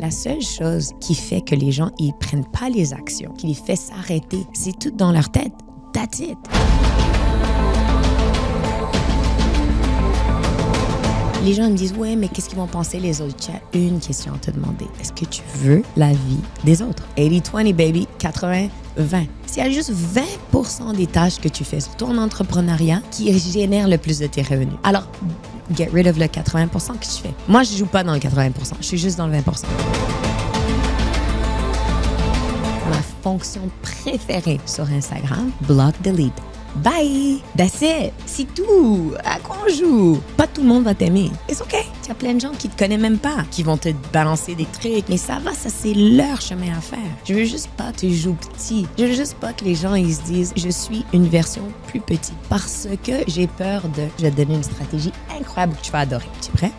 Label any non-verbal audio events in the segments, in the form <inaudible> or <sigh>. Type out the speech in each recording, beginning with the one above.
La seule chose qui fait que les gens ne prennent pas les actions, qui les fait s'arrêter, c'est tout dans leur tête. That's it. Les gens me disent ouais, mais qu'est-ce qu'ils vont penser les autres Tu as une question à te demander. Est-ce que tu veux la vie des autres 80-20, baby, 80-20 s'il y a juste 20 des tâches que tu fais sur ton entrepreneuriat qui génèrent le plus de tes revenus. Alors, get rid of le 80 que tu fais. Moi, je joue pas dans le 80 je suis juste dans le 20 Ma fonction préférée sur Instagram, block delete Bye. That's C'est tout. À on joue. Pas tout le monde va t'aimer. It's tu as plein de gens qui te connaissent même pas, qui vont te balancer des trucs. Mais ça va, ça c'est leur chemin à faire. Je veux juste pas te jouer petit. Je veux juste pas que les gens ils se disent je suis une version plus petite parce que j'ai peur de. Je vais te donner une stratégie incroyable que tu vas adorer. Tu es prêt?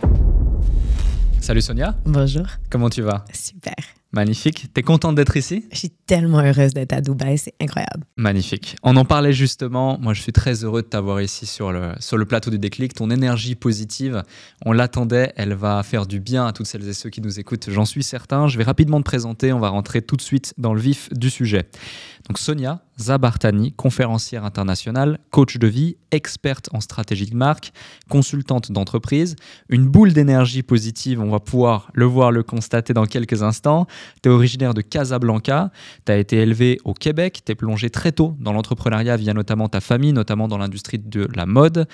Salut Sonia. Bonjour. Comment tu vas? Super. Magnifique. T'es contente d'être ici? Je suis tellement heureuse d'être à Dubaï, c'est incroyable. Magnifique. On en parlait justement. Moi, je suis très heureux de t'avoir ici sur le, sur le plateau du déclic. Ton énergie positive, on l'attendait. Elle va faire du bien à toutes celles et ceux qui nous écoutent, j'en suis certain. Je vais rapidement te présenter. On va rentrer tout de suite dans le vif du sujet. Donc Sonia Zabartani, conférencière internationale, coach de vie, experte en stratégie de marque, consultante d'entreprise, une boule d'énergie positive, on va pouvoir le voir, le constater dans quelques instants. Tu es originaire de Casablanca, tu as été élevé au Québec, tu es plongé très tôt dans l'entrepreneuriat via notamment ta famille, notamment dans l'industrie de la mode.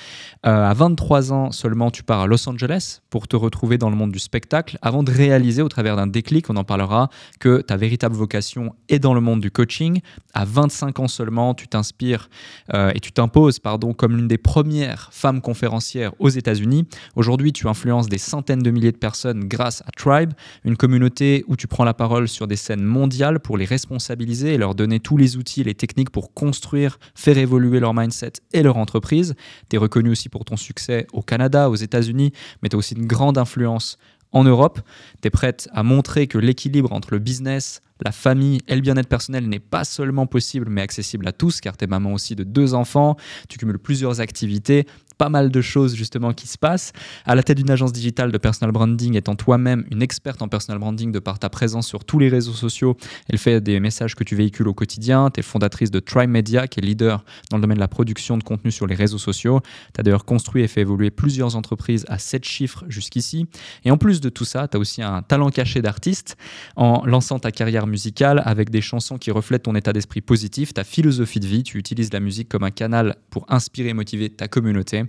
Euh, à 23 ans seulement, tu pars à Los Angeles pour te retrouver dans le monde du spectacle avant de réaliser au travers d'un déclic, on en parlera, que ta véritable vocation est dans le monde du coaching à 25 ans seulement, tu t'inspires euh, et tu t'imposes pardon, comme l'une des premières femmes conférencières aux États-Unis. Aujourd'hui, tu influences des centaines de milliers de personnes grâce à Tribe, une communauté où tu prends la parole sur des scènes mondiales pour les responsabiliser et leur donner tous les outils, et les techniques pour construire, faire évoluer leur mindset et leur entreprise. Tu es reconnu aussi pour ton succès au Canada, aux États-Unis, mais tu as aussi une grande influence en Europe. Tu es prête à montrer que l'équilibre entre le business, la famille et le bien-être personnel n'est pas seulement possible mais accessible à tous, car tu es maman aussi de deux enfants, tu cumules plusieurs activités, pas mal de choses justement qui se passent. À la tête d'une agence digitale de personal branding, étant toi-même une experte en personal branding de par ta présence sur tous les réseaux sociaux, elle fait des messages que tu véhicules au quotidien. Tu es fondatrice de Try qui est leader dans le domaine de la production de contenu sur les réseaux sociaux. Tu as d'ailleurs construit et fait évoluer plusieurs entreprises à 7 chiffres jusqu'ici. Et en plus de tout ça, tu as aussi un talent caché d'artiste en lançant ta carrière musicale avec des chansons qui reflètent ton état d'esprit positif, ta philosophie de vie. Tu utilises la musique comme un canal pour inspirer et motiver ta communauté.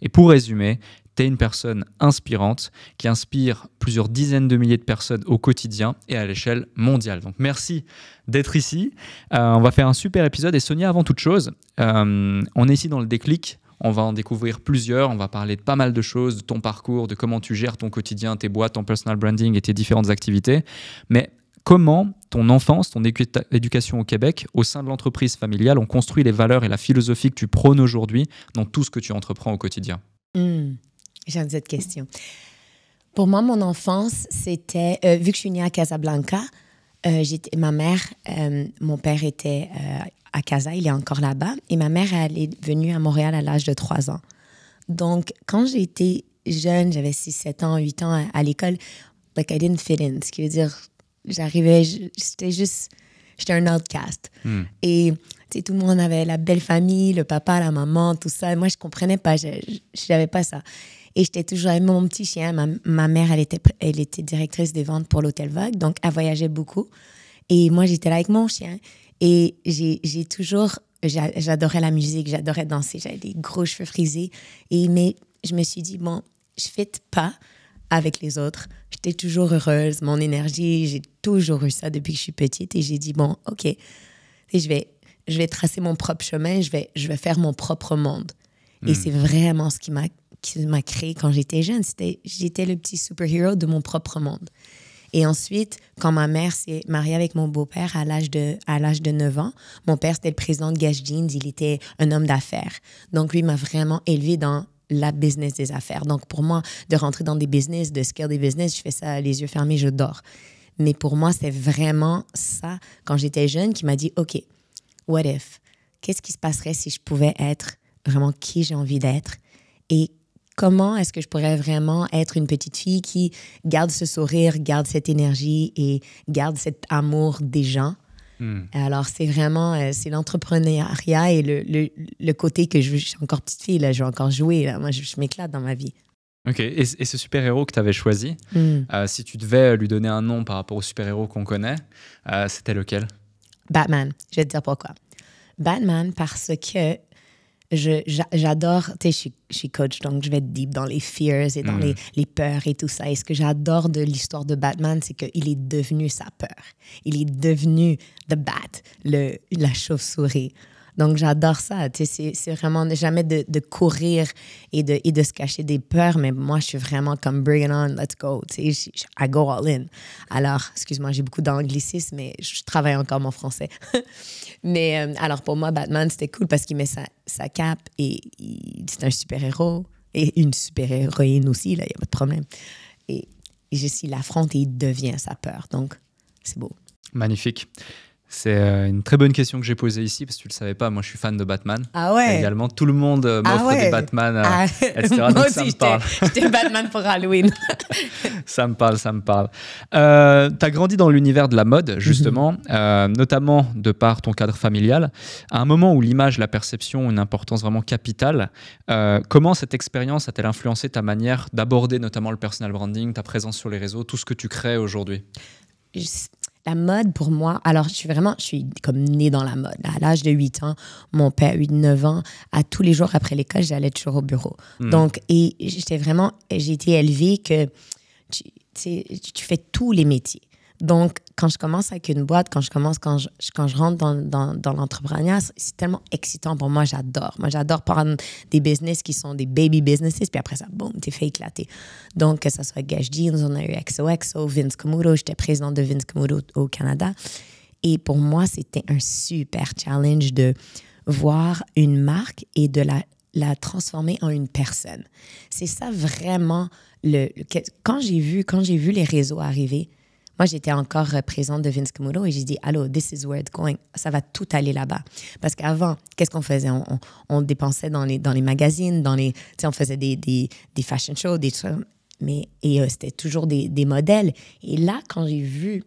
Et pour résumer, tu es une personne inspirante qui inspire plusieurs dizaines de milliers de personnes au quotidien et à l'échelle mondiale. Donc merci d'être ici. Euh, on va faire un super épisode. Et Sonia, avant toute chose, euh, on est ici dans le déclic. On va en découvrir plusieurs. On va parler de pas mal de choses, de ton parcours, de comment tu gères ton quotidien, tes boîtes, ton personal branding et tes différentes activités. Mais comment ton enfance, ton éducation au Québec, au sein de l'entreprise familiale, ont construit les valeurs et la philosophie que tu prônes aujourd'hui dans tout ce que tu entreprends au quotidien hmm, J'aime cette question. Pour moi, mon enfance, c'était, euh, vu que je suis née à Casablanca, euh, ma mère, euh, mon père était à Casa, il est encore là-bas, et ma mère, elle est venue à Montréal à l'âge de 3 ans. Donc, quand j'étais jeune, j'avais 6, 7 ans, 8 ans à, l'école, like I didn't fit in, ce qui veut dire j'arrivais, j'étais juste, j'étais un outcast. Hmm. Et tout le monde avait la belle famille, le papa, la maman, tout ça. Et moi, je comprenais pas, je n'avais pas ça. Et j'étais toujours avec mon petit chien. Ma, mère, elle était, elle était directrice des ventes pour l'hôtel Vague, donc elle voyageait beaucoup. Et moi, j'étais là avec mon chien. Et j'ai toujours, j'adorais la musique, j'adorais danser, j'avais des gros cheveux frisés. Et, mais je me suis dit, bon, je ne fête pas, avec les autres. J'étais toujours heureuse, mon énergie, j'ai toujours eu ça depuis que je suis petite et j'ai dit bon, OK. Et je vais je vais tracer mon propre chemin, je vais je vais faire mon propre monde. Et hmm. c'est vraiment ce qui m'a qui m'a créé quand j'étais jeune, c'était j'étais le petit super-héros de mon propre monde. Et ensuite, quand ma mère s'est mariée avec mon beau-père à l'âge de à l'âge de 9 ans, mon père c'était le président de Gage Jeans, il était un homme d'affaires. Donc lui m'a vraiment élevée dans la business des affaires. Donc, pour moi, de rentrer dans des business, de scale des business, je fais ça les yeux fermés, je dors. Mais pour moi, c'est vraiment ça, quand j'étais jeune, qui m'a dit, OK, what if? Qu'est-ce qui se passerait si je pouvais être vraiment qui j'ai envie d'être? Et comment est-ce que je pourrais vraiment être une petite fille qui garde ce sourire, garde cette énergie et garde cet amour des gens Mm. Alors, c'est vraiment, euh, c'est l'entrepreneuriat et le, côté que je, suis encore petite fille, là, je vais encore jouer, là. moi, je, m'éclate dans ma vie. Ok, et, ce super-héros que tu avais choisi, mm. euh, si tu devais euh, lui donner un nom par rapport au super-héros qu'on connaît, c'était lequel Batman, je vais te dire pourquoi. Batman parce que j'adore, tu sais, je suis, coach, donc je vais être deep dans les fears et dans mm. les, peurs et tout ça. Et ce que j'adore de l'histoire de Batman, c'est qu'il est devenu sa peur. Il est devenu The Bat, la chauve-souris. Donc, j'adore ça. C'est vraiment jamais de, courir et de, se cacher des peurs, mais moi, je suis vraiment comme bring it on, let's go. I go all in. Alors, excuse-moi, j'ai beaucoup d'anglicisme, mais je travaille encore mon français. <laughs> mais euh, alors, pour moi, Batman, c'était cool parce qu'il met sa, cape et c'est un super-héros et une super-héroïne aussi, il n'y a pas de problème. Et, et je suis l'affronte et il devient sa peur. Donc, c'est beau. Magnifique. C'est euh, une très bonne question que j'ai posée ici parce que tu le savais pas. Moi, je suis fan de Batman. Ah ouais. également, tout le monde euh, m'offre ah des Batman, euh, ah, <laughs> etc. <laughs> Moi aussi, j'étais Batman pour Halloween. <laughs> ça me parle, ça me parle. tu as grandi dans l'univers de la mode, mhm. justement, notamment de par ton cadre familial. À un moment où l'image, la perception ont une importance vraiment capitale, comment cette expérience a-t-elle influencé ta manière d'aborder notamment le personal branding, ta présence sur les réseaux, tout ce que tu crées aujourd'hui la mode, pour moi, alors je suis vraiment, je suis comme née dans la mode. À l'âge de 8 ans, mon père, 8-9 ans, à tous les jours après l'école, j'allais toujours au bureau. Hmm. Donc, et j'étais vraiment, j'ai été élevée que tu, fais tous les métiers. Donc, quand je commence avec une boîte, quand je commence, quand je, quand je rentre dans, dans, l'entrepreneuriat, c'est tellement excitant pour moi. J'adore. Moi, j'adore prendre des business qui sont des baby businesses, puis après ça, boum, t'es fait éclater. Donc, que ce soit Gash Jeans, on a eu XOXO, Vince Camuto, j'étais présidente de Vince Camuto au Canada. Et pour moi, c'était un super challenge de voir une marque et de la, la transformer en une personne. C'est ça vraiment le, le quand j'ai vu quand j'ai vu les réseaux arriver, moi, j'étais encore euh, présente de Vince Camuto et j'ai dit Allô, this is where it's going. Ça va tout aller là-bas. Parce qu'avant, qu'est-ce qu'on faisait on, dépensait dans les, dans les magazines, dans les, on faisait des, des, des, fashion shows, des trucs. Mais, et euh, c'était toujours des, des, modèles. Et là, quand j'ai vu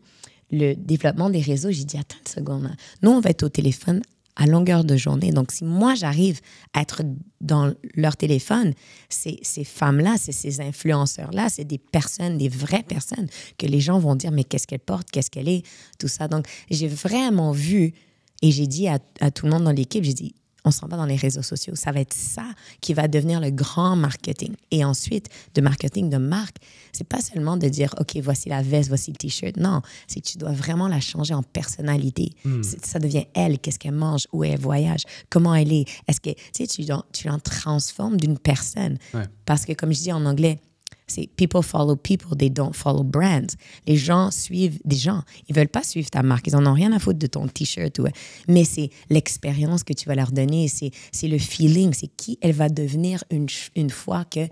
le développement des réseaux, j'ai dit Attends une seconde. Nous, on va être au téléphone à longueur de journée. Donc, si moi, j'arrive à être dans leur téléphone, c'est ces femmes-là, c'est ces influenceurs-là, c'est des personnes, des vraies personnes que les gens vont dire, mais qu'est-ce qu'elle porte, qu'est-ce qu'elle est, tout ça. Donc, j'ai vraiment vu et j'ai dit à, tout le monde dans l'équipe, j'ai dit, on s'en va dans les réseaux sociaux. Ça va être ça qui va devenir le grand marketing. Et ensuite, de marketing de marque, c'est pas seulement de dire, OK, voici la veste, voici le t-shirt. Non, c'est que tu dois vraiment la changer en personnalité. Hmm. Ça devient elle, qu'est-ce qu'elle mange, où elle voyage, comment elle est. Est-ce que, tu l'en tu, transformes d'une personne. Parce que, comme je dis en anglais, c'est people follow people, they don't follow brands. Les gens suivent des gens. Ils veulent pas suivre ta marque. Ils en ont rien à foutre de ton t-shirt. Mais c'est l'expérience que tu vas leur donner. C'est, le feeling. C'est qui elle va devenir une, une fois qu'elle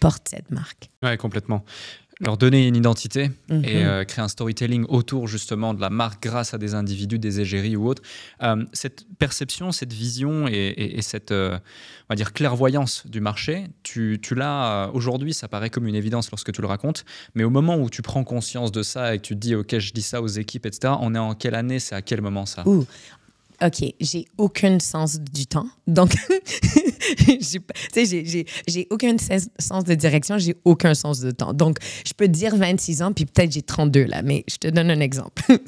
porte cette marque. Oui, complètement leur donner une identité et mhm. euh, créer un storytelling autour justement de la marque grâce à des individus, des égéries ou autres. Euh, cette perception, cette vision et, cette euh, va dire clairvoyance du marché, tu, l'as aujourd'hui, ça paraît comme une évidence lorsque tu le racontes, mais au moment où tu prends conscience de ça et que tu te dis ok je dis ça aux équipes, etc., on est en quelle année, c'est à quel moment ça OK, j'ai aucun sens du temps. Donc, <laughs> j'ai aucun sens de direction, j'ai aucun sens de temps. Donc, je peux dire 26 ans, puis peut-être j'ai 32 là, mais je te donne un exemple. <laughs>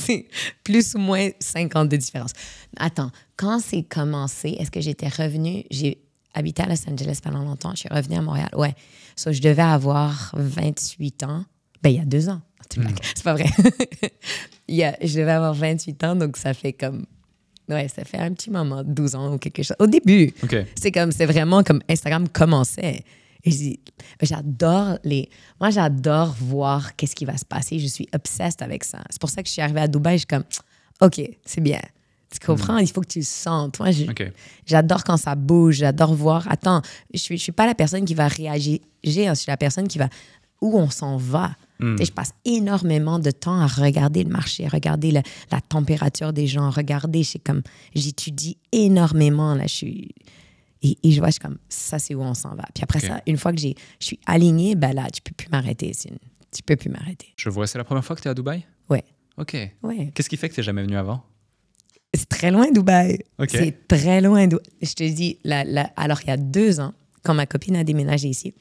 plus ou moins 50 de différence. Attends, quand c'est commencé, est-ce que j'étais revenue? J'ai habité à Los Angeles pendant longtemps, je suis revenue à Montréal. Ouais. So, je devais avoir 28 ans, ben, il y a deux ans. <laughs> C'est pas vrai. il je devais avoir 28 ans, donc ça fait comme Ouais, ça fait un petit moment, 12 ans ou quelque chose. Au début, c'est comme, c'est vraiment comme Instagram commençait. Et j'adore les. Moi, j'adore voir qu'est-ce qui va se passer. Je suis obsessed avec ça. C'est pour ça que je suis arrivée à Dubaï. Je suis comme, OK, c'est bien. Tu mm. comprends? Il faut que tu le sentes. j'adore quand ça bouge. J'adore voir. Attends, je ne je suis pas la personne qui va réagir. Je suis la personne qui va. Où on s'en va? Hmm. Je passe énormément de temps à regarder le marché, regarder la température des gens, regarder, c'est comme j'étudie énormément là, je suis et, je vois, je suis comme ça, c'est où on s'en va. Puis après ça, une fois que je suis alignée, ben là, tu peux plus m'arrêter, tu peux plus m'arrêter. Je vois, c'est la première fois que tu es à Dubaï. Ouais. Ok. Ouais. Qu'est-ce qui fait que tu n'es jamais venu avant? C'est très loin Dubaï. C'est très loin. Je te dis, alors il y a deux ans, quand ma copine a déménagé ici,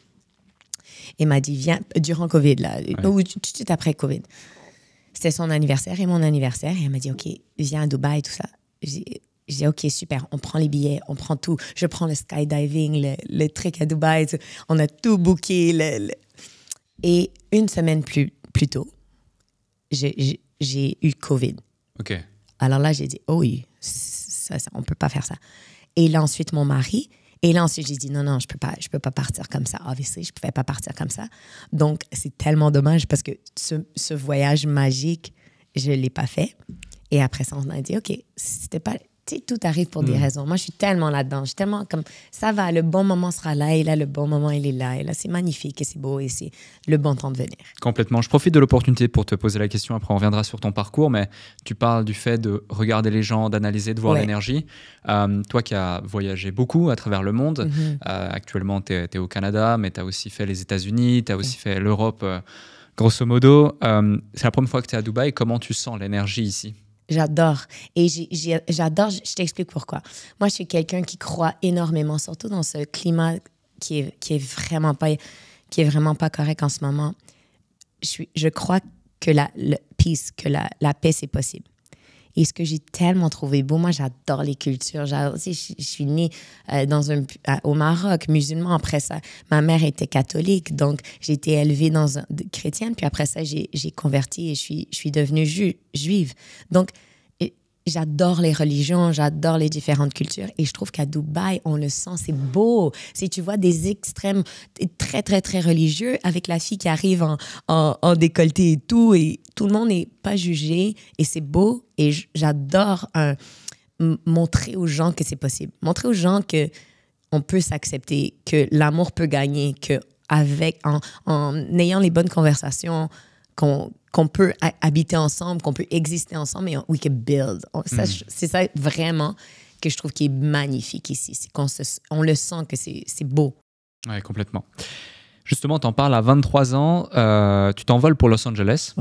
et m'a dit viens durant Covid là ou tout de suite après Covid. C'était son anniversaire et mon anniversaire et elle m'a dit ok viens à Dubaï tout ça. J'ai ok super on prend les billets on prend tout je prends le skydiving le, le trek à Dubaï on a tout booké et une semaine plus plus tôt j'ai eu Covid. Ok. Alors là j'ai dit oh oui ça, ça on peut pas faire ça. Et là, ensuite, mon mari, et là, ensuite, j'ai dit non, non, je peux pas, je peux pas partir comme ça. Obviously, je pouvais pas partir comme ça. Donc, c'est tellement dommage parce que ce, voyage magique, je ne l'ai pas fait. Et après ça, on a dit, OK, c'était pas, tout arrive pour des mm. raisons. Moi, je suis tellement là-dedans. Je suis tellement comme ça va, le bon moment sera là, et là, le bon moment, il est là, et là, c'est magnifique, et c'est beau, et c'est le bon temps de venir. Complètement. Je profite de l'opportunité pour te poser la question, après, on reviendra sur ton parcours, mais tu parles du fait de regarder les gens, d'analyser, de voir l'énergie. Euh, toi qui as voyagé beaucoup à travers le monde, mm-hmm. euh, actuellement, tu es, au Canada, mais tu as aussi fait les États-Unis, tu as aussi fait l'Europe. Euh, grosso modo, c'est la première fois que tu es à Dubaï. Comment tu sens l'énergie ici J'adore. Et j'adore, je t'explique pourquoi. Moi, je suis quelqu'un qui croit énormément, surtout dans ce climat qui est, qui est, vraiment, pas, qui est vraiment pas correct en ce moment. Je, crois que la le peace, que la, la paix, c'est possible. Et ce que j'ai tellement trouvé beau, moi j'adore les cultures. Je suis née euh, dans un, au Maroc, musulman. Après ça, ma mère était catholique, donc j'ai été élevée dans un, chrétienne. Puis après ça, j'ai converti et je suis, je suis devenue juive. Donc j'adore les religions, j'adore les différentes cultures. Et je trouve qu'à Dubaï, on le sent, c'est beau. Si tu vois des extrêmes très, très, très religieux avec la fille qui arrive en, en décolleté et tout, et tout le monde n'est pas jugé et c'est beau et j'adore hein, montrer aux gens que c'est possible. Montrer aux gens que on peut s'accepter, que l'amour peut gagner, que avec en, ayant les bonnes conversations, qu'on peut habiter ensemble, qu'on peut exister ensemble et on, we can build. Mm. C'est ça vraiment que je trouve qui est magnifique ici. C'est qu'on on le sent que c'est beau. Oui, complètement. Justement, tu en parles à 23 ans, euh, tu t'envoles pour Los Angeles,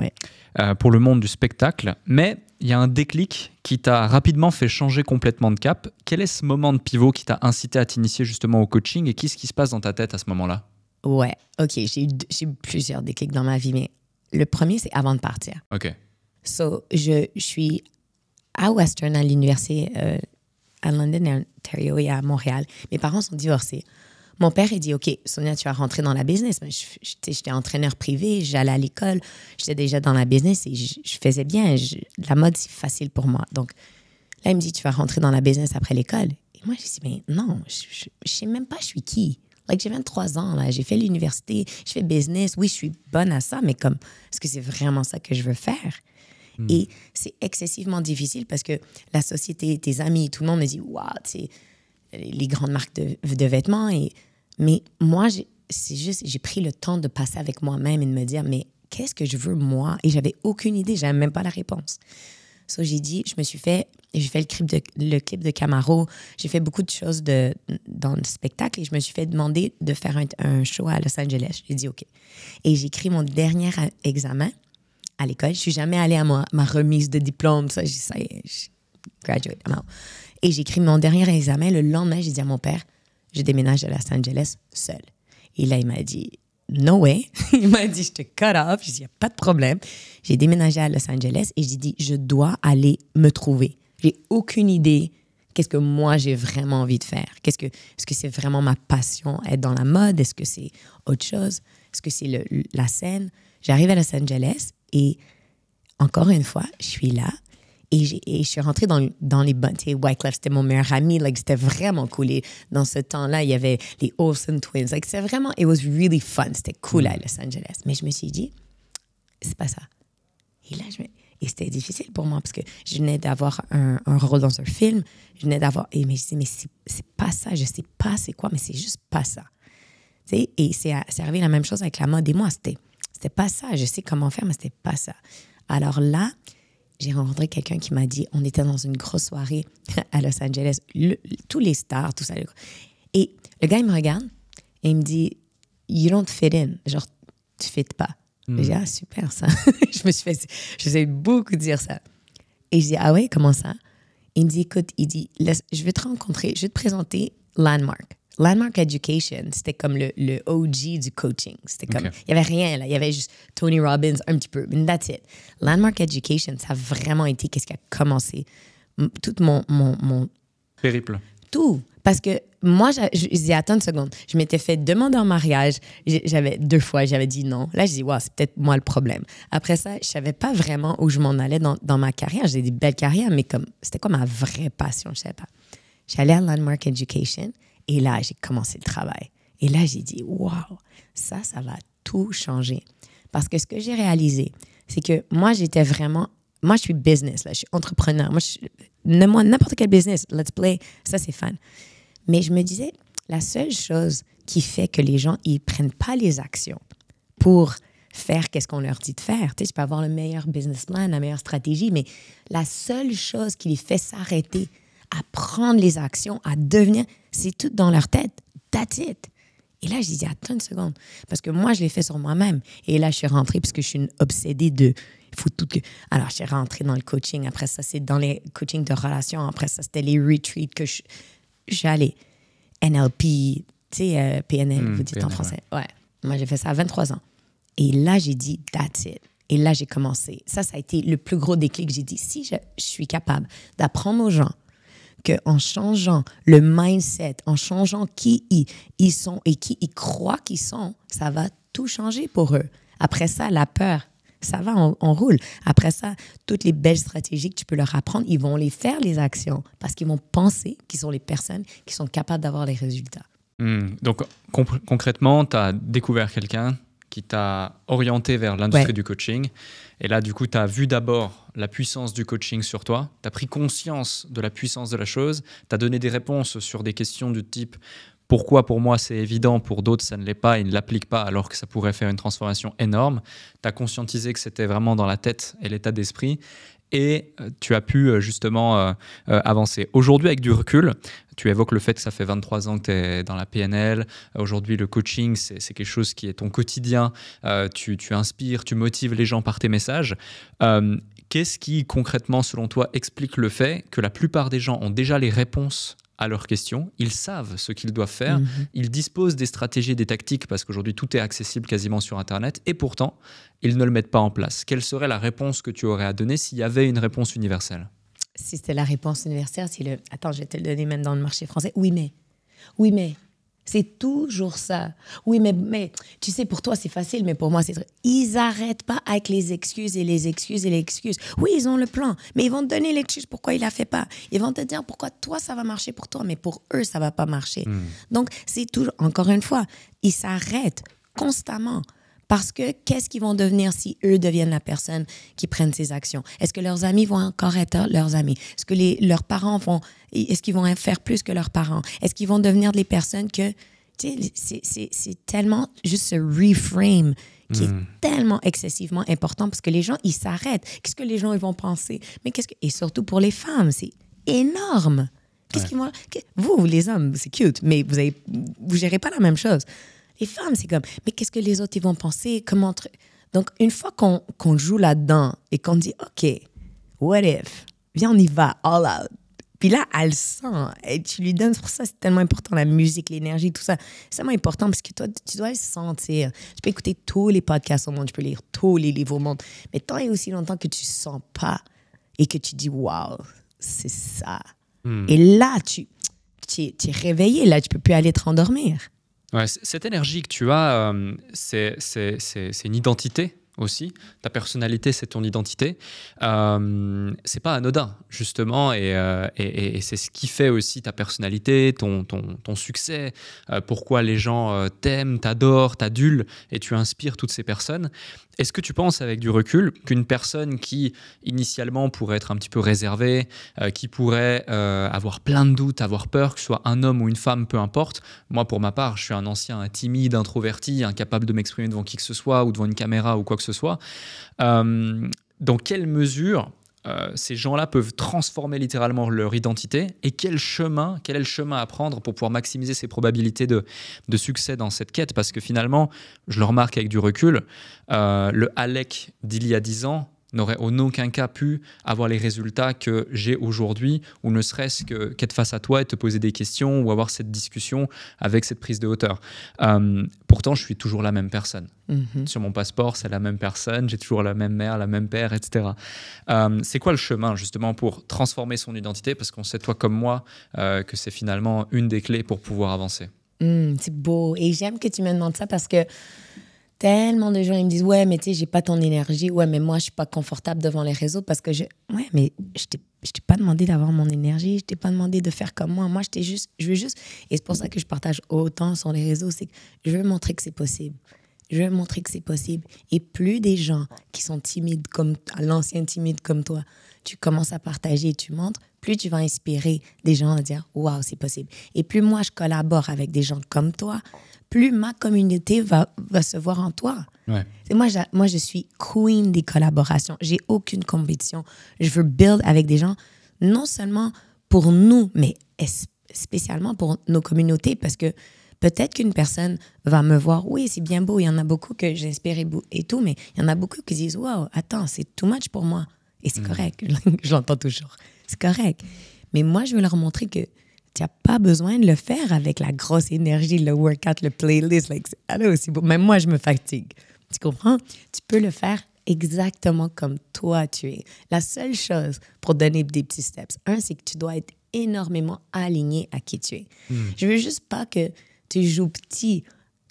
euh, pour le monde du spectacle, mais il y a un déclic qui t'a rapidement fait changer complètement de cap. Quel est ce moment de pivot qui t'a incité à t'initier justement au coaching et qu'est-ce qui se passe dans ta tête à ce moment-là Ouais, ok, j'ai eu, plusieurs déclics dans ma vie, mais le premier, c'est avant de partir. Ok. So, je, suis à Western, à l'université, euh, à London, Ontario et à Montréal. Mes parents sont divorcés. Mon père, il dit, OK, Sonia, tu vas rentrer dans la business. Mais j'étais entraîneur privé, j'allais à l'école, j'étais déjà dans la business et je, faisais bien. la mode, c'est facile pour moi. Donc là, il me dit, tu vas rentrer dans la business après l'école. Et moi, je dis, mais non, je ne sais même pas je suis qui. j'ai 23 ans, là, j'ai fait l'université, je fais business. Oui, je suis bonne à ça, mais comme, est-ce que c'est vraiment ça que je veux faire? Hmm. Et c'est excessivement difficile parce que la société, tes amis, tout le monde me dit, waouh, tu les grandes marques de, de vêtements. Et mais moi, c'est juste, j'ai pris le temps de passer avec moi-même et de me dire, mais qu'est-ce que je veux moi Et j'avais aucune idée, j'avais même pas la réponse. So, j'ai dit, je me suis fait, j'ai fait le clip de, le clip de Camaro, j'ai fait beaucoup de choses de, dans le spectacle et je me suis fait demander de faire un, show à Los Angeles. J'ai dit OK. Et j'ai écrit mon dernier examen à l'école. Je suis jamais allée à ma, ma remise de diplôme, ça, j'ai ça, je graduate, Et j'ai écrit mon dernier examen le lendemain, j'ai dit à mon père, je déménage à Los Angeles seule. Et là, il m'a dit, no way. <laughs> il m'a dit, je te cut off. dit, il n'y a pas de problème. J'ai déménagé à Los Angeles et j'ai dit, je dois aller me trouver. J'ai aucune idée qu'est-ce que moi j'ai vraiment envie de faire. Qu'est-ce que, est-ce que c'est vraiment ma passion, être dans la mode? Est-ce que c'est autre chose? Est-ce que c'est la scène? J'arrive à Los Angeles et encore une fois, je suis là et, je suis rentrée dans, dans les bonnes. Wyclef, c'était mon meilleur ami. Like, c'était vraiment cool. Et dans ce temps-là, il y avait les Olsen Twins. Like, c'était vraiment, it was really fun. C'était cool mm. à Los Angeles. Mais je me suis dit, c'est pas ça. Et là, je me... Et c'était difficile pour moi parce que je venais d'avoir un, un rôle dans un film. Je venais d'avoir. Et mais suis dit, mais c'est pas ça. Je sais pas c'est quoi, mais c'est juste pas ça. sais, Et c'est arrivé la même chose avec la mode. Et moi, c'était pas ça. Je sais comment faire, mais c'était pas ça. Alors là, j'ai rencontré quelqu'un qui m'a dit, on était dans une grosse soirée <laughs> à Los Angeles, tous les stars, tout ça. Et le gars, il me regarde et il me dit, You don't fit in. Genre, tu fites pas. Mm. J'ai dit, ah, super ça. <laughs> je me suis fait, je sais beaucoup dire ça. Et je dis, ah ouais, comment ça? Il me dit, écoute, il dit, je vais te rencontrer, je vais te présenter Landmark. Landmark Education, c'était comme le, le, OG du coaching. C'était comme, il y n'y avait rien là. Il y avait juste Tony Robbins un petit peu, but that's it. Landmark Education, ça a vraiment été qu'est-ce qui a commencé tout mon, mon, Périple. Tout. Parce que moi, je j'ai attends une seconde. Je m'étais fait demander en mariage. J'avais deux fois, j'avais dit non. Là, je dis, waouh, c'est peut-être moi le problème. Après ça, je savais pas vraiment où je m'en allais dans, dans, ma carrière. J'ai des belles carrières, mais comme c'était quoi ma vraie passion, je sais pas. J'allais à Landmark Education. Et là, j'ai commencé le travail. Et là, j'ai dit, waouh, ça, ça va tout changer. Parce que ce que j'ai réalisé, c'est que moi, j'étais vraiment. Moi, je suis business, là, je suis entrepreneur. Moi, n'importe quel business, let's play, ça, c'est fun. Mais je me disais, la seule chose qui fait que les gens, ils prennent pas les actions pour faire qu'est-ce qu'on leur dit de faire. Tu sais, tu peux avoir le meilleur business plan, la meilleure stratégie, mais la seule chose qui les fait s'arrêter à prendre les actions, à devenir, c'est tout dans leur tête. That's it. Et là, je dit attends une seconde. Parce que moi, je l'ai fait sur moi-même. Et là, je suis rentrée parce que je suis une obsédée de. tout Alors, je suis rentrée dans le coaching. Après ça, c'est dans les coachings de relations. Après ça, c'était les retreats que je. J'allais. NLP, tu sais, euh, PNL, hmm, vous dites en français. Ouais. Moi, j'ai fait ça à 23 ans. Et là, j'ai dit, that's it. Et là, j'ai commencé. Ça, ça a été le plus gros déclic. J'ai dit, si je suis capable d'apprendre aux gens qu'en changeant le mindset, en changeant qui ils, sont et qui ils croient qu'ils sont, ça va tout changer pour eux. Après ça, la peur, ça va, on, roule. Après ça, toutes les belles stratégies que tu peux leur apprendre, ils vont les faire, les actions, parce qu'ils vont penser qu'ils sont les personnes qui sont capables d'avoir les résultats. Hmm. Donc concrètement, tu as découvert quelqu'un, qui t'a orienté vers l'industrie du coaching. Et là, du coup, tu as vu d'abord la puissance du coaching sur toi, tu as pris conscience de la puissance de la chose, tu as donné des réponses sur des questions du type pourquoi pour moi c'est évident, pour d'autres ça ne l'est pas, ils ne l'appliquent pas alors que ça pourrait faire une transformation énorme. Tu as conscientisé que c'était vraiment dans la tête et l'état d'esprit et euh, tu as pu euh, justement euh, avancer. Aujourd'hui, avec du recul, tu évoques le fait que ça fait 23 ans que tu es dans la PNL. Aujourd'hui, le coaching, c'est quelque chose qui est ton quotidien. tu, tu, inspires, tu motives les gens par tes messages. Qu'est-ce qui concrètement, selon toi, explique le fait que la plupart des gens ont déjà les réponses à leurs questions, ils savent ce qu'ils doivent faire, mhm. ils disposent des stratégies, des tactiques, parce qu'aujourd'hui tout est accessible quasiment sur Internet, et pourtant, ils ne le mettent pas en place. Quelle serait la réponse que tu aurais à donner s'il y avait une réponse universelle Si c'était la réponse universelle, si le... Attends, je vais te le donner même dans le marché français. Oui, mais. Oui, mais. C'est toujours ça. Oui, mais, tu sais, pour toi, c'est facile, mais pour moi, c'est... Ils n'arrêtent pas avec les excuses et les excuses et les excuses. Oui, ils ont le plan, mais ils vont te donner l'excuse pourquoi il ne la fait pas. Ils vont te dire pourquoi toi, ça va marcher pour toi, mais pour eux, ça ne va pas marcher. Hmm. Donc, c'est toujours, encore une fois, ils s'arrêtent constamment parce que qu'est-ce qu'ils vont devenir si eux deviennent la personne qui prennent ces actions? Est-ce que leurs amis vont encore être leurs amis? Est-ce que les, leurs parents vont, est-ce qu'ils vont faire plus que leurs parents? Est-ce qu'ils vont devenir des personnes que, c'est tellement juste ce reframe qui est hmm. tellement excessivement important parce que les gens, ils s'arrêtent. Qu'est-ce que les gens, ils vont penser? Mais qu'est-ce que... Et surtout pour les femmes, c'est énorme. Qu'est-ce Vous, les hommes, c'est cute, mais vous, avez... vous gérez pas la même chose les femmes, c'est comme, mais qu'est-ce que les autres ils vont penser Comment Donc, une fois qu'on joue là-dedans et qu'on dit, OK, what if Viens, on y va, all out. Puis là, elle sent, et tu lui donnes, pour ça, c'est tellement important, la musique, l'énergie, tout ça. C'est tellement important parce que toi, tu dois le sentir. Tu peux écouter tous les podcasts au monde, tu peux lire tous les livres au monde, mais tant et aussi longtemps que tu sens pas et que tu dis, wow, c'est ça. Hmm. Et là, tu, es, réveillé, là, tu peux plus aller te rendormir cette énergie que tu as, euh, c'est, une identité aussi. Ta personnalité, c'est ton identité. Euh, c'est pas anodin, justement, et, euh, c'est ce qui fait aussi ta personnalité, ton, ton, succès, euh, pourquoi les gens t'aiment, t'adorent, t'adulent, et tu inspires toutes ces personnes. Est-ce que tu penses avec du recul qu'une personne qui initialement pourrait être un petit peu réservée, euh, qui pourrait euh, avoir plein de doutes, avoir peur, que ce soit un homme ou une femme, peu importe, moi pour ma part je suis un ancien timide, introverti, incapable de m'exprimer devant qui que ce soit ou devant une caméra ou quoi que ce soit, euh, dans quelle mesure euh, ces gens-là peuvent transformer littéralement leur identité et quel chemin, quel est le chemin à prendre pour pouvoir maximiser ses probabilités de, succès dans cette quête Parce que finalement, je le remarque avec du recul, euh, le Alec d'il y a 10 ans n'aurait en aucun cas pu avoir les résultats que j'ai aujourd'hui, ou ne serait-ce qu'être face à toi et te poser des questions, ou avoir cette discussion avec cette prise de hauteur. Euh, pourtant, je suis toujours la même personne. Mhm. Sur mon passeport, c'est la même personne, j'ai toujours la même mère, la même père, etc. Euh, c'est quoi le chemin justement pour transformer son identité Parce qu'on sait, toi comme moi, euh, que c'est finalement une des clés pour pouvoir avancer. Hmm, c'est beau. Et j'aime que tu me demandes ça parce que tellement de gens, ils me disent Ouais, mais tu sais, j'ai pas ton énergie. Ouais, mais moi, je suis pas confortable devant les réseaux parce que je. Ouais, mais je t'ai, t'ai pas demandé d'avoir mon énergie. Je t'ai pas demandé de faire comme moi. Moi, je t'ai juste. Je veux juste. Et c'est pour ça que je partage autant sur les réseaux. C'est que je veux montrer que c'est possible. Je veux montrer que c'est possible. Et plus des gens qui sont timides comme l'ancien timide comme toi, tu commences à partager, et tu montres, plus tu vas inspirer des gens à dire waouh, c'est possible. Et plus moi je collabore avec des gens comme toi, plus ma communauté va, se voir en toi. Moi, moi, je suis queen des collaborations. J'ai aucune compétition. Je veux build avec des gens, non seulement pour nous, mais spécialement pour nos communautés, parce que peut-être qu'une personne va me voir, oui, c'est bien beau, il y en a beaucoup que j'inspire et tout, mais il y en a beaucoup qui disent, wow, attends, c'est too much pour moi. Et c'est mm. correct, <laughs> je l'entends toujours. C'est correct. Mais moi, je veux leur montrer que tu n'as pas besoin de le faire avec la grosse énergie, le workout, le playlist. Like, aussi Même moi, je me fatigue. Tu comprends? Tu peux le faire exactement comme toi tu es. La seule chose pour donner des petits steps, un, c'est que tu dois être énormément aligné à qui tu es. Je hmm. Je veux juste pas que tu joues petit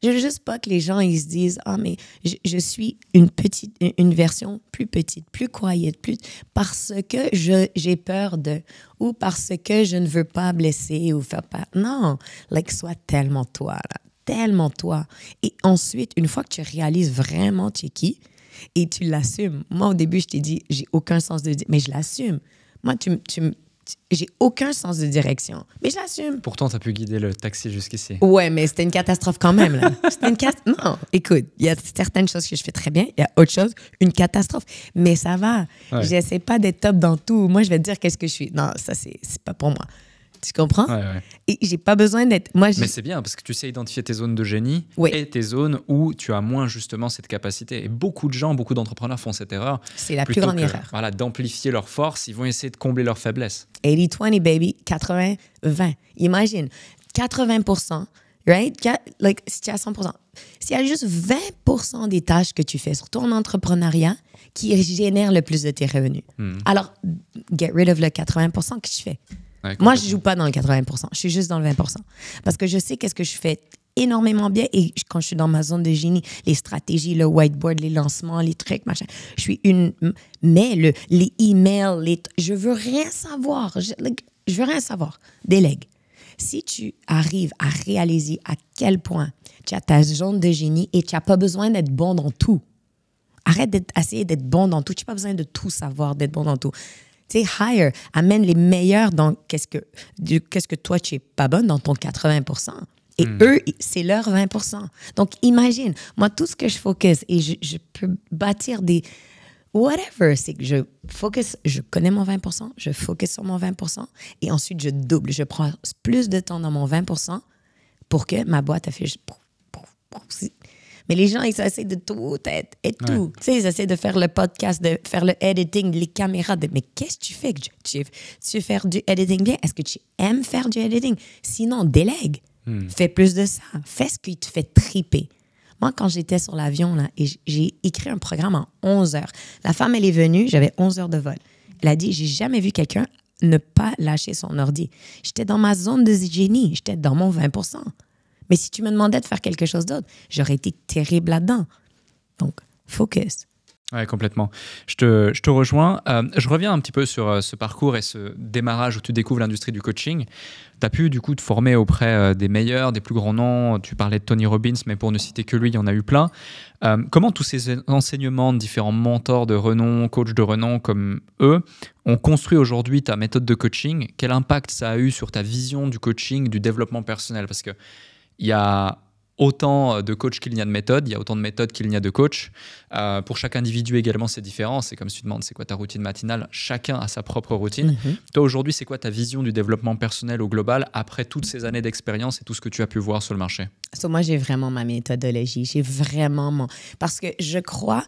je veux juste pas que les gens ils se disent ah mais je, suis une petite une version plus petite, plus quiet, plus parce que je j'ai peur de ou parce que je ne veux pas blesser ou faire peur. Non, like sois tellement toi tellement toi. Et ensuite, une fois que tu réalises vraiment tu es qui et tu l'assumes. Moi au début, je t'ai dit j'ai aucun sens de dire mais je l'assume. Moi tu, me j'ai aucun sens de direction. Mais j'assume. Pourtant, t'as pu guider le taxi jusqu'ici. Ouais, mais c'était une catastrophe quand même. <laughs> c'était une Non, écoute, il y a certaines choses que je fais très bien, il y a autre chose, une catastrophe. Mais ça va. J'essaie pas d'être top dans tout. Moi, je vais te dire qu'est-ce que je suis. Non, ça, c'est, c'est pas pour moi. Tu comprends ouais, ouais. Et j'ai pas besoin d'être. Moi, mais c'est bien parce que tu sais identifier tes zones de génie et tes zones où tu as moins justement cette capacité. Et beaucoup de gens, beaucoup d'entrepreneurs font cette erreur. C'est la plus grande erreur. Voilà, d'amplifier leurs forces, ils vont essayer de combler leurs faiblesses. 80-20, baby, 80-20. Imagine, 80%, right? Like, si tu as 100%, s'il y a juste 20% des tâches que tu fais sur ton entrepreneuriat qui génèrent le plus de tes revenus, hmm. alors get rid of le 80% que tu fais. Moi, je joue pas dans le 80%. Je suis juste dans le 20%. Parce que je sais qu'est-ce que je fais énormément bien et quand je suis dans ma zone de génie, les stratégies, le whiteboard, les lancements, les trucs, machin, je suis une. Mais le, les emails, les, je veux rien savoir. Je, ne veux rien savoir. Délègue. Si tu arrives à réaliser à quel point tu as ta zone de génie et tu n'as pas besoin d'être bon dans tout, arrête d'essayer d'être bon dans tout. Tu n'as pas besoin de tout savoir, d'être bon dans tout tu sais, hire, amène les meilleurs dans qu'est-ce que, qu'est-ce que toi, tu es pas bonne dans ton 80 et hmm. eux, c'est leur 20 Donc, imagine, moi, tout ce que je focus et je, je peux bâtir des, whatever, c'est que je focus, je connais mon 20%, je focus sur mon 20% et ensuite je double, je prends plus de temps dans mon 20% pour que ma boîte affiche. Mais les gens, ils essaient de tout être et tout. Tu sais, ils essaient de faire le podcast, de faire le editing, les caméras. mais qu'est-ce que tu fais? Que tu, veux fais du editing bien? Est-ce que tu aimes faire du editing? Sinon, délègue. Hmm. Fais plus de ça. Fais ce qui te fait triper. Moi, quand j'étais sur l'avion, là, et j'ai écrit un programme en 11 heures. La femme, elle est venue, j'avais 11 heures de vol. Elle a dit, j'ai jamais vu quelqu'un ne pas lâcher son ordi. J'étais dans ma zone de génie, j'étais dans mon 20 mais si tu me demandais de faire quelque chose d'autre, j'aurais été terrible là-dedans. Donc, focus. Oui, complètement. Je te, je te rejoins. Euh, je reviens un petit peu sur euh, ce parcours et ce démarrage où tu découvres l'industrie du coaching. Tu as pu du coup te former auprès euh, des meilleurs, des plus grands noms. Tu parlais de Tony Robbins, mais pour ne citer que lui, il y en a eu plein. comment tous ces enseignements de différents mentors de renom, coachs de renom comme eux, ont construit aujourd'hui ta méthode de coaching Quel impact ça a eu sur ta vision du coaching, du développement personnel Parce que il y a autant euh, de coachs qu'il n'y a de méthodes, il y a autant de méthodes qu'il n'y a de coachs. Euh, pour chaque individu également, c'est différent. C'est comme si tu demandes c'est quoi ta routine matinale, chacun a sa propre routine. Mhm. Toi aujourd'hui, c'est quoi ta vision du développement personnel au global après toutes ces années d'expérience et tout ce que tu as pu voir sur le marché Moi, j'ai vraiment ma méthodologie, j'ai vraiment mon... Parce que je crois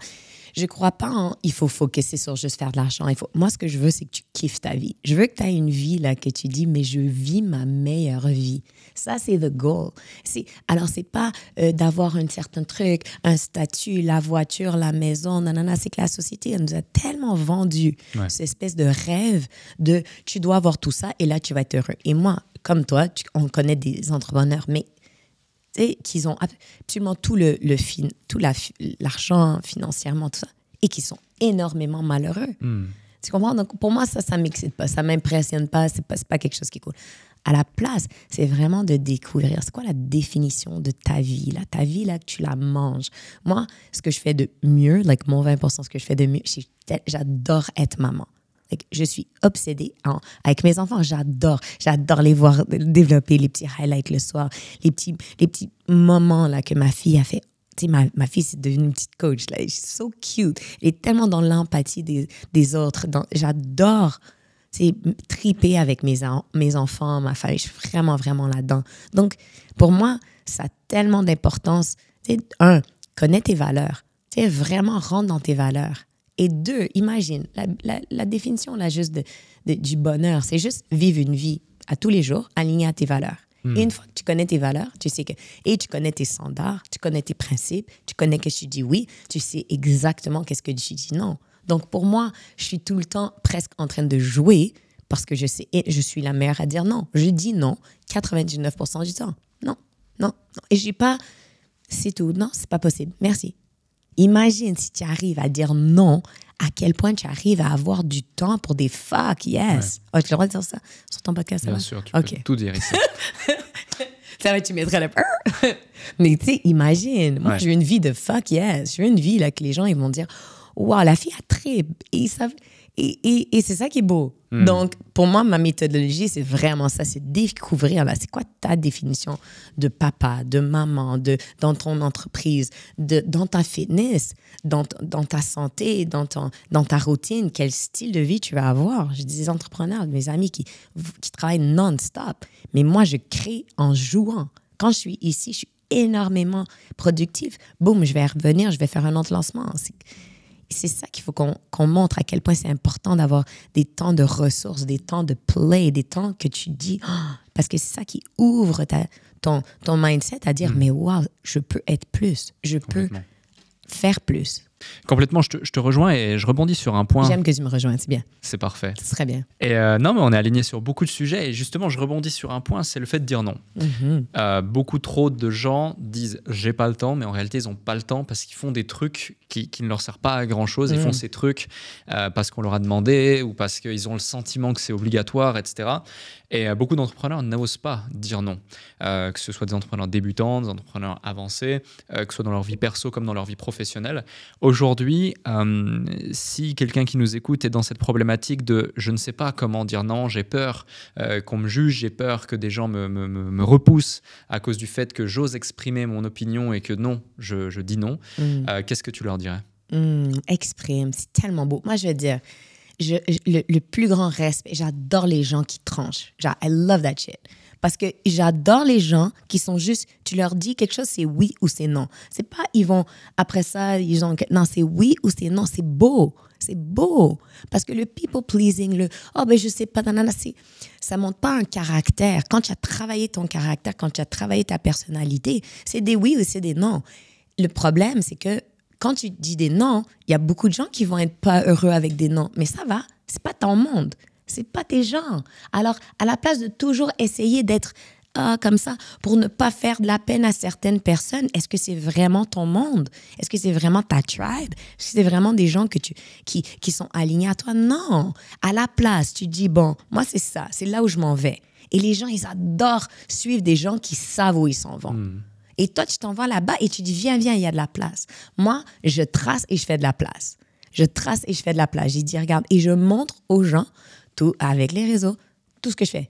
je crois pas en hein. il faut focuser sur juste faire de l'argent. Il faut... Moi, ce que je veux, c'est que tu kiffes ta vie. Je veux que tu aies une vie là que tu dis, mais je vis ma meilleure vie. Ça, c'est the goal. C'est... Alors, c'est pas euh, d'avoir un certain truc, un statut, la voiture, la maison, nanana. C'est que la société, elle nous a tellement vendu cette espèce de rêve de tu dois avoir tout ça et là, tu vas être heureux. Et moi, comme toi, on connaît des entrepreneurs, mais qu'ils ont absolument tout le, le tout l'argent financièrement, tout ça, et qu'ils sont énormément malheureux. Hmm. Tu comprends? Donc, pour moi, ça, ça m'excite pas, ça m'impressionne pas, c'est pas, pas quelque chose qui est cool. À la place, c'est vraiment de découvrir c'est quoi la définition de ta vie, là. Ta vie, là, que tu la manges. Moi, ce que je fais de mieux, like mon 20%, ce que je fais de mieux, j'adore être maman. Je suis obsédée avec mes enfants. J'adore, j'adore les voir développer les petits highlights le soir, les petits, les petits moments là que ma fille a fait. Tu sais, ma, ma fille, c'est devenue une petite coach. Là. Elle so cute. Elle est tellement dans l'empathie des, des autres. J'adore c'est triper avec mes, mes enfants, ma famille. Je suis vraiment, vraiment là-dedans. Donc, pour moi, ça a tellement d'importance. un, connais tes valeurs. Tu vraiment rentre dans tes valeurs. Et deux, imagine, la, la définition là juste de, du bonheur, c'est juste vivre une vie à tous les jours alignée à tes valeurs. Hmm. une fois que tu connais tes valeurs, tu sais que. Et tu connais tes standards, tu connais tes principes, tu connais que tu dis oui, tu sais exactement qu'est-ce que tu dis non. Donc pour moi, je suis tout le temps presque en train de jouer parce que je sais, et je suis la meilleure à dire non. Je dis non 99% du temps. Non, non, non. Et j'ai pas. C'est tout. Non, c'est pas possible. Merci. Imagine si tu arrives à dire non, à quel point tu arrives à avoir du temps pour des fuck yes. tu as le droit de dire ça sur ton podcast Bien va? sûr, tu peux tout dire ici. <laughs> ça va, tu mettrais le <laughs> Mais tu sais, imagine, moi, j'ai une vie de fuck yes. J'ai une vie là que les gens, ils vont dire, waouh, la fille a très... Et, ça... et, et c'est ça qui est beau. Hmm. Donc, pour moi, ma méthodologie, c'est vraiment ça, c'est découvrir, là, c'est quoi ta définition de papa, de maman, de, dans ton entreprise, dans ta fitness, dans, ta santé, dans, ton, dans ta routine, quel style de vie tu vas avoir. J'ai des entrepreneurs, mes amis qui, qui travaillent non-stop, mais moi, je crée en jouant. Quand je suis ici, je suis énormément productif. Boum, je vais revenir, je vais faire un autre lancement c'est ça qu'il faut qu'on montre à quel point c'est important d'avoir des temps de ressources, des temps de play, des temps que tu dis, ah, parce que c'est ça qui ouvre ton, mindset à dire, mm. mais waouh, je peux être plus, je peux faire plus. Complètement, je te, rejoins et je rebondis sur un point. J'aime que tu me rejoignes, c'est bien. C'est parfait. Ce serait bien. Et euh, non, mais on est aligné sur beaucoup de sujets et justement, je rebondis sur un point, c'est le fait de dire non. Mhm. Euh, beaucoup trop de gens disent j'ai pas le temps, mais en réalité, ils ont pas le temps parce qu'ils font des trucs qui, ne leur servent pas à grand chose. Ils font mhm. ces trucs euh, parce qu'on leur a demandé ou parce qu'ils ont le sentiment que c'est obligatoire, etc. Et beaucoup d'entrepreneurs n'osent pas dire non, que ce soit des entrepreneurs débutants, des entrepreneurs avancés, que ce soit dans leur vie perso comme dans leur vie professionnelle. Aujourd'hui, euh, si quelqu'un qui nous écoute est dans cette problématique de je ne sais pas comment dire non, j'ai peur euh, qu'on me juge, j'ai peur que des gens me, me, me, repoussent à cause du fait que j'ose exprimer mon opinion et que non, je, je dis non, mm. euh, qu'est-ce que tu leur dirais mm, Exprime, c'est tellement beau. Moi, je vais dire, je, le, plus grand respect, j'adore les gens qui tranchent. Genre, I love that shit. Parce que j'adore les gens qui sont juste, tu leur dis quelque chose, c'est oui ou c'est non. C'est pas, ils vont, après ça, ils ont, non, c'est oui ou c'est non, c'est beau. C'est beau. Parce que le people pleasing, le oh ben je sais pas, nanana, ça montre pas un caractère. Quand tu as travaillé ton caractère, quand tu as travaillé ta personnalité, c'est des oui ou c'est des non. Le problème, c'est que quand tu dis des non, il y a beaucoup de gens qui vont être pas heureux avec des non. Mais ça va, c'est pas ton monde c'est pas tes gens. Alors, à la place de toujours essayer d'être ah, comme ça, pour ne pas faire de la peine à certaines personnes, est-ce que c'est vraiment ton monde? Est-ce que c'est vraiment ta tribe? Est-ce que c'est vraiment des gens que tu, qui, sont alignés à toi? Non. À la place, tu dis, bon, moi, c'est ça, c'est là où je m'en vais. Et les gens, ils adorent suivre des gens qui savent où ils s'en vont. Hmm. Et toi, tu t'en vas là-bas et tu dis, viens, viens, il y a de la place. Moi, je trace et je fais de la place. Je trace et je fais de la place. J'ai dit, regarde, et je montre aux gens avec les réseaux, tout ce que je fais.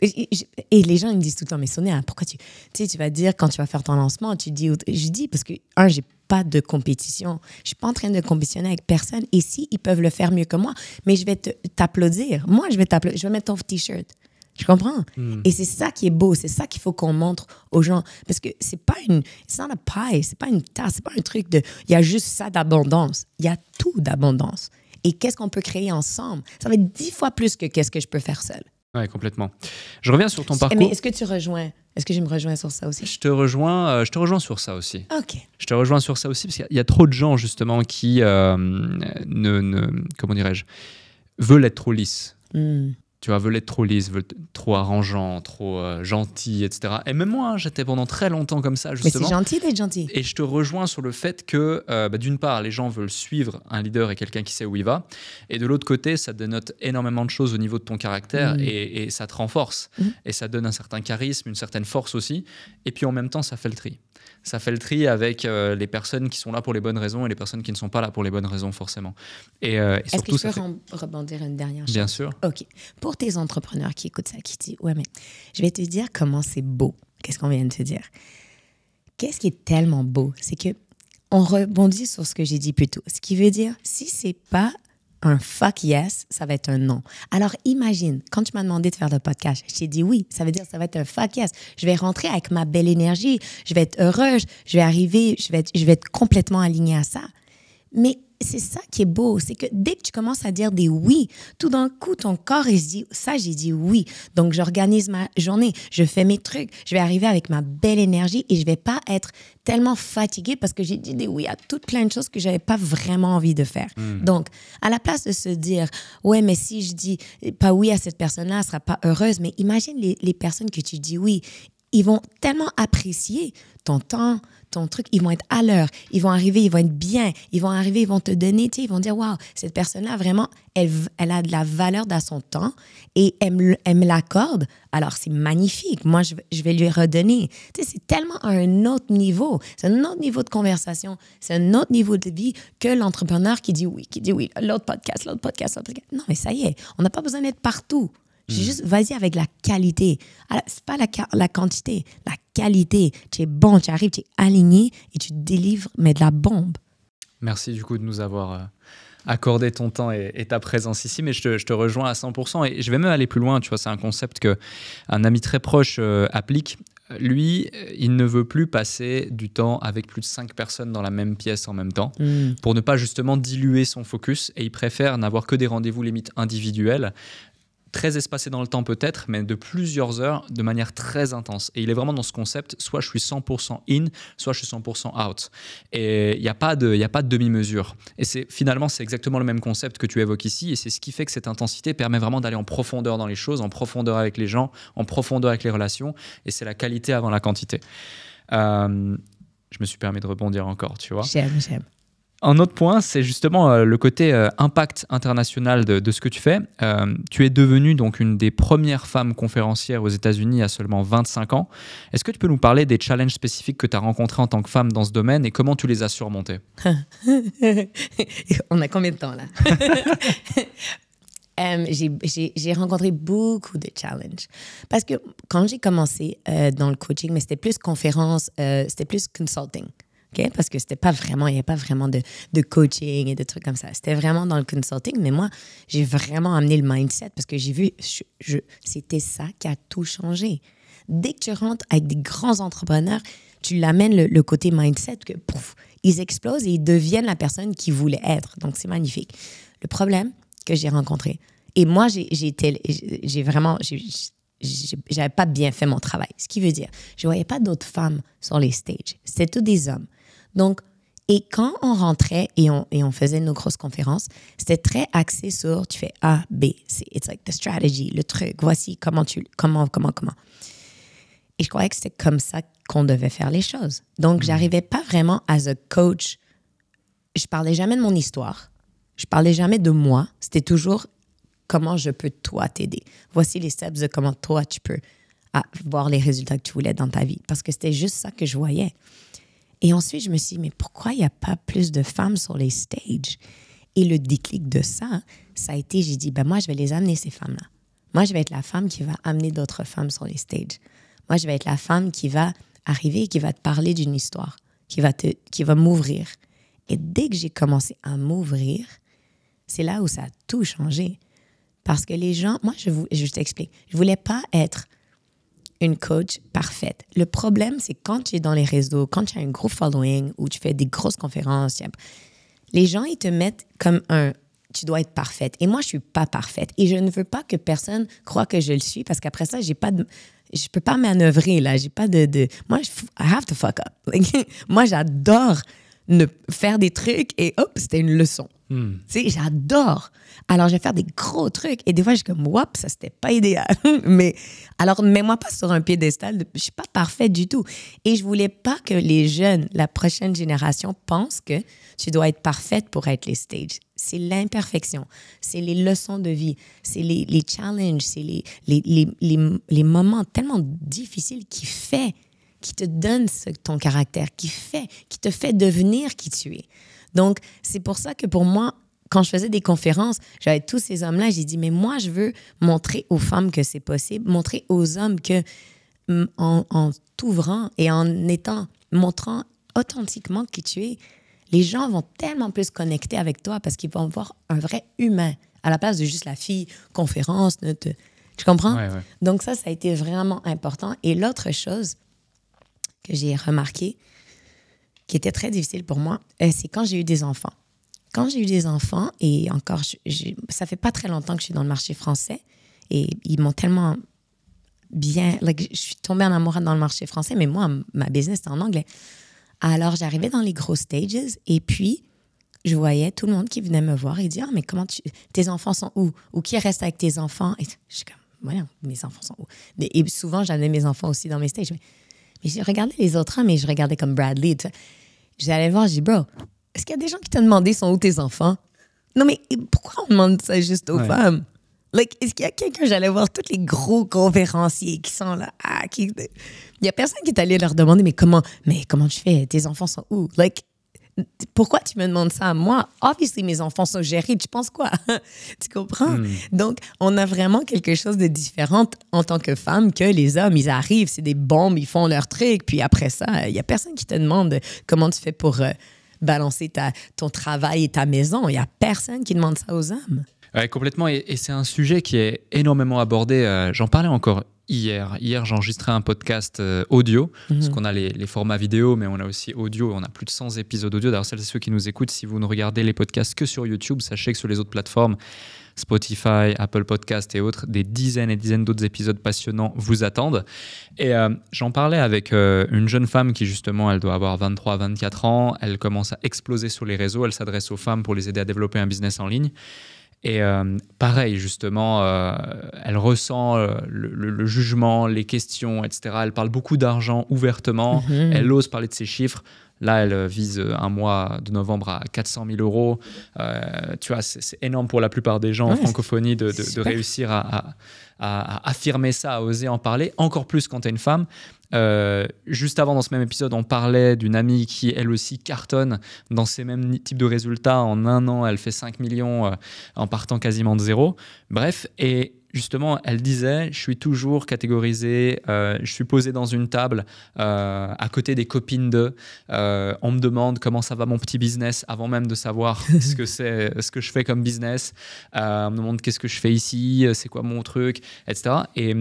Et, les gens ils me disent tout le temps, mais Sonia, pourquoi tu, tu sais, tu vas dire quand tu vas faire ton lancement, tu dis, je dis parce que un, j'ai pas de compétition, je suis pas en train de compétitionner avec personne. Et si ils peuvent le faire mieux que moi, mais je vais t'applaudir. Moi, je vais t'applaudir, je vais mettre ton t-shirt. Tu comprends? Hmm. Et c'est ça qui est beau, c'est ça qu'il faut qu'on montre aux gens. Parce que c'est pas une. C'est pas une c'est pas une tasse, c'est pas un truc de. Il y a juste ça d'abondance. Il y a tout d'abondance et qu'est-ce qu'on peut créer ensemble. Ça va être dix fois plus que qu'est-ce que je peux faire seul. Oui, complètement. Je reviens sur ton parcours. est-ce que tu rejoins Est-ce que je me rejoins sur ça aussi Je te rejoins. Euh, je te rejoins sur ça aussi. Ok. Je te rejoins sur ça aussi parce qu'il y, a trop de gens justement qui euh, ne, comment dirais-je, veulent être trop lisses. Hmm tu vois, veulent être trop lisses, trop arrangeants, trop gentil, euh, gentils, etc. Et même moi, hein, j'étais pendant très longtemps comme ça, justement. Mais c'est gentil d'être gentil. Et je te rejoins sur le fait que, euh, bah, d'une part, les gens veulent suivre un leader et quelqu'un qui sait où il va. Et de l'autre côté, ça dénote énormément de choses au niveau de ton caractère mmh. et, ça te renforce. Mmh. Et ça donne un certain charisme, une certaine force aussi. Et puis en même temps, ça fait le tri ça fait le tri avec euh, les personnes qui sont là pour les bonnes raisons et les personnes qui ne sont pas là pour les bonnes raisons forcément. Et, euh, Est-ce que je peux rebondir une dernière chose Bien sûr. Ok. Pour tes entrepreneurs qui écoutent ça, qui disent ouais mais je vais te dire comment c'est beau. Qu'est-ce qu'on vient de te dire Qu'est-ce qui est tellement beau, c'est que on rebondit sur ce que j'ai dit plus tôt. Ce qui veut dire si c'est pas un fuck yes, ça va être un non. Alors imagine, quand tu m'as demandé de faire le podcast, je t'ai dit oui, ça veut dire ça va être un fuck yes. Je vais rentrer avec ma belle énergie, je vais être heureuse, je vais arriver, je vais être, je vais être complètement alignée à ça. Mais c'est ça qui est beau, c'est que dès que tu commences à dire des oui, tout d'un coup, ton corps, il se dit, ça, j'ai dit oui. Donc, j'organise ma journée, je fais mes trucs, je vais arriver avec ma belle énergie et je vais pas être tellement fatiguée parce que j'ai dit des oui à toutes plein de choses que j'avais pas vraiment envie de faire. Hmm. Donc, à la place de se dire, ouais, mais si je dis pas oui à cette personne-là, elle sera pas heureuse, mais imagine les, les personnes que tu dis oui ils vont tellement apprécier ton temps, ton truc. Ils vont être à l'heure, ils vont arriver, ils vont être bien, ils vont arriver, ils vont te donner, tu ils vont dire Waouh, cette personne-là, vraiment, elle, a de la valeur dans son temps et elle me, l'accorde. Alors, c'est magnifique. Moi, je, vais lui redonner. Tu sais, c'est tellement à un autre niveau. C'est un autre niveau de conversation, c'est un autre niveau de vie que l'entrepreneur qui dit oui, qui dit oui, l'autre podcast, l'autre podcast, l'autre podcast. Non, mais ça y est, on n'a pas besoin d'être partout. Je hmm. juste, vas-y avec la qualité. C'est pas la, la, quantité, la qualité. Tu es bon, tu arrives, tu es aligné et tu délivres, mais de la bombe. Merci du coup de nous avoir euh, accordé ton temps et, ta présence ici, mais je te, rejoins à 100%. Et je vais même aller plus loin, tu vois, c'est un concept que un ami très proche euh, applique lui, euh, il ne veut plus passer du temps avec plus de cinq personnes dans la même pièce en même temps hmm. pour ne pas justement diluer son focus et il préfère n'avoir que des rendez-vous limites individuels très espacé dans le temps peut-être, mais de plusieurs heures de manière très intense. Et il est vraiment dans ce concept, soit je suis 100% in, soit je suis 100% out. Et il n'y a pas de, a pas de demi-mesure. Et c'est finalement, c'est exactement le même concept que tu évoques ici, et c'est ce qui fait que cette intensité permet vraiment d'aller en profondeur dans les choses, en profondeur avec les gens, en profondeur avec les relations, et c'est la qualité avant la quantité. Euh, je me suis permis de rebondir encore, tu vois. J'aime, j'aime. Un autre point, c'est justement euh, le côté euh, impact international de, ce que tu fais. Euh, tu es devenue donc une des premières femmes conférencières aux États-Unis à seulement 25 ans. Est-ce que tu peux nous parler des challenges spécifiques que tu as rencontrés en tant que femme dans ce domaine et comment tu les as surmontés <laughs> On a combien de temps là <laughs> j'ai rencontré beaucoup de challenges. Parce que quand j'ai commencé dans le coaching, mais c'était plus conférence, c'était plus consulting. Parce que c'était pas vraiment, il n'y avait pas vraiment de, de, coaching et de trucs comme ça. C'était vraiment dans le consulting, mais moi, j'ai vraiment amené le mindset parce que j'ai vu, c'était ça qui a tout changé. Dès que tu rentres avec des grands entrepreneurs, tu l'amènes le, côté mindset que pouf, ils explosent et ils deviennent la personne qu'ils voulaient être. Donc c'est magnifique. Le problème que j'ai rencontré, et moi j'ai vraiment, j'avais pas bien fait mon travail. Ce qui veut dire, je voyais pas d'autres femmes sur les stages. C'était tous des hommes. Donc, et quand on rentrait et on, faisait nos grosses conférences, c'était très axé sur tu fais A, B, C. It's like the strategy, le truc, voici comment tu, comment, comment, comment. Et je croyais que c'était comme ça qu'on devait faire les choses. Donc, je hmm. j'arrivais pas vraiment as a coach. Je parlais jamais de mon histoire. Je parlais jamais de moi. C'était toujours comment je peux toi t'aider. Voici les steps de comment toi tu peux avoir ah, les résultats que tu voulais dans ta vie. Parce que c'était juste ça que je voyais. Et ensuite, je me suis dit, mais pourquoi il n'y a pas plus de femmes sur les stages? Et le déclic de ça, ça a été, j'ai dit, ben moi, je vais les amener, ces femmes-là. Moi, je vais être la femme qui va amener d'autres femmes sur les stages. Moi, je vais être la femme qui va arriver et qui va te parler d'une histoire, qui va, te, qui va m'ouvrir. Et dès que j'ai commencé à m'ouvrir, c'est là où ça a tout changé. Parce que les gens, moi, je, vous, je t'explique, je voulais pas être une coach parfaite. Le problème, c'est quand tu es dans les réseaux, quand tu as un gros following ou tu fais des grosses conférences, les gens, ils te mettent comme un tu dois être parfaite. Et moi, je suis pas parfaite. Et je ne veux pas que personne croie que je le suis parce qu'après ça, j'ai pas je peux pas manœuvrer là. J'ai pas de, de, moi, I have to fuck up. <laughs> moi, j'adore ne faire des trucs et hop, c'était une leçon. Hmm. Tu sais, j'adore. Alors, je vais faire des gros trucs et des fois, je suis comme, wop, ça, c'était pas idéal. <laughs> mais alors, mets-moi pas sur un piédestal. je suis pas parfaite du tout. Et je voulais pas que les jeunes, la prochaine génération, pensent que tu dois être parfaite pour être les stages. C'est l'imperfection, c'est les leçons de vie, c'est les, les, challenges, c'est les les, les, les, moments tellement difficiles qui fait qui te donne ce, ton caractère, qui fait, qui te fait devenir qui tu es. Donc, c'est pour ça que pour moi, quand je faisais des conférences, j'avais tous ces hommes-là, j'ai dit, mais moi, je veux montrer aux femmes que c'est possible, montrer aux hommes que en, t'ouvrant et en étant, montrant authentiquement qui tu es, les gens vont tellement plus connecter avec toi parce qu'ils vont voir un vrai humain à la place de juste la fille, conférence, ne Tu comprends? Donc ça, ça a été vraiment important. Et l'autre chose, j'ai remarqué, qui était très difficile pour moi, euh, c'est quand j'ai eu des enfants. Quand j'ai eu des enfants, et encore, je, ça fait pas très longtemps que je suis dans le marché français, et ils m'ont tellement bien. je suis tombée en amour dans le marché français, mais moi, ma business, c'est en anglais. Alors, j'arrivais dans les gros stages et puis, je voyais tout le monde qui venait me voir et dire ah, Mais comment tu, tes enfants sont où Ou qui reste avec tes enfants Et je suis comme Voilà, mes enfants sont où Et souvent, j'amenais mes enfants aussi dans mes stages. Mais j'ai regardé les autres hommes hein, et je regardais comme Bradley. J'allais voir, j'ai dit, bro, est-ce qu'il y a des gens qui t'ont demandé sont où tes enfants? Non, mais pourquoi on demande ça juste aux femmes? Like, est-ce qu'il y a quelqu'un, j'allais voir tous les gros conférenciers qui sont là. Ah, qui... Il y a personne qui est allé leur demander, mais comment, mais comment tu fais? Tes enfants sont où? Like, pourquoi tu me demandes ça à moi? Obviously, mes enfants sont gérés, tu penses quoi? <laughs> tu comprends? Hmm. Donc, on a vraiment quelque chose de différent en tant que femme que les hommes. Ils arrivent, c'est des bombes, ils font leur truc, puis après ça, il n'y a personne qui te demande comment tu fais pour euh, balancer ta, ton travail et ta maison. Il n'y a personne qui demande ça aux hommes. Oui, complètement, et, c'est un sujet qui est énormément abordé. Euh, j'en parlais encore hier. Hier, j'enregistrais un podcast euh, audio, mhm. parce qu'on a les, formats vidéo, mais on a aussi audio. On a plus de 100 épisodes audio. D'ailleurs, celles et ceux qui nous écoutent, si vous ne regardez les podcasts que sur YouTube, sachez que sur les autres plateformes, Spotify, Apple Podcast et autres, des dizaines et dizaines d'autres épisodes passionnants vous attendent. Et euh, j'en parlais avec euh, une jeune femme qui, justement, elle doit avoir 23-24 ans. Elle commence à exploser sur les réseaux. Elle s'adresse aux femmes pour les aider à développer un business en ligne. Et euh, pareil, justement, euh, elle ressent euh, le, jugement, les questions, etc. Elle parle beaucoup d'argent ouvertement, mhm. elle ose parler de ses chiffres. Là, elle vise un mois de novembre à 400 000 euros. tu vois, c'est énorme pour la plupart des gens en francophonie de, réussir à, à, affirmer ça, à oser en parler, encore plus quand tu es une femme. Euh, juste avant, dans ce même épisode, on parlait d'une amie qui, elle aussi, cartonne dans ces mêmes types de résultats. En un an, elle fait 5 millions euh, en partant quasiment de zéro. Bref, et justement, elle disait, je suis toujours catégorisée, euh, je suis posée dans une table à côté des copines de, on me demande comment ça va mon petit business avant même de savoir <laughs> ce que c'est, ce que je fais comme business, on me demande qu'est-ce que je fais ici, c'est quoi mon truc, etc. Et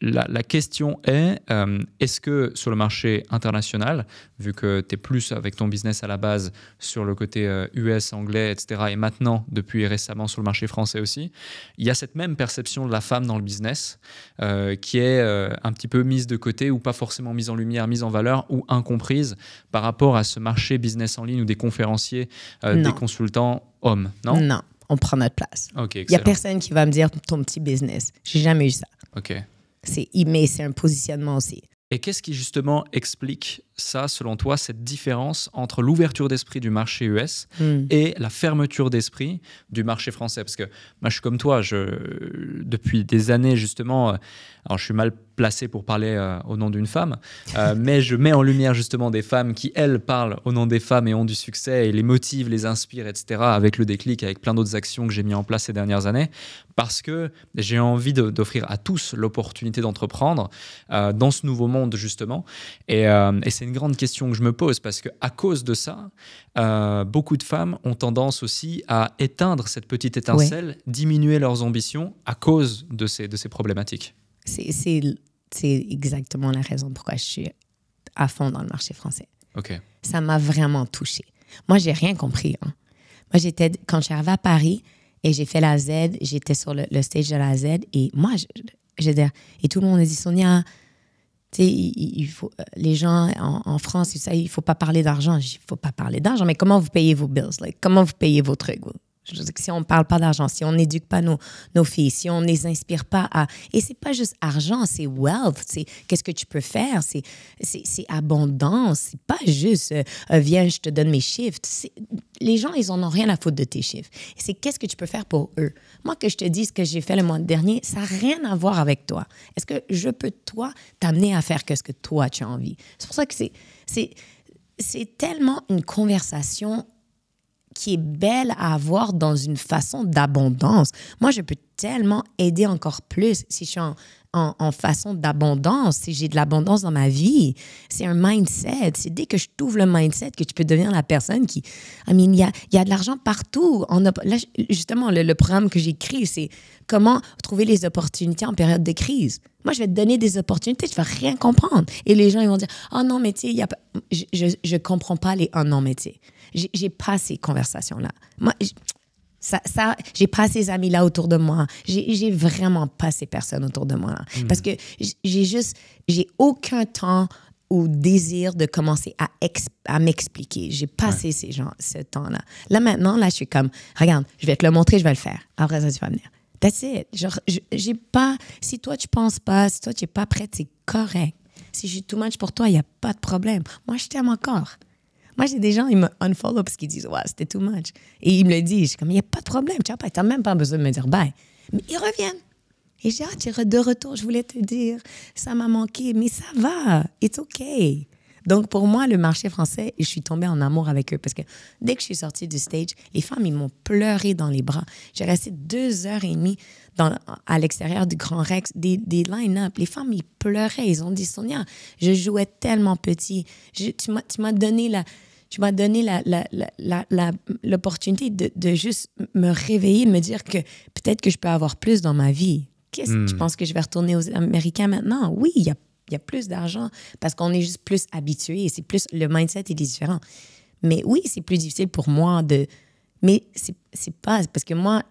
la, question est, euh, est-ce que sur le marché international, vu que tu es plus avec ton business à la base sur le côté US, euh, anglais, etc., et maintenant, depuis récemment, sur le marché français aussi, il y a cette même perception de la femme dans le business euh, qui est un petit peu mise de côté ou pas forcément mise en lumière, mise en valeur ou incomprise par rapport à ce marché business en ligne ou des conférenciers, des consultants hommes, non on prend notre place. Il n'y a personne qui va me dire ton petit business. J'ai jamais eu ça. OK c'est mais c'est un positionnement aussi. Et qu'est-ce qui justement explique ça, selon toi, cette différence entre l'ouverture d'esprit du marché US hmm. et la fermeture d'esprit du marché français Parce que moi, je suis comme toi, je, depuis des années, justement, euh, alors je suis mal placé pour parler euh, au nom d'une femme, euh, <laughs> mais je mets en lumière justement des femmes qui, elles, parlent au nom des femmes et ont du succès et les motivent, les inspirent, etc., avec le déclic, avec plein d'autres actions que j'ai mis en place ces dernières années, parce que j'ai envie d'offrir à tous l'opportunité d'entreprendre dans ce nouveau monde, justement. Et, et c'est une grande question que je me pose parce que à cause de ça, euh, beaucoup de femmes ont tendance aussi à éteindre cette petite étincelle, diminuer leurs ambitions à cause de ces, de ces problématiques. C'est exactement la raison pourquoi je suis à fond dans le marché français. Ok. Ça m'a vraiment touchée. Moi, j'ai rien compris. Hein. Moi, j'étais quand je suis arrivée à Paris et j'ai fait la Z, j'étais sur le, stage de la Z et moi, je, et tout le monde a dit Sonia il, il, faut, euh, les gens en, France, ils disent, ah, il faut pas parler d'argent. Il faut pas parler d'argent, mais comment vous payez vos bills? comment vous payez votre... trucs? si on ne parle pas d'argent, si on n'éduque pas nos, nos filles, si on ne les inspire pas à... Et c'est pas juste argent, c'est wealth, c'est qu'est-ce que tu peux faire, c'est, abondance, c'est pas juste euh, euh, viens, je te donne mes chiffres. Les gens, ils n'en ont rien à foutre de tes chiffres. C'est qu'est-ce que tu peux faire pour eux. Moi, que je te dise ce que j'ai fait le mois dernier, ça n'a rien à voir avec toi. Est-ce que je peux, toi, t'amener à faire ce que toi, tu as envie? C'est pour ça que c'est, c'est, c'est tellement une conversation qui est belle à avoir dans une façon d'abondance. Moi, je peux tellement aider encore plus si je suis en, en, façon d'abondance, si j'ai de l'abondance dans ma vie. C'est un mindset. C'est dès que je t'ouvre le mindset que tu peux devenir la personne qui... I mean, il y a, y a, de l'argent partout. justement, le, programme que j'écris, c'est comment trouver les opportunités en période de crise. Moi, je vais te donner des opportunités, tu vas rien comprendre. Et les gens, ils vont dire, oh non, mais tu sais, je, je, comprends pas les oh non, mais j'ai pas ces conversations-là. Moi, ça, j'ai pas ces amis-là autour de moi. J'ai vraiment pas ces personnes autour de moi. Hmm. Parce que j'ai juste, j'ai aucun temps ou désir de commencer à, à m'expliquer. J'ai passé ces gens, ce temps-là. Là, maintenant, là, je suis comme, regarde, je vais te le montrer, je vais le faire. Après ça, tu vas venir. That's it. j'ai pas, si toi, tu penses pas, si toi, tu n'es pas prête, c'est correct. Si je tout too pour toi, il n'y a pas de problème. Moi, je t'aime encore. Moi, j'ai des gens, ils me unfollow parce qu'ils disent, ouais, c'était too much. Et ils me le disent. Je suis comme, il n'y a pas de problème, tu n'as même pas besoin de me dire bye. Mais ils reviennent. Et j'ai hâte, ah, de retour, je voulais te dire, ça m'a manqué, mais ça va, it's okay. Donc pour moi, le marché français, je suis tombée en amour avec eux parce que dès que je suis sortie du stage, les femmes, ils m'ont pleuré dans les bras. J'ai resté deux heures et demie dans, à l'extérieur du Grand Rex, des, des line-up. Les femmes, ils pleuraient. Ils ont dit, Sonia, je jouais tellement petit. tu m'as donné la, tu m'as donné l'opportunité de, juste me réveiller, me dire que peut-être que je peux avoir plus dans ma vie. Qu'est-ce que tu hmm. penses que je vais retourner aux Américains maintenant? Oui, il y a, plus d'argent parce qu'on est juste plus habitué. C'est plus le mindset est différent. Mais oui, c'est plus difficile pour moi de. Mais c'est pas parce que moi,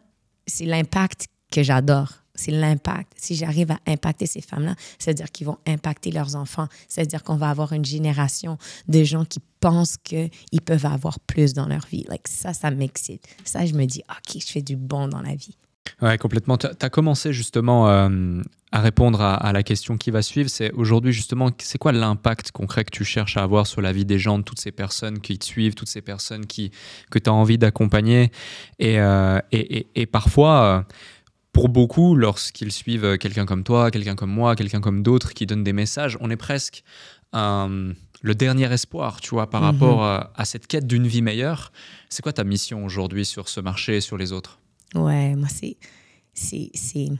c'est l'impact que j'adore c'est l'impact. Si j'arrive à impacter ces femmes-là, c'est-à-dire qu'ils vont impacter leurs enfants, c'est-à-dire qu'on va avoir une génération de gens qui pensent qu'ils peuvent avoir plus dans leur vie. Like, ça, ça m'excite. Ça, je me dis, OK, je fais du bon dans la vie. Ouais, complètement. Tu as commencé justement euh, à répondre à, la question qui va suivre. C'est aujourd'hui justement, c'est quoi l'impact concret que tu cherches à avoir sur la vie des gens, de toutes ces personnes qui te suivent, toutes ces personnes qui, que tu as envie d'accompagner Et, euh, et, parfois... Euh, pour beaucoup, lorsqu'ils suivent euh, quelqu'un comme toi, quelqu'un comme moi, quelqu'un comme d'autres qui donnent des messages, on est presque euh, le dernier espoir, tu vois, par mhm. rapport à, euh, à, cette quête d'une vie meilleure. C'est quoi ta mission aujourd'hui sur ce marché et sur les autres Ouais, moi, c'est. Je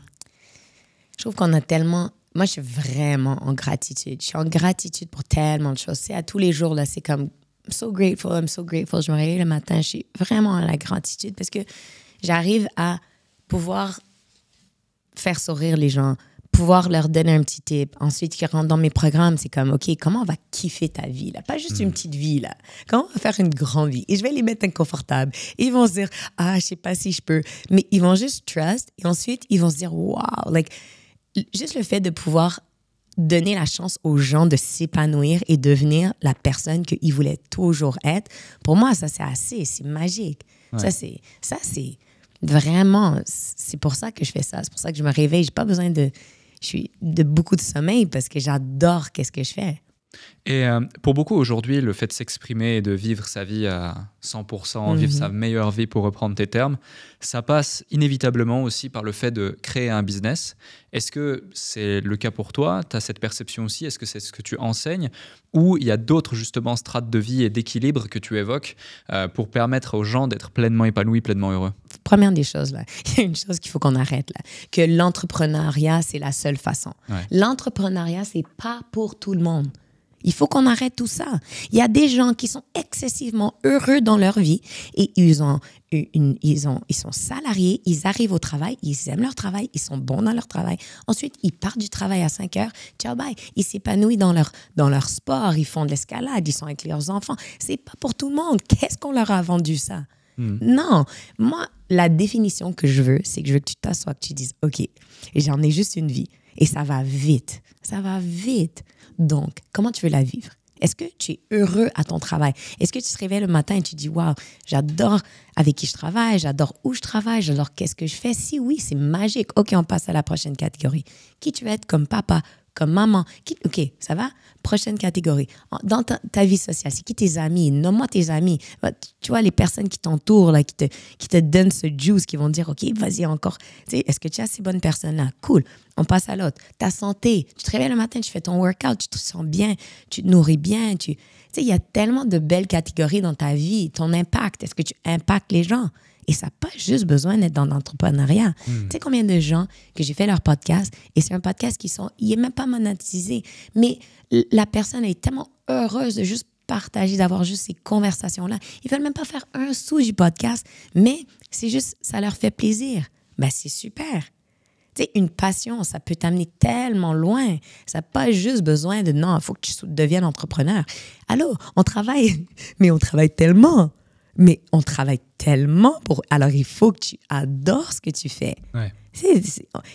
trouve qu'on a tellement. Moi, je suis vraiment en gratitude. Je suis en gratitude pour tellement de choses. C'est à tous les jours, là, c'est comme. I'm so grateful, I'm so grateful. Je me réveille le matin, je suis vraiment à la gratitude parce que j'arrive à pouvoir faire sourire les gens, pouvoir leur donner un petit tip. Ensuite, qui rentrent dans mes programmes, c'est comme, OK, comment on va kiffer ta vie, là? Pas juste une hmm. petite vie, là. Comment on va faire une grande vie? Et je vais les mettre inconfortables. ils vont se dire, ah, je sais pas si je peux. Mais ils vont juste trust. Et ensuite, ils vont se dire, wow, like, juste le fait de pouvoir donner la chance aux gens de s'épanouir et devenir la personne qu'ils voulaient toujours être, pour moi, ça, c'est assez, c'est magique. Ça, c'est, ça, c'est, Vraiment, c'est pour ça que je fais ça. C'est pour ça que je me réveille. J'ai pas besoin de, je suis de beaucoup de sommeil parce que j'adore qu'est-ce que je fais. Et euh, pour beaucoup aujourd'hui, le fait de s'exprimer et de vivre sa vie à 100%, vivre mhm. sa meilleure vie pour reprendre tes termes, ça passe inévitablement aussi par le fait de créer un business. Est-ce que c'est le cas pour toi Tu as cette perception aussi Est-ce que c'est ce que tu enseignes Ou il y a d'autres justement strates de vie et d'équilibre que tu évoques euh, pour permettre aux gens d'être pleinement épanouis, pleinement heureux Première des choses, <laughs> il y a une chose qu'il faut qu'on arrête, que l'entrepreneuriat, c'est la seule façon. L'entrepreneuriat, c'est pas pour tout le monde. Il faut qu'on arrête tout ça. Il y a des gens qui sont excessivement heureux dans leur vie et ils ont ils, ont, ils sont salariés, ils arrivent au travail, ils aiment leur travail, ils sont bons dans leur travail. Ensuite, ils partent du travail à 5 heures, ciao bye. Ils s'épanouissent dans leur, dans leur sport, ils font de l'escalade, ils sont avec leurs enfants. C'est pas pour tout le monde. Qu'est-ce qu'on leur a vendu ça? Hmm. Non, moi, la définition que je veux, c'est que je veux que tu t'assoies, que tu dises, OK, j'en ai juste une vie. Et ça va vite. Ça va vite. Donc, comment tu veux la vivre? Est-ce que tu es heureux à ton travail? Est-ce que tu te réveilles le matin et tu dis, waouh, j'adore avec qui je travaille, j'adore où je travaille, j'adore qu'est-ce que je fais? Si oui, c'est magique. OK, on passe à la prochaine catégorie. Qui tu veux être comme papa, comme maman. OK, ça va? Prochaine catégorie. Dans ta, vie sociale, c'est qui tes amis? Nomme-moi tes amis. Tu vois, les personnes qui t'entourent, là, qui te, qui te donnent ce juice, qui vont dire, OK, vas-y encore. Tu sais, est-ce que tu as ces bonnes personnes-là? Cool. On passe à l'autre. Ta santé. Tu te réveilles le matin, tu fais ton workout, tu te sens bien, tu te nourris bien. Tu, tu sais, il y a tellement de belles catégories dans ta vie. Ton impact. Est-ce que tu impactes les gens? Et ça n'a pas juste besoin d'être dans l'entrepreneuriat. Hmm. Tu sais combien de gens que j'ai fait leur podcast et c'est un podcast qui sont, il n'est même pas monétisé, mais la personne est tellement heureuse de juste partager, d'avoir juste ces conversations-là. Ils veulent même pas faire un sou du podcast, mais c'est juste, ça leur fait plaisir. bah c'est super. Tu sais, une passion, ça peut t'amener tellement loin. Ça n'a pas juste besoin de non, il faut que tu deviennes entrepreneur. Allô, on travaille, <laughs> mais on travaille tellement mais on travaille tellement pour. Alors, il faut que tu adores ce que tu fais.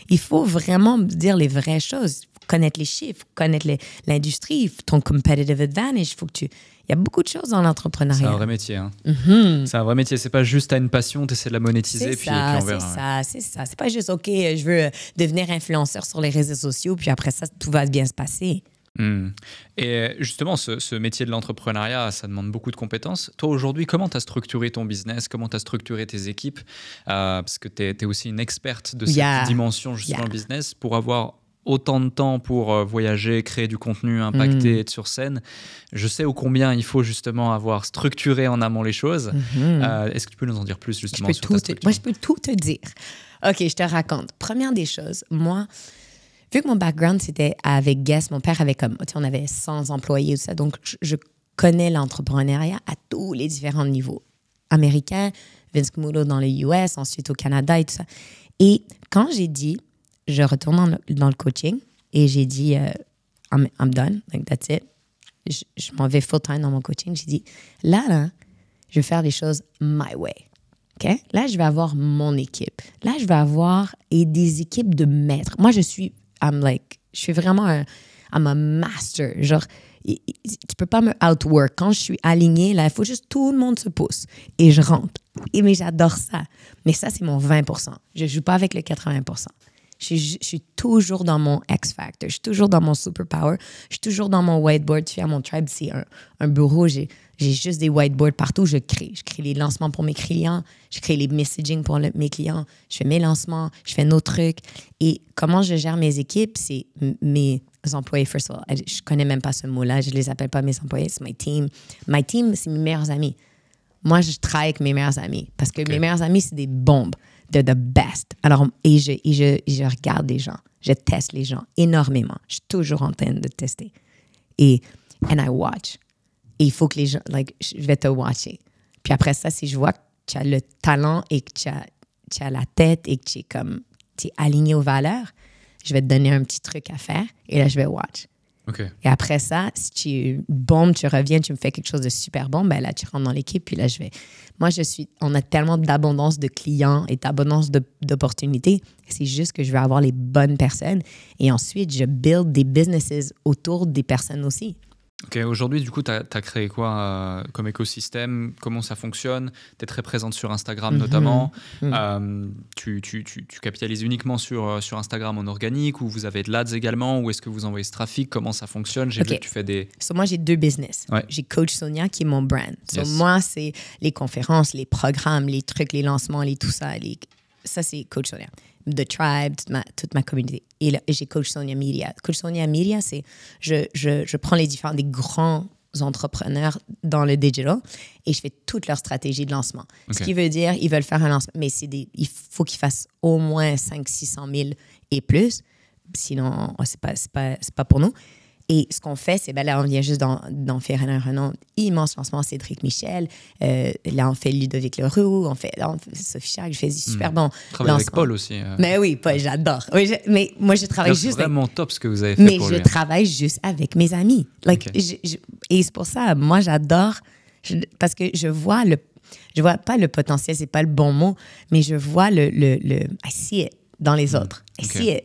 il faut vraiment dire les vraies choses, connaître les chiffres, connaître l'industrie, ton competitive advantage. Faut que tu... Il y a beaucoup de choses dans l'entrepreneuriat. C'est un vrai métier. Hein. Mm-hmm. C'est un vrai métier. C'est pas juste à une passion, tu essaies de la monétiser. C'est ça, c'est ça, c'est ça. C'est pas juste, OK, je veux devenir influenceur sur les réseaux sociaux, puis après ça, tout va bien se passer. Hmm. Et euh, justement, ce, métier de l'entrepreneuriat, ça demande beaucoup de compétences. Toi, aujourd'hui, comment tu as structuré ton business Comment tu as structuré tes équipes euh, Parce que tu es, aussi une experte de cette dimension, justement, business, pour avoir autant de temps pour euh, voyager, créer du contenu, hmm. impacter, être sur scène. Je sais au combien il faut justement avoir structuré en amont les choses. Mhm. Est-ce que tu peux nous en dire plus justement sur Moi, je peux tout te dire. Ok, je te raconte. Première des choses, moi, vu que mon background, c'était avec Guess, mon père avait comme, on avait 100 employés, tout ça. Donc, je, connais l'entrepreneuriat à tous les différents niveaux. Américain, Vince Camulo dans les US, ensuite au Canada et tout ça. Et quand j'ai dit, je retourne dans le, coaching et j'ai dit, euh, I'm, done, like that's it. Je, m'en vais full-time dans mon coaching. J'ai dit, là, là, je vais faire les choses my way. OK? Là, je vais avoir mon équipe. Là, je vais avoir et des équipes de maîtres. Moi, je suis like, je suis vraiment un, I'm a master. Genre, tu peux pas me outwork. Quand je suis alignée, là, il faut juste tout le monde se pousse et je rentre. Et, mais j'adore ça. Mais ça, c'est mon 20 Je joue pas avec le 80 je suis, toujours dans mon X Factor, je suis toujours dans mon superpower, je suis toujours dans mon whiteboard. suis à mon tribe, c'est un, un bureau, j'ai j'ai juste des whiteboards partout. Je crée. Je crée les lancements pour mes clients. Je crée les messaging pour mes clients. Je fais mes lancements. Je fais nos trucs. Et comment je gère mes équipes, c'est mes employés, first of all. Je connais même pas ce mot-là. Je les appelle pas mes employés. C'est my team. My team, c'est mes meilleurs amis. Moi, je travaille avec mes meilleurs amis parce que mes meilleurs amis, c'est des bombes they're the best. Alors, et je, je, je regarde les gens. Je teste les gens énormément. Je suis toujours en train de tester. Et and I watch. Et il faut que les gens, like, je vais te watcher. Puis après ça, si je vois que tu as le talent et que tu as, la tête et que tu es comme, aligné aux valeurs, je vais te donner un petit truc à faire et là, je vais watch. Et après ça, si tu bombes, tu reviens, tu me fais quelque chose de super bon, ben là, tu rentres dans l'équipe, puis là, je vais. Moi, je suis. On a tellement d'abondance de clients et d'abondance d'opportunités. C'est juste que je veux avoir les bonnes personnes. Et ensuite, je build des businesses autour des personnes aussi. Ok, aujourd'hui, du coup, tu as, créé quoi euh, comme écosystème Comment ça fonctionne Tu es très présente sur Instagram mhm. notamment. Mhm. Euh, tu, tu, tu, capitalises uniquement sur, euh, sur Instagram en organique ou vous avez de l'ADS également Ou est-ce que vous envoyez ce trafic Comment ça fonctionne J'ai vu que tu fais des. So, moi, j'ai deux business. J'ai Coach Sonia qui est mon brand. So, Moi, c'est les conférences, les programmes, les trucs, les lancements, les tout ça, ça c'est Coach Sonia, The Tribe, toute ma, communauté. Et j'ai Coach Sonia Media. Coach Sonia Media, c'est je, je, je, prends les différents des grands entrepreneurs dans le digital et je fais toute leur stratégie de lancement. Ce qui veut dire, ils veulent faire un lancement, mais c'est il faut qu'ils fassent au moins 500-600 000 et plus, sinon ce pas, pas, pas pour nous. Et ce qu'on fait, c'est ben là, on vient juste d'en faire un renom immense lancement, Cédric Michel. Euh, là, on fait Ludovic Leroux, on fait, on fait Sophie Chag, je hmm. super bon. Travaille avec Paul aussi. Euh. Mais oui, Paul, j'adore. mais moi, je travaille juste. C'est vraiment avec... top ce que vous avez fait. Mais je travaille juste avec mes amis. Et c'est pour ça, moi, j'adore parce que je vois le je vois pas le potentiel, c'est pas le bon mot, mais je vois le, le, le I see it dans les hmm. autres. I see it.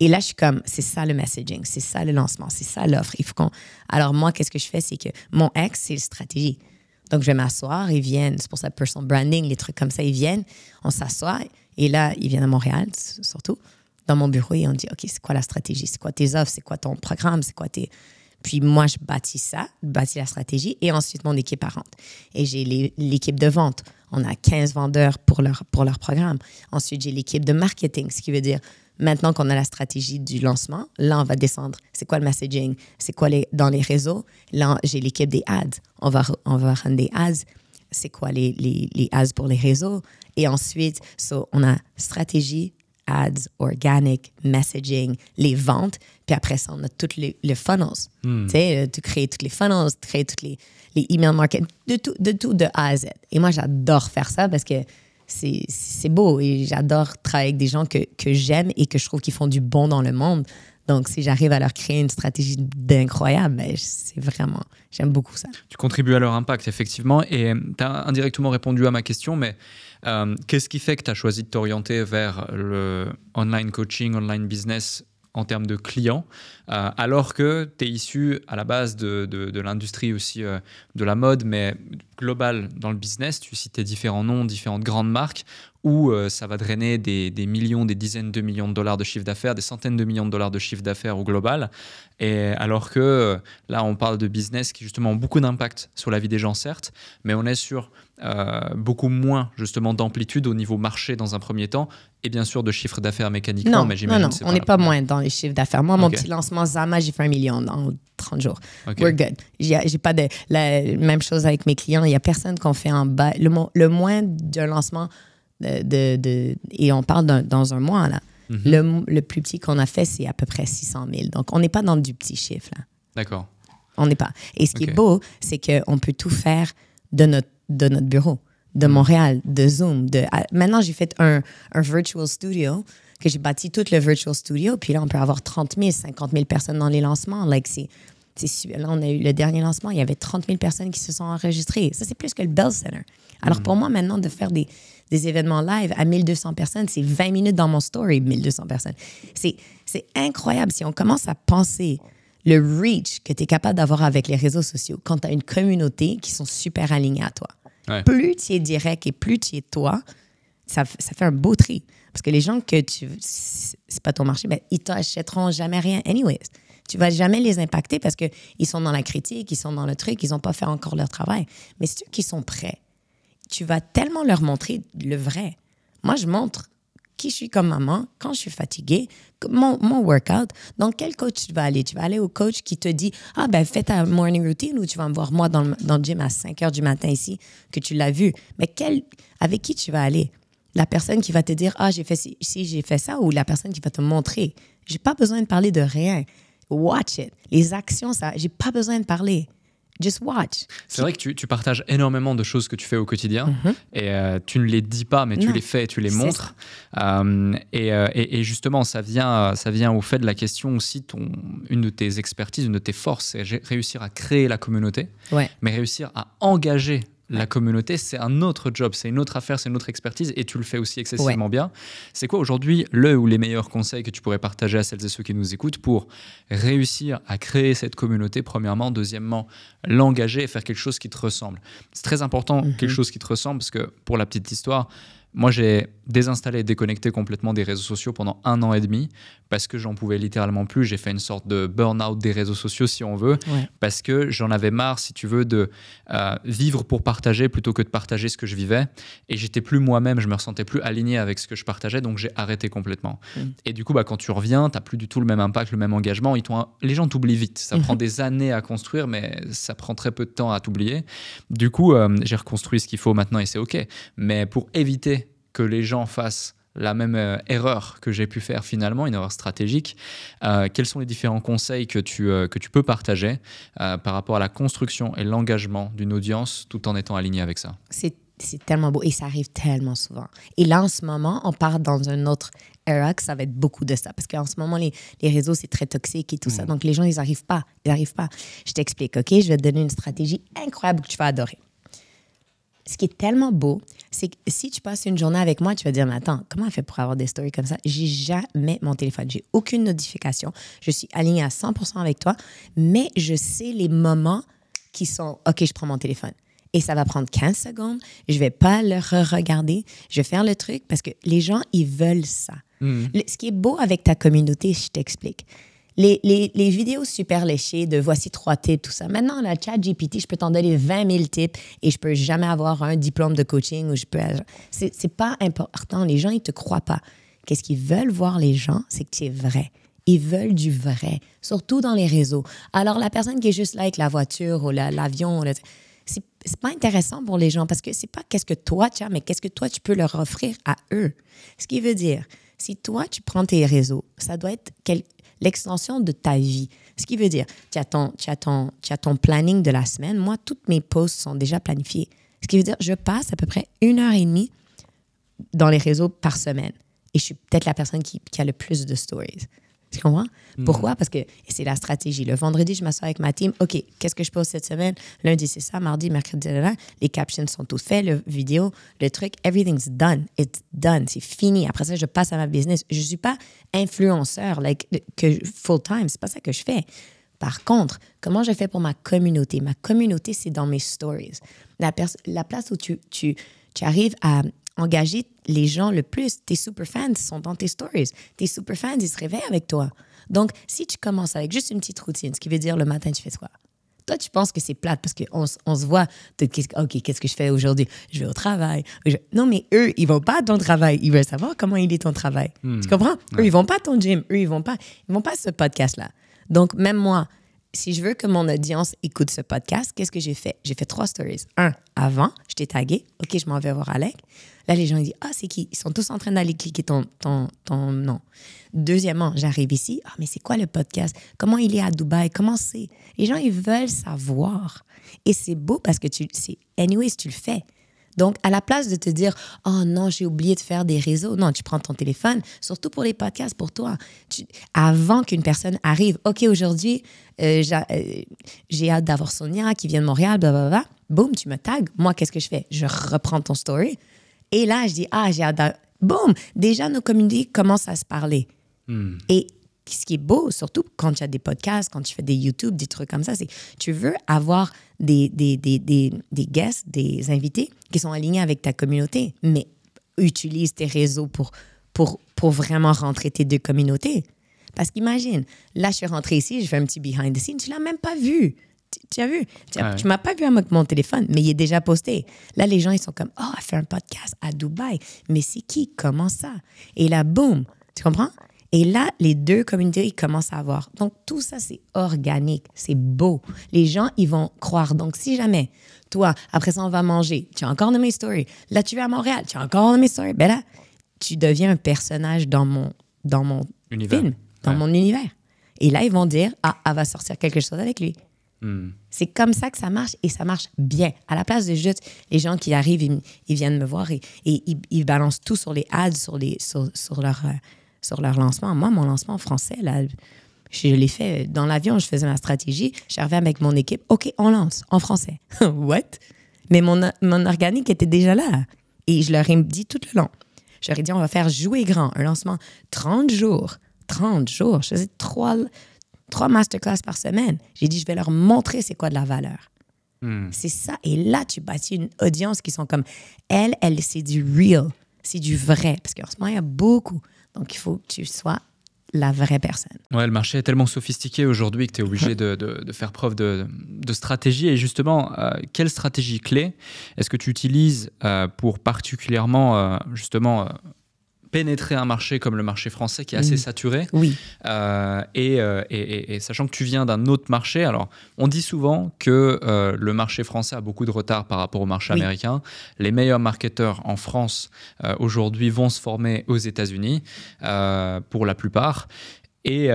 Et là, je suis comme, c'est ça le messaging, c'est ça le lancement, c'est ça l'offre. Il faut qu'on. Alors moi, qu'est-ce que je fais, c'est que mon ex, c'est stratégie. Donc je vais m'asseoir, ils viennent, c'est pour ça personal branding, les trucs comme ça, ils viennent, on s'assoit et là, ils viennent à Montréal surtout dans mon bureau et on dit, ok, c'est quoi la stratégie, c'est quoi tes offres, c'est quoi ton programme, c'est quoi tes puis moi, je bâtis ça, bâtis la stratégie, et ensuite mon équipe à Et j'ai l'équipe de vente. On a 15 vendeurs pour leur, pour leur programme. Ensuite, j'ai l'équipe de marketing, ce qui veut dire Maintenant qu'on a la stratégie du lancement, là, on va descendre. C'est quoi le messaging? C'est quoi les, dans les réseaux? Là, j'ai l'équipe des ads. On va, on va rendre des ads. C'est quoi les, les, les, ads pour les réseaux? Et ensuite, on a stratégie, ads, organic, messaging, les ventes. Puis après ça, on a toutes les, les funnels. Hmm. Tu sais, euh, crées tous les funnels, tu crées toutes les, les email marketing, de tout, de tout de A à Z. Et moi, j'adore faire ça parce que c'est beau et j'adore travailler avec des gens que, j'aime et que je trouve qu'ils font du bon dans le monde. Donc, si j'arrive à leur créer une stratégie d'incroyable, ben, c'est vraiment, j'aime beaucoup ça. Tu contribues à leur impact, effectivement. Et euh, tu as indirectement répondu à ma question, mais euh, qu'est-ce qui fait que tu as choisi de t'orienter vers le online coaching, online business en termes de clients, euh, alors que tu es issu à la base de, l'industrie aussi euh, de la mode, mais global dans le business. Tu citais différents noms, différentes grandes marques où euh, ça va drainer des, des, millions, des dizaines de millions de dollars de chiffre d'affaires, des centaines de millions de dollars de chiffre d'affaires au global. Et alors que là, on parle de business qui justement ont beaucoup d'impact sur la vie des gens, certes, mais on est sur euh, beaucoup moins justement d'amplitude au niveau marché dans un premier temps et bien sûr de chiffre d'affaires mécaniquement. Non, mais non, non, on n'est pas, moins dans les chiffres d'affaires. Moi, mon petit lancement Zama, j'ai fait un million dans 30 jours. We're good. J'ai pas de la même chose avec mes clients. Il y a personne qu'on fait en bas. Le, le moins d'un lancement de, et on parle dans un mois là. Mhm. le, plus petit qu'on a fait, c'est à peu près 600 000. Donc, on n'est pas dans du petit chiffre là. D'accord. On n'est pas. Et ce qui est beau, c'est qu'on peut tout faire de notre de notre bureau, de mm. Montréal, de Zoom. De... Maintenant, j'ai fait un, virtual studio, que j'ai bâti tout le virtual studio. Puis là, on peut avoir 30 000, 50 000 personnes dans les lancements. Like, c'est, là, on a eu le dernier lancement, il y avait 30 000 personnes qui se sont enregistrées. Ça, c'est plus que le Bell Center. Alors, mm. pour moi, maintenant, de faire des, des événements live à 1200 personnes, c'est 20 minutes dans mon story, 1200 personnes. C'est incroyable. Si on commence à penser le reach que tu es capable d'avoir avec les réseaux sociaux quand tu une communauté qui sont super alignées à toi. Plus tu es direct et plus tu es toi, ça, fait un beau tri. Parce que les gens que tu. C'est pas ton marché, ben, ils t'achèteront jamais rien. Anyways, tu vas jamais les impacter parce qu'ils sont dans la critique, ils sont dans le truc, ils n'ont pas fait encore leur travail. Mais ceux qui sont prêts, tu vas tellement leur montrer le vrai. Moi, je montre qui je suis comme maman, quand je suis fatiguée, mon, mon workout. dans quel coach tu vas aller? Tu vas aller au coach qui te dit Ah, ben, fais ta morning routine ou tu vas me voir moi dans le, dans gym à 5 heures du matin ici, que tu l'as vu. Mais avec qui tu vas aller? La personne qui va te dire Ah, j'ai fait si, j'ai fait ça ou la personne qui va te montrer. J'ai pas besoin de parler de rien. Watch it. Les actions, ça, j'ai pas besoin de parler. Just watch. C'est vrai que tu, partages énormément de choses que tu fais au quotidien mhm. et euh, tu ne les dis pas, mais tu les fais et tu les montres. Euh, euh, et, justement, ça vient, ça vient au fait de la question aussi, ton, une de tes expertises, une de tes forces, c'est réussir à créer la communauté, mais réussir à engager la communauté, c'est un autre job, c'est une autre affaire, c'est une autre expertise et tu le fais aussi excessivement bien. C'est quoi aujourd'hui le ou les meilleurs conseils que tu pourrais partager à celles et ceux qui nous écoutent pour réussir à créer cette communauté, premièrement, deuxièmement, l'engager et faire quelque chose qui te ressemble C'est très important, mm-hmm. quelque chose qui te ressemble, parce que pour la petite histoire, moi j'ai désinstaller et déconnecter complètement des réseaux sociaux pendant un an et demi parce que j'en pouvais littéralement plus. J'ai fait une sorte de burn-out des réseaux sociaux, si on veut, parce que j'en avais marre, si tu veux, de euh, vivre pour partager plutôt que de partager ce que je vivais. Et j'étais plus moi-même, je me ressentais plus aligné avec ce que je partageais, donc j'ai arrêté complètement. Mm. Et du coup, bah, quand tu reviens, tu n'as plus du tout le même impact, le même engagement. Les gens t'oublient vite. Ça mm-hmm. prend des années à construire, mais ça prend très peu de temps à t'oublier. Du coup, euh, j'ai reconstruit ce qu'il faut maintenant et c'est OK. Mais pour éviter que les gens fassent la même euh, erreur que j'ai pu faire finalement, une erreur stratégique. Euh, quels sont les différents conseils que tu, euh, que tu peux partager par rapport à la construction et l'engagement d'une audience tout en étant aligné avec ça C'est tellement beau et ça arrive tellement souvent. Et là, en ce moment, on part dans une autre era que ça va être beaucoup de ça. Parce qu'en ce moment, les, les réseaux, c'est très toxique et tout ça. Mm. Donc, les gens, ils n'arrivent pas. Ils n'arrivent pas. Je t'explique, OK? Je vais te donner une stratégie incroyable que tu vas adorer ce qui est tellement beau, c'est que si tu passes une journée avec moi, tu vas dire, mais attends, comment elle fait pour avoir des stories comme ça? J'ai jamais mon téléphone, j'ai aucune notification. Je suis alignée à 100% avec toi, mais je sais les moments qui sont, OK, je prends mon téléphone. Et ça va prendre 15 secondes. Je vais pas le re-regarder. Je vais faire le truc parce que les gens, ils veulent ça. Hmm. ce qui est beau avec ta communauté, je t'explique, les, vidéos super léchées de voici trois tips, tout ça. Maintenant, la chat GPT, je peux t'en donner 20 000 tips et je peux jamais avoir un diplôme de coaching ou je peux. C'est pas important. Les gens, ils te croient pas. Qu'est-ce qu'ils veulent voir les gens? C'est que tu es vrai. Ils veulent du vrai, surtout dans les réseaux. Alors, la personne qui est juste là avec la voiture ou l'avion, ce c'est pas intéressant pour les gens parce que c'est pas qu'est-ce que toi tu as, mais qu'est-ce que toi tu peux leur offrir à eux. Ce qui veut dire, si toi tu prends tes réseaux, ça doit être quel, l'extension de ta vie. Ce qui veut dire, tu as, ton, tu, tu planning de la semaine. Moi, toutes mes posts sont déjà planifiées. Ce qui veut dire, je passe à peu près une heure et demie dans les réseaux par semaine. Et je suis peut-être la personne qui a le plus de stories. Tu comprends? Hmm. Pourquoi? Parce que c'est la stratégie. Le vendredi, je m'assois avec ma team. OK, qu'est-ce que je pose cette semaine? Lundi, c'est ça. Mardi, mercredi, les captions sont toutes faites, le vidéo, le truc. Everything's done. It's done. C'est fini. Après ça, je passe à ma business. Je ne suis pas influenceur like, full-time. C'est pas ça que je fais. Par contre, comment je fais pour ma communauté? Ma communauté, c'est dans mes stories. La, place où tu arrives à engager les gens le plus. Tes super fans sont dans tes stories. Tes super fans, ils se réveillent avec toi. Donc, si tu commences avec juste une petite routine, ce qui veut dire le matin, tu fais quoi toi, tu penses que c'est plate parce qu'on on se voit, OK, qu'est-ce que je fais aujourd'hui? Je vais au travail. Non, mais eux, ils vont pas à ton travail. Ils veulent savoir comment il est ton travail. Hmm. Tu comprends? Eux, ils vont pas à ton gym. Eux, ils vont pas, ils vont pas à ce podcast-là. Donc, même moi, si je veux que mon audience écoute ce podcast, qu'est-ce que j'ai fait? J'ai fait trois stories. Un, avant, je t'ai tagué. OK, je m'en vais voir Alec. Là, les gens ils disent Ah, c'est qui? Ils sont tous en train d'aller cliquer ton, ton, ton nom. Deuxièmement, j'arrive ici. Ah, mais c'est quoi le podcast? Comment il est à Dubaï? Comment c'est? Les gens, ils veulent savoir. Et c'est beau parce que tu c'est, anyways, tu le fais. Donc, à la place de te dire, oh non, j'ai oublié de faire des réseaux, non, tu prends ton téléphone, surtout pour les podcasts, pour toi. avant qu'une personne arrive, OK, aujourd'hui, euh, euh, j'ai hâte d'avoir Sonia qui vient de Montréal, blablabla. Boum, tu me tags. Moi, qu'est-ce que je fais? Je reprends ton story. Et là, je dis, ah, j'ai hâte Boum, déjà, nos communautés commencent à se parler. Hmm. Et ce qui est beau, surtout quand tu as des podcasts, quand tu fais des YouTube, des trucs comme ça, c'est tu veux avoir des, des, guests, des invités qui sont alignés avec ta communauté, mais utilise tes réseaux pour, pour, pour vraiment rentrer tes deux communautés. Parce qu'imagine, là, je suis rentrée ici, je fais un petit behind the scenes, tu l'as même pas vu. Tu, as vu? Ah tu, m'as pas vu avec mon téléphone, mais il est déjà posté. Là, les gens, ils sont comme, oh, elle fait un podcast à Dubaï. Mais c'est qui? Comment ça? Et là, boum, tu comprends? Et là, les deux communautés, ils commencent à avoir. Donc, tout ça, c'est organique, c'est beau. Les gens, ils vont croire. Donc, si jamais, toi, après ça, on va manger, tu as encore de mes stories. Là, tu vas à Montréal, tu as encore mes stories. Ben là, tu deviens un personnage dans mon, dans mon film, dans mon univers. Et là, ils vont dire, ah, elle va sortir quelque chose avec lui. Hmm. C'est comme ça que ça marche et ça marche bien. À la place de juste les gens qui arrivent, ils, viennent me voir et, ils, balancent tout sur les ads, sur, les, sur leur, euh, sur leur lancement. Moi, mon lancement en français, là, je l'ai fait dans l'avion, je faisais ma stratégie, j'arrivais avec mon équipe, OK, on lance en français. <laughs> What? Mais mon, mon organique était déjà là. Et je leur ai dit tout le long. Je leur ai dit, on va faire jouer grand, un lancement 30 jours. 30 jours. Je faisais trois, trois masterclass par semaine. J'ai dit, je vais leur montrer c'est quoi de la valeur. Hmm. C'est ça. Et là, tu bâtis une audience qui sont comme, elle, elle, c'est du real, c'est du vrai. Parce qu'en ce moment, il y a beaucoup donc, il faut que tu sois la vraie personne. Ouais, le marché est tellement sophistiqué aujourd'hui que tu es obligé de, faire preuve de, stratégie. Et justement, euh, quelle stratégie clé est-ce que tu utilises euh, pour particulièrement, euh, justement, pénétrer un marché comme le marché français qui est assez saturé. Oui. Euh, euh, et, sachant que tu viens d'un autre marché, alors on dit souvent que euh, le marché français a beaucoup de retard par rapport au marché américain. Les meilleurs marketeurs en France aujourd'hui vont se former aux États-Unis pour la plupart. Et,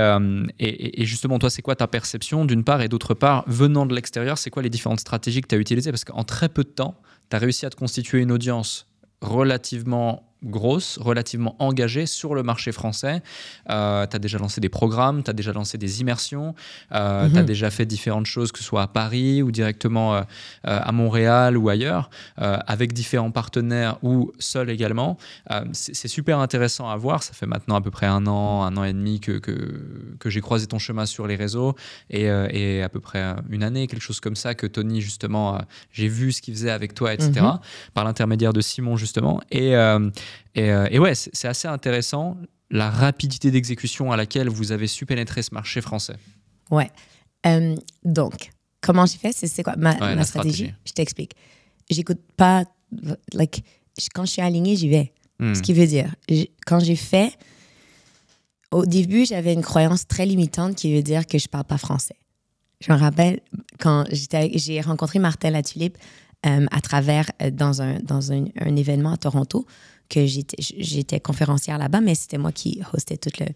et, justement, toi, c'est quoi ta perception d'une part et d'autre part, venant de l'extérieur, c'est quoi les différentes stratégies que tu as utilisées Parce qu'en très peu de temps, tu as réussi à te constituer une audience relativement grosse, relativement engagée sur le marché français. Euh, tu as déjà lancé des programmes, tu as déjà lancé des immersions, euh, tu as mhm. déjà fait différentes choses, que ce soit à Paris ou directement euh, euh, à Montréal ou ailleurs, euh, avec différents partenaires ou seul également. c'est super intéressant à voir. Ça fait maintenant à peu près un an, un an et demi que, j'ai croisé ton chemin sur les réseaux et, à peu près une année, quelque chose comme ça, que Tony, justement, j'ai vu ce qu'il faisait avec toi, etc., mhm. par l'intermédiaire de Simon, justement. Et euh, et, ouais, c'est assez intéressant la rapidité d'exécution à laquelle vous avez su pénétrer ce marché français. Ouais. Euh, donc, comment j'ai fait C'est quoi ma, stratégie, Je t'explique. J'écoute pas. Like, quand je suis alignée, j'y vais. Hmm. Ce qui veut dire, quand j'ai fait, au début, j'avais une croyance très limitante qui veut dire que je parle pas français. Je me rappelle quand j'ai rencontré Martin Latulippe euh, à travers, euh, dans, un, dans un événement à Toronto que j'étais conférencière là-bas, mais c'était moi qui hostais tout le.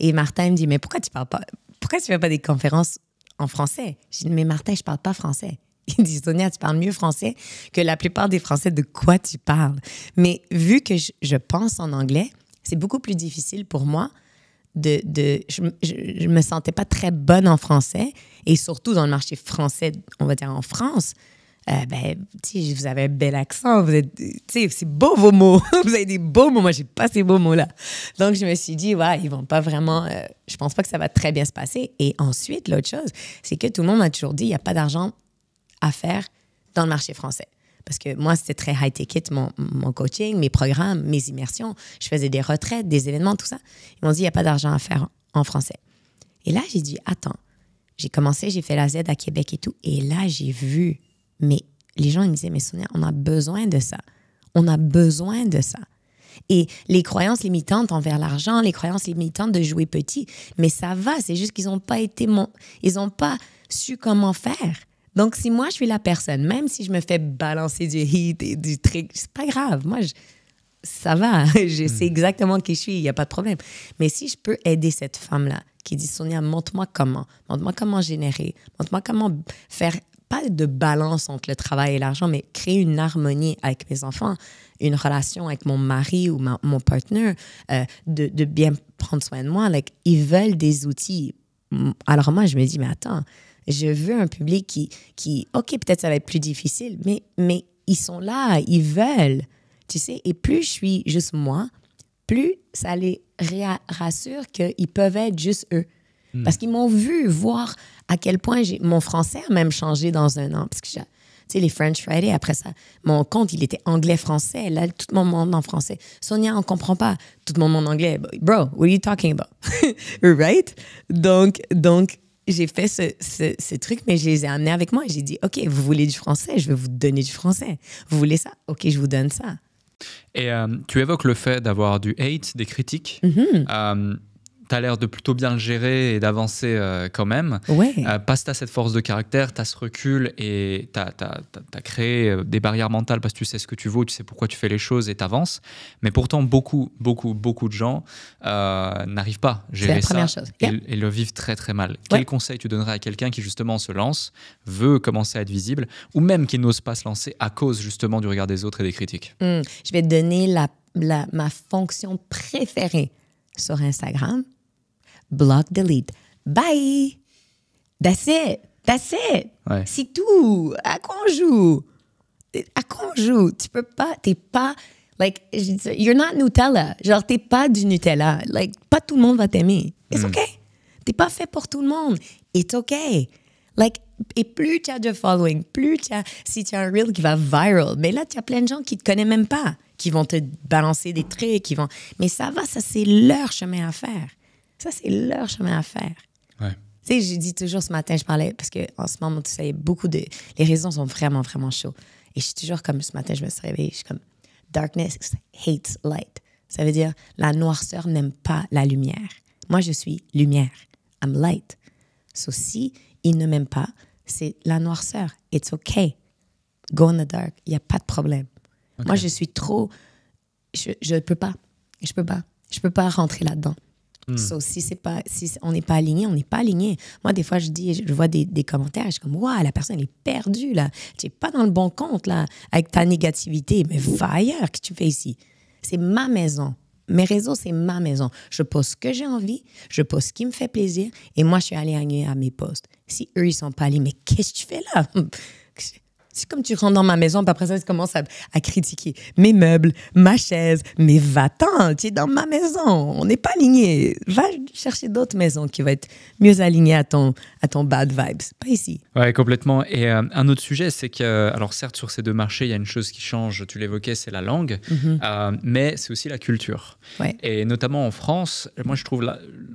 Et Martin me dit Mais pourquoi tu parles pas Pourquoi tu fais pas des conférences en français Je dis Mais Martin, je parle pas français. <laughs> Il dit Sonia, tu parles mieux français que la plupart des Français de quoi tu parles. Mais vu que je, pense en anglais, c'est beaucoup plus difficile pour moi de, de, je, je, je, me sentais pas très bonne en français et surtout dans le marché français, on va dire en France, euh, ben, vous avez un bel accent, vous êtes, c'est beau vos mots, <laughs> vous avez des beaux mots. Moi, j'ai pas ces beaux mots-là. Donc, je me suis dit, ouais, ils vont pas vraiment, euh, je pense pas que ça va très bien se passer. Et ensuite, l'autre chose, c'est que tout le monde m'a toujours dit, il n'y a pas d'argent à faire dans le marché français parce que moi, c'était très high tech, mon, mon, coaching, mes programmes, mes immersions. Je faisais des retraites, des événements, tout ça. Ils m'ont dit, il n'y a pas d'argent à faire en français. Et là, j'ai dit, attends, j'ai commencé, j'ai fait la Z à Québec et tout. Et là, j'ai vu mais les gens ils me disaient, mais Sonia, on a besoin de ça. On a besoin de ça. Et les croyances limitantes envers l'argent, les croyances limitantes de jouer petit, mais ça va, c'est juste qu'ils n'ont pas été, ils n'ont pas su comment faire. Donc, si moi, je suis la personne, même si je me fais balancer du hit et du trick, c'est pas grave. Moi, je... ça va. <laughs> je sais hmm. exactement qui je suis. Il n'y a pas de problème. Mais si je peux aider cette femme-là qui dit, Sonia, montre-moi comment. Montre-moi comment générer. Montre-moi comment faire pas de balance entre le travail et l'argent, mais créer une harmonie avec mes enfants, une relation avec mon mari ou mon partenaire, euh, de, bien prendre soin de moi. Like, ils veulent des outils. Mm, alors moi, je me dis, mais attends, je veux un public qui, qui OK, peut-être ça va être plus difficile, mais, mais ils sont là, ils veulent. Tu sais, et plus je suis juste moi, plus ça les rassure qu'ils peuvent être juste eux. Hmm. Parce qu'ils m'ont vu voir à quel point mon français a même changé dans un an. Parce que tu sais, les French Friday, après ça, mon compte, il était anglais-français. Là, tout le monde en français. Sonia, on comprend pas. Tout le monde en anglais. Bro, what are you talking about? <laughs> right? Donc, donc j'ai fait ce, ce, truc, mais je les ai amenés avec moi. et J'ai dit, OK, vous voulez du français, je vais vous donner du français. Vous voulez ça? OK, je vous donne ça. Et euh, tu évoques le fait d'avoir du hate, des critiques. Mm-hmm. Euh, tu as l'air de plutôt bien le gérer et d'avancer euh, quand même. Ouais. Euh, parce que tu as cette force de caractère, tu as ce recul et tu as, créé euh, des barrières mentales parce que tu sais ce que tu veux tu sais pourquoi tu fais les choses et tu avances. Mais pourtant, beaucoup, beaucoup, beaucoup de gens n'arrivent pas à gérer ça Et, le vivent très, très mal. Quel conseil tu donnerais à quelqu'un qui justement se lance, veut commencer à être visible ou même qui n'ose pas se lancer à cause justement du regard des autres et des critiques hmm. Je vais te donner la, ma fonction préférée sur Instagram, block, delete. Bye. That's it. That's it. C'est tout. À quoi on joue? À quoi on joue? Tu peux pas, t'es pas, like, you're not Nutella. Genre, t'es pas du Nutella. Like, pas tout le monde va t'aimer. It's hmm. okay. T'es pas fait pour tout le monde. It's okay. Like, et plus tu de following, plus tu si tu as un reel qui va viral, mais là, tu as plein de gens qui te connaissent même pas, qui vont te balancer des traits, qui vont, mais ça va, ça, c'est leur chemin à faire. Ça, c'est leur chemin à faire. Tu sais, je dis toujours ce matin, je parlais, parce qu'en ce moment, tu sais, beaucoup de. Les raisons sont vraiment, vraiment chaudes. Et je suis toujours comme ce matin, je me suis réveillée, je suis comme Darkness hates light. Ça veut dire la noirceur n'aime pas la lumière. Moi, je suis lumière. I'm light. So, si il ne m'aime pas, c'est la noirceur. It's okay. Go in the dark. Il n'y a pas de problème. Moi, je suis trop. Je ne peux pas. Je peux pas. Je peux pas rentrer là-dedans. Hmm. si, c'est pas, si on n'est pas aligné, on n'est pas aligné. Moi, des fois, je dis, je vois des, des commentaires, je suis comme, waouh, la personne est perdue là. Tu n'es pas dans le bon compte là, avec ta négativité. Mais hmm. va ailleurs, que tu fais ici. C'est ma maison. Mes réseaux, c'est ma maison. Je poste ce que j'ai envie, je poste ce qui me fait plaisir, et moi, je suis alignée à mes postes. Si eux, ils sont pas alignés, mais qu'est-ce que tu fais là? <laughs> comme tu rentres dans ma maison, après ça, tu commences à, critiquer mes meubles, ma chaise, mais va-t'en, tu es dans ma maison, on n'est pas aligné. Va chercher d'autres maisons qui vont être mieux alignées à ton, à ton bad vibes, pas ici. Ouais, complètement. Et euh, un autre sujet, c'est que, alors certes, sur ces deux marchés, il y a une chose qui change, tu l'évoquais, c'est la langue, mhm. euh, mais c'est aussi la culture. Et notamment en France, moi je trouve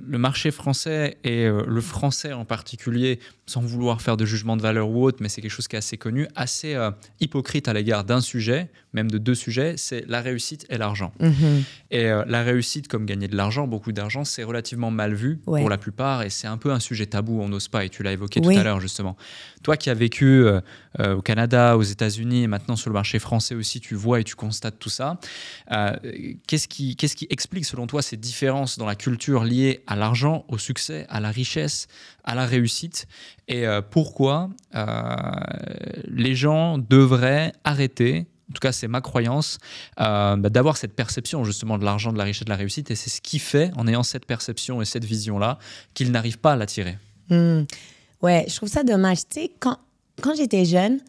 le marché français et euh, le français en particulier, sans vouloir faire de jugement de valeur ou autre, mais c'est quelque chose qui est assez connu, assez euh, hypocrite à l'égard d'un sujet, même de deux sujets, c'est la réussite et l'argent. Mhm. Et euh, la réussite, comme gagner de l'argent, beaucoup d'argent, c'est relativement mal vu pour la plupart et c'est un peu un sujet tabou, on n'ose pas, et tu l'as évoqué tout à l'heure justement. Toi qui as vécu euh, euh, au Canada, aux États-Unis et maintenant sur le marché français aussi, tu vois et tu constates tout ça. Euh, qu'est-ce, qui, qui explique selon toi ces différences dans la culture liées à l'argent, au succès, à la richesse, à la réussite et pourquoi les gens devraient arrêter en tout cas, c'est ma croyance, bah, d'avoir cette perception justement de l'argent, de la richesse, de la réussite. Et c'est ce qui fait, en ayant cette perception et cette vision-là, qu'ils n'arrivent pas à l'attirer. Mmh. Ouais, je trouve ça dommage. Tu sais, quand, quand j'étais jeune,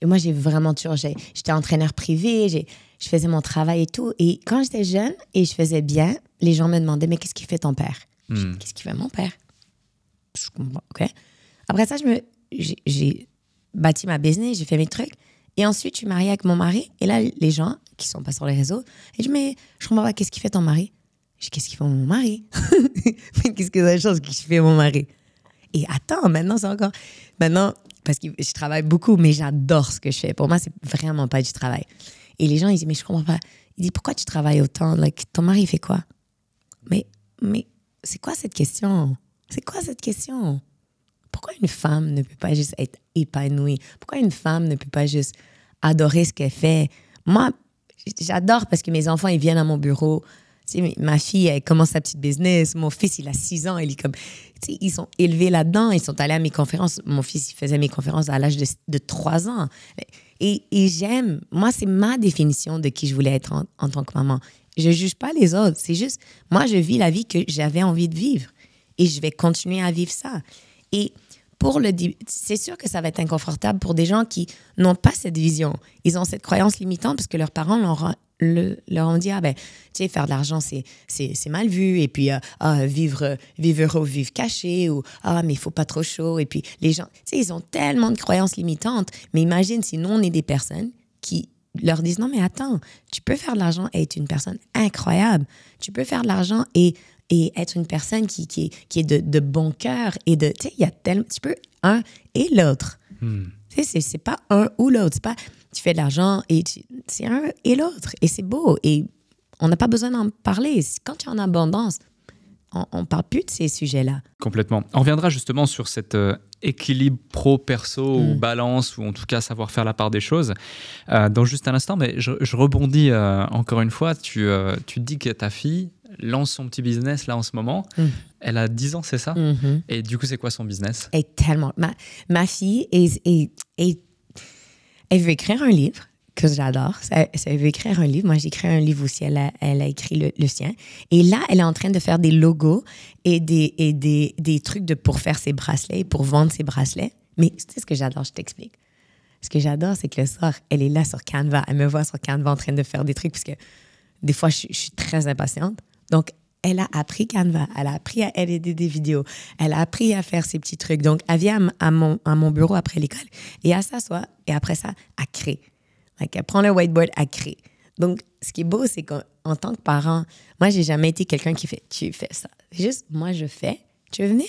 et moi j'ai vraiment toujours, j'étais entraîneur privé, je faisais mon travail et tout. Et quand j'étais jeune et je faisais bien, les gens me demandaient, mais qu'est-ce qui fait ton père hmm. Qu'est-ce qui fait mon père Je comprends, ok. Après ça, j'ai bâti ma business, j'ai fait mes trucs. Et ensuite, je suis mariée avec mon mari. Et là, les gens qui sont pas sur les réseaux, et je mais je comprends pas, qu'est-ce qui fait ton mari qu'est-ce qui fait mon mari <laughs> Qu'est-ce que ça change je fait mon mari et attends, maintenant, c'est encore. Maintenant, parce que je travaille beaucoup, mais j'adore ce que je fais. Pour moi, c'est vraiment pas du travail. Et les gens, ils disent, mais je comprends pas. Ils disent, pourquoi tu travailles autant? Like, ton mari fait quoi? Mais, mais c'est quoi cette question? C'est quoi cette question? Pourquoi une femme ne peut pas juste être épanouie? Pourquoi une femme ne peut pas juste adorer ce qu'elle fait? Moi, j'adore parce que mes enfants, ils viennent à mon bureau ma fille, elle commence sa petite business. Mon fils, il a six ans. Il est comme, tu ils sont élevés là-dedans. Ils sont allés à mes conférences. Mon fils, il faisait mes conférences à l'âge de, trois ans. Et, j'aime, moi, c'est ma définition de qui je voulais être en, tant que maman. Je juge pas les autres. C'est juste, moi, je vis la vie que j'avais envie de vivre. Et je vais continuer à vivre ça. Et pour le c'est sûr que ça va être inconfortable pour des gens qui n'ont pas cette vision. Ils ont cette croyance limitante parce que leurs parents l'ont leur on dit ah ben tu sais faire de l'argent c'est c'est mal vu et puis euh, ah, vivre vivre heureux vivre caché ou ah mais il faut pas trop chaud et puis les gens tu sais ils ont tellement de croyances limitantes mais imagine si nous on est des personnes qui leur disent non mais attends tu peux faire de l'argent et être une personne incroyable tu peux faire de l'argent et et être une personne qui qui, est de, bon cœur et de tu sais il y a tellement tu peux un et l'autre hmm. tu sais c'est pas un ou l'autre pas tu fais de l'argent et c'est un et l'autre. Et c'est beau. Et on n'a pas besoin d'en parler. Quand tu es en abondance, on ne parle plus de ces sujets-là. Complètement. On reviendra justement sur cet euh, équilibre pro-perso ou mm. balance, ou en tout cas savoir faire la part des choses, euh, dans juste un instant. Mais je, je rebondis euh, encore une fois. Tu, tu dis que ta fille lance son petit business là en ce moment. Mm. Elle a 10 ans, c'est ça mm-hmm. Et du coup, c'est quoi son business est tellement... Ma, fille est, est elle veut écrire un livre que j'adore. Elle veut écrire un livre. Moi, j'ai écrit un livre aussi. Elle a, elle a écrit le, sien. Et là, elle est en train de faire des logos et des, des, trucs de, pour faire ses bracelets, pour vendre ses bracelets. Mais tu sais ce que j'adore, je t'explique. Ce que j'adore, c'est que le soir, elle est là sur Canva. Elle me voit sur Canva en train de faire des trucs parce que des fois, je, je suis très impatiente. Donc, elle a appris Canva, elle a appris à aider des vidéos, elle a appris à faire ces petits trucs. Donc, elle vient à mon, à mon bureau après l'école et elle s'assoit et après ça, à créer. elle prend le whiteboard, à créer. Donc, ce qui est beau, c'est qu'en tant que parent, moi, j'ai jamais été quelqu'un qui fait tu fais ça. juste moi, je fais. Tu veux venir?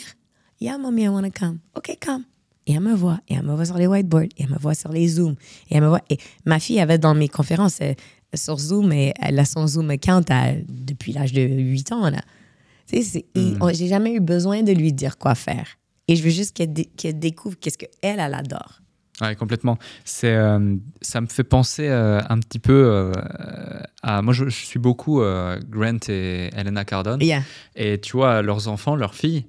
Yeah, mommy, I want to come. OK, come. Et elle me voit, et elle me voit sur les whiteboards, et elle me voit sur les Zooms, et elle me voit. Et ma fille, avait dans mes conférences, euh, sur Zoom, et elle a son Zoom quand à, depuis l'âge de 8 ans. Là. Mm. J'ai jamais eu besoin de lui dire quoi faire. Et je veux juste qu'elle découvre qu'est-ce qu'elle, elle adore. Oui, complètement. C'est, euh, ça me fait penser euh, un petit peu euh, à. Moi, je, suis beaucoup Grant et Elena Cardone. Et tu vois, leurs enfants, leurs filles,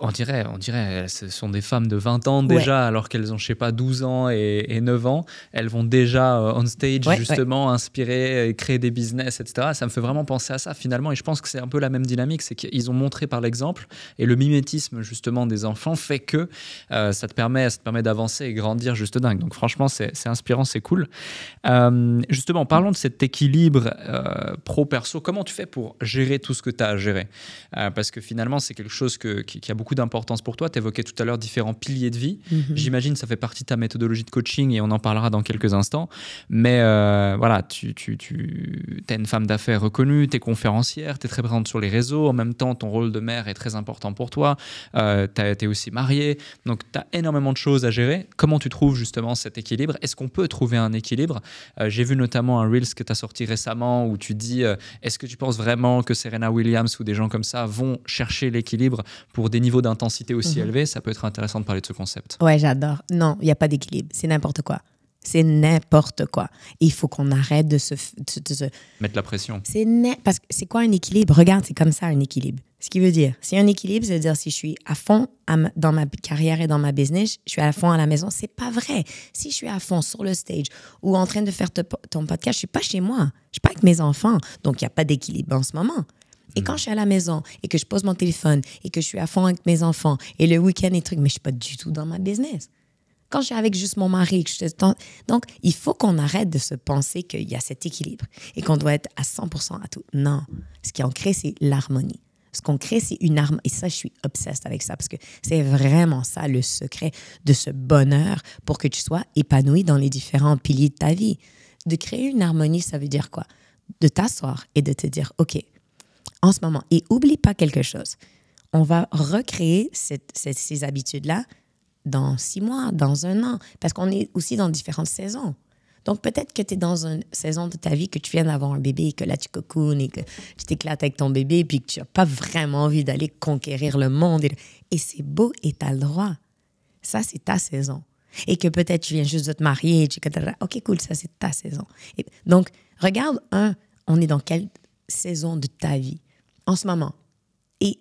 on dirait, on dirait, ce sont des femmes de 20 ans déjà, alors qu'elles ont, je sais pas, 12 ans et, 9 ans. Elles vont déjà euh, on stage, justement, inspirer, créer des business, etc. Ça me fait vraiment penser à ça, finalement. Et je pense que c'est un peu la même dynamique. C'est qu'ils ont montré par l'exemple. Et le mimétisme, justement, des enfants fait que euh, ça te permet, permet d'avancer et grandir juste dingue. Donc, franchement, c'est inspirant, c'est cool. Euh, justement, parlons de cet équilibre pro-perso. Comment tu fais pour gérer tout ce que tu as à gérer Parce que finalement, c'est quelque chose qui, qui a beaucoup d'importance pour toi. Tu évoquais tout à l'heure différents piliers de vie. Mhm. J'imagine ça fait partie de ta méthodologie de coaching et on en parlera dans quelques instants. Mais euh, voilà, tu, tu, es une femme d'affaires reconnue, tu es conférencière, tu es très présente sur les réseaux. En même temps, ton rôle de mère est très important pour toi. Euh, tu été aussi mariée. Donc, tu as énormément de choses à gérer. Comment tu trouves justement cet équilibre Est-ce qu'on peut trouver un équilibre euh, J'ai vu notamment un Reels que tu as sorti récemment où tu dis euh, est-ce que tu penses vraiment que Serena Williams ou des gens comme ça vont chercher l'équilibre pour des niveaux d'intensité aussi élevée mhm. élevé, ça peut être intéressant de parler de ce concept. Ouais, j'adore. Non, il n'y a pas d'équilibre. C'est n'importe quoi. C'est n'importe quoi. il faut qu'on arrête de se, Mettre la pression. C'est Parce que c'est quoi un équilibre Regarde, c'est comme ça un équilibre. Ce qui veut dire, si un équilibre, ça veut dire si je suis à fond dans ma carrière et dans ma business, je suis à fond à la maison, c'est pas vrai. Si je suis à fond sur le stage ou en train de faire ton podcast, je suis pas chez moi, je suis pas avec mes enfants, donc il n'y a pas d'équilibre en ce moment. Et quand mm. je suis à la maison et que je pose mon téléphone et que je suis à fond avec mes enfants et le week-end et trucs, mais je suis pas du tout dans ma business. Quand je suis avec juste mon mari, que je donc il faut qu'on arrête de se penser qu'il y a cet équilibre et qu'on doit être à 100% à tout. Non, ce qui en crée, c'est l'harmonie. Ce qu'on crée, c'est une harmonie. Et ça, je suis obsesse avec ça parce que c'est vraiment ça le secret de ce bonheur pour que tu sois épanoui dans les différents piliers de ta vie. De créer une harmonie, ça veut dire quoi De t'asseoir et de te dire, OK, en ce moment. Et oublie pas quelque chose. On va recréer ces habitudes-là dans six mois, dans un an, parce qu'on est aussi dans différentes saisons. Donc, peut-être que tu es dans une saison de ta vie que tu viens d'avoir un bébé et que là, tu cocounes et que tu t'éclates avec ton bébé et puis que tu n'as pas vraiment envie d'aller conquérir le monde. Et, c'est beau et tu as le droit. Ça, c'est ta saison. Et que peut-être tu viens juste de te marier et tu OK, cool, ça, c'est ta saison. donc, regarde, un, on est dans quelle saison de ta vie? en ce moment. Et,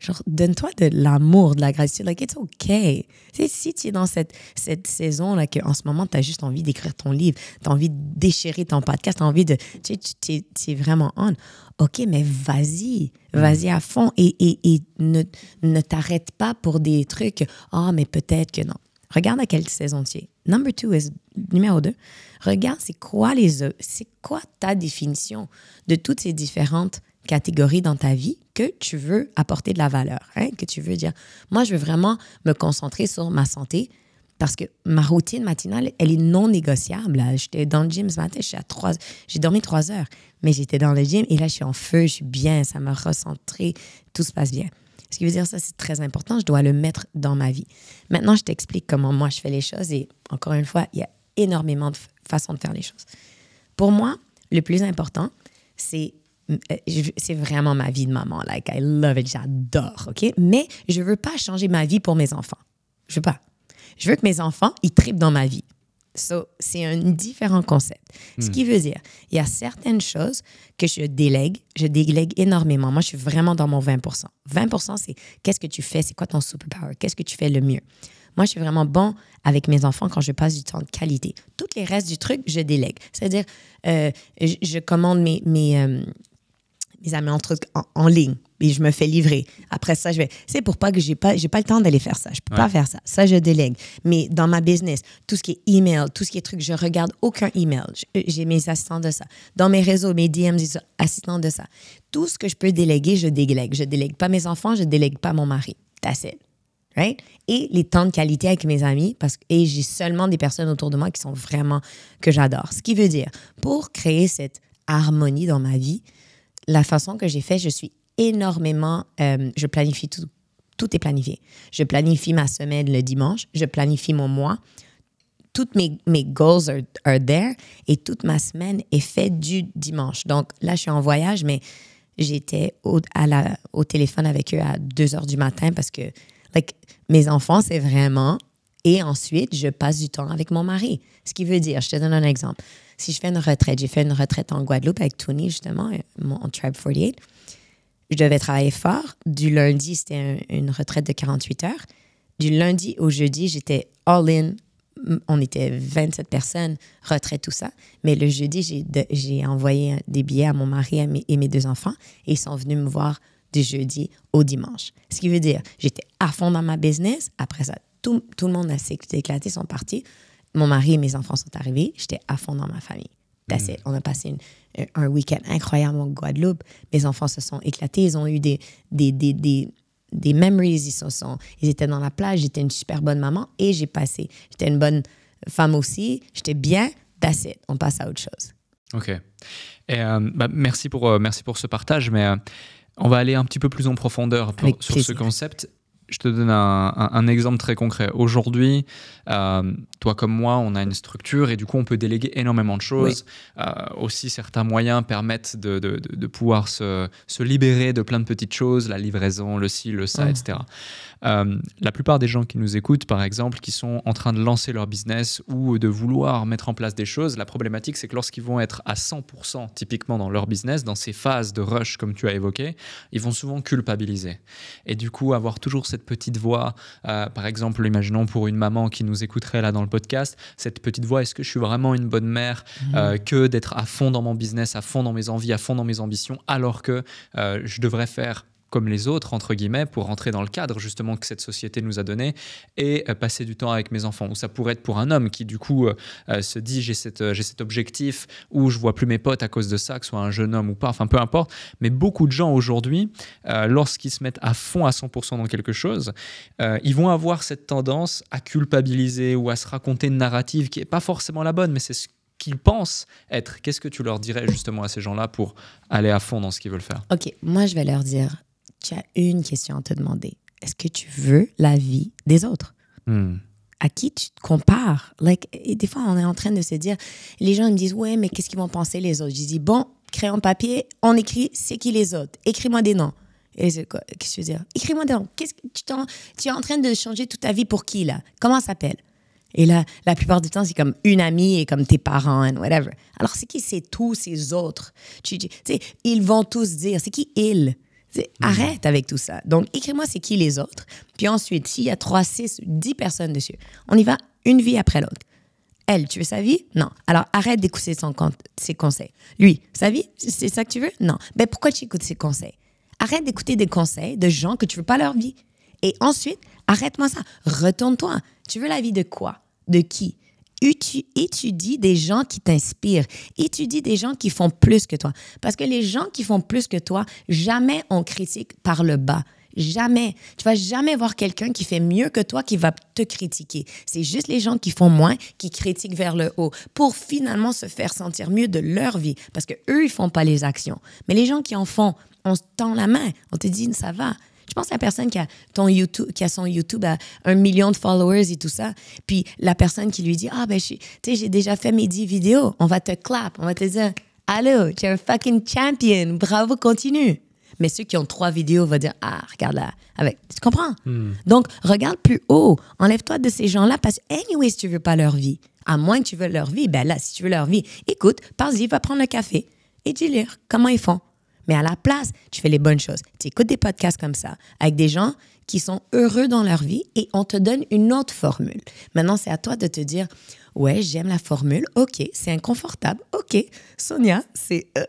genre, donne-toi de l'amour, de la gratitude. Like, it's okay. si tu es dans cette, cette saison-là, qu'en ce moment, tu as juste envie d'écrire ton livre, tu as envie de déchirer ton podcast, tu as envie de. Tu es, vraiment on. OK, mais vas-y, mm. vas-y à fond et, et, ne, ne t'arrête pas pour des trucs. Ah, mais peut-être que non. Regarde à quelle saison tu es. Number two is, numéro 2. Regarde, c'est quoi les c'est quoi ta définition de toutes ces différentes catégorie dans ta vie que tu veux apporter de la valeur, hein, que tu veux dire, moi, je veux vraiment me concentrer sur ma santé parce que ma routine matinale, elle est non négociable. J'étais dans le gym ce matin, j'ai dormi trois heures, mais j'étais dans le gym et là, je suis en feu, je suis bien, ça m'a recentré, tout se passe bien. Ce qui veut dire ça, c'est très important, je dois le mettre dans ma vie. Maintenant, je t'explique comment moi je fais les choses et encore une fois, il y a énormément de façons de faire les choses. Pour moi, le plus important, c'est c'est vraiment ma vie de maman. Like, I love it, j'adore, OK? Mais je veux pas changer ma vie pour mes enfants. Je veux pas. Je veux que mes enfants, ils tripent dans ma vie. So, c'est un différent concept. Ce hmm. qui veut dire, il y a certaines choses que je délègue. Je délègue énormément. Moi, je suis vraiment dans mon 20 20 c'est qu'est-ce que tu fais? C'est quoi ton superpower? Qu'est-ce que tu fais le mieux? Moi, je suis vraiment bon avec mes enfants quand je passe du temps de qualité. Toutes les restes du truc, je délègue. C'est-à-dire, euh, je, commande mes, euh, mes amis en, en, ligne et je me fais livrer. Après ça, je vais. C'est pour pas que j'ai pas j'ai pas le temps d'aller faire ça. Je peux pas faire ça. Ça, je délègue. Mais dans ma business, tout ce qui est email, tout ce qui est truc, je regarde aucun email. Euh, j'ai mes assistants de ça. Dans mes réseaux, mes DMs, j'ai assistants de ça. Tout ce que je peux déléguer, je délègue. Je délègue pas mes enfants, je délègue pas mon mari. That's it. Right? Et les temps de qualité avec mes amis, parce que et j'ai seulement des personnes autour de moi qui sont vraiment que j'adore. Ce qui veut dire, pour créer cette harmonie dans ma vie, la façon que j'ai fait, je suis énormément, euh, je planifie tout. Tout est planifié. Je planifie ma semaine le dimanche, je planifie mon mois. Toutes mes, mes goals are, are et toute ma semaine est faite du dimanche. Donc là, je suis en voyage, mais j'étais au, au téléphone avec eux à 2 heures du matin parce que mes enfants, c'est vraiment. Et ensuite, je passe du temps avec mon mari. Ce qui veut dire, je te donne un exemple si je fais une retraite, j'ai fait une retraite en Guadeloupe avec Tony, justement, euh, mon Tribe 48. Je devais travailler fort. Du lundi, c'était une retraite de 48 heures. Du lundi au jeudi, j'étais all-in. On était 27 personnes, retraite, tout ça. Mais le jeudi, j'ai envoyé des billets à mon mari et mes, deux enfants. Et ils sont venus me voir du jeudi au dimanche. Ce qui veut dire, j'étais à fond dans ma business. Après ça, tout, le monde s'est éclaté, sont partis. Mon mari et mes enfants sont arrivés. J'étais à fond dans ma famille. That's mm. On a passé un week-end incroyable en Guadeloupe. Mes enfants se sont éclatés. Ils ont eu des, des, memories. Ils, sont, ils étaient dans la plage. J'étais une super bonne maman et j'ai passé. J'étais une bonne femme aussi. J'étais bien. That's On passe à autre chose. OK. Euh, bah, merci, pour, euh, merci pour ce partage. Mais. Euh, on va aller un petit peu plus en profondeur sur ce concept je te donne un, exemple très concret. Aujourd'hui, euh, toi comme moi, on a une structure et du coup, on peut déléguer énormément de choses. Euh, aussi, certains moyens permettent de, pouvoir se, libérer de plein de petites choses, la livraison, le ci, le ça, mmh. etc. Euh, la plupart des gens qui nous écoutent, par exemple, qui sont en train de lancer leur business ou de vouloir mettre en place des choses, la problématique, c'est que lorsqu'ils vont être à 100% typiquement dans leur business, dans ces phases de rush comme tu as évoqué, ils vont souvent culpabiliser. Et du coup, avoir toujours cette petite voix, euh, par exemple, imaginons pour une maman qui nous écouterait là dans le podcast, cette petite voix, est-ce que je suis vraiment une bonne mère mmh. euh, que d'être à fond dans mon business, à fond dans mes envies, à fond dans mes ambitions, alors que je devrais faire comme les autres, entre guillemets, pour rentrer dans le cadre justement que cette société nous a donné et euh, passer du temps avec mes enfants. Ou ça pourrait être pour un homme qui du coup euh, euh, se dit j'ai, cette, j'ai cet objectif ou je vois plus mes potes à cause de ça, que ce soit un jeune homme ou pas, enfin peu importe. Mais beaucoup de gens aujourd'hui, lorsqu'ils se mettent à fond à 100% dans quelque chose, ils vont avoir cette tendance à culpabiliser ou à se raconter une narrative qui n'est pas forcément la bonne, mais c'est ce qu'ils pensent être. Qu'est-ce que tu leur dirais justement à ces gens-là pour aller à fond dans ce qu'ils veulent faire Ok, moi je vais leur dire, tu as une question à te demander. Est-ce que tu veux la vie des autres hmm. À qui tu te compares like, Des fois, on est en train de se dire, les gens ils me disent, ouais, mais qu'est-ce qu'ils vont penser les autres Je dis, bon, crayon papier, on écrit, c'est qui les autres Écris-moi des noms. qu'est-ce que tu veux dire Écris-moi des noms. Qu'est-ce que tu, tu es en train de changer toute ta vie pour qui là Comment s'appelle et là, la plupart du temps, c'est comme une amie et comme tes parents, whatever. Alors, c'est qui c'est tous ces autres? Tu, tu ils vont tous dire, c'est qui ils? Mm. Arrête avec tout ça. Donc, écris-moi c'est qui les autres. Puis ensuite, s'il y a 3, 6, 10 personnes dessus, on y va une vie après l'autre. Elle, tu veux sa vie? Non. Alors, arrête d'écouter ses conseils. Lui, sa vie? C'est ça que tu veux? Non. Mais ben, pourquoi tu écoutes ses conseils? Arrête d'écouter des conseils de gens que tu veux pas leur vie. Et ensuite, arrête-moi ça. Retourne-toi. Tu veux la vie de quoi? De qui? étudie des gens qui t'inspirent, étudie des gens qui font plus que toi. Parce que les gens qui font plus que toi, jamais on critique par le bas. Jamais. Tu vas jamais voir quelqu'un qui fait mieux que toi qui va te critiquer. C'est juste les gens qui font moins qui critiquent vers le haut pour finalement se faire sentir mieux de leur vie parce que eux ils font pas les actions. Mais les gens qui en font, on se tend la main, on te dit ça va. Je pense à la personne qui a, ton YouTube, qui a son YouTube à un million de followers et tout ça, puis la personne qui lui dit Ah, ben, tu sais, j'ai déjà fait mes 10 vidéos, on va te clap, on va te dire Allô, tu es un fucking champion, bravo, continue. Mais ceux qui ont trois vidéos vont dire Ah, regarde là. Avec, tu comprends? Hmm. Donc, regarde plus haut. Enlève-toi de ces gens-là parce que, si tu veux pas leur vie. À moins que tu veux leur vie. Ben là, si tu veux leur vie, écoute, pars-y, va prendre le café et dis-leur comment ils font. Mais à la place, tu fais les bonnes choses. Tu écoutes des podcasts comme ça, avec des gens qui sont heureux dans leur vie et on te donne une autre formule. Maintenant, c'est à toi de te dire, ouais, j'aime la formule, ok, c'est inconfortable, ok, Sonia, c'est... Euh,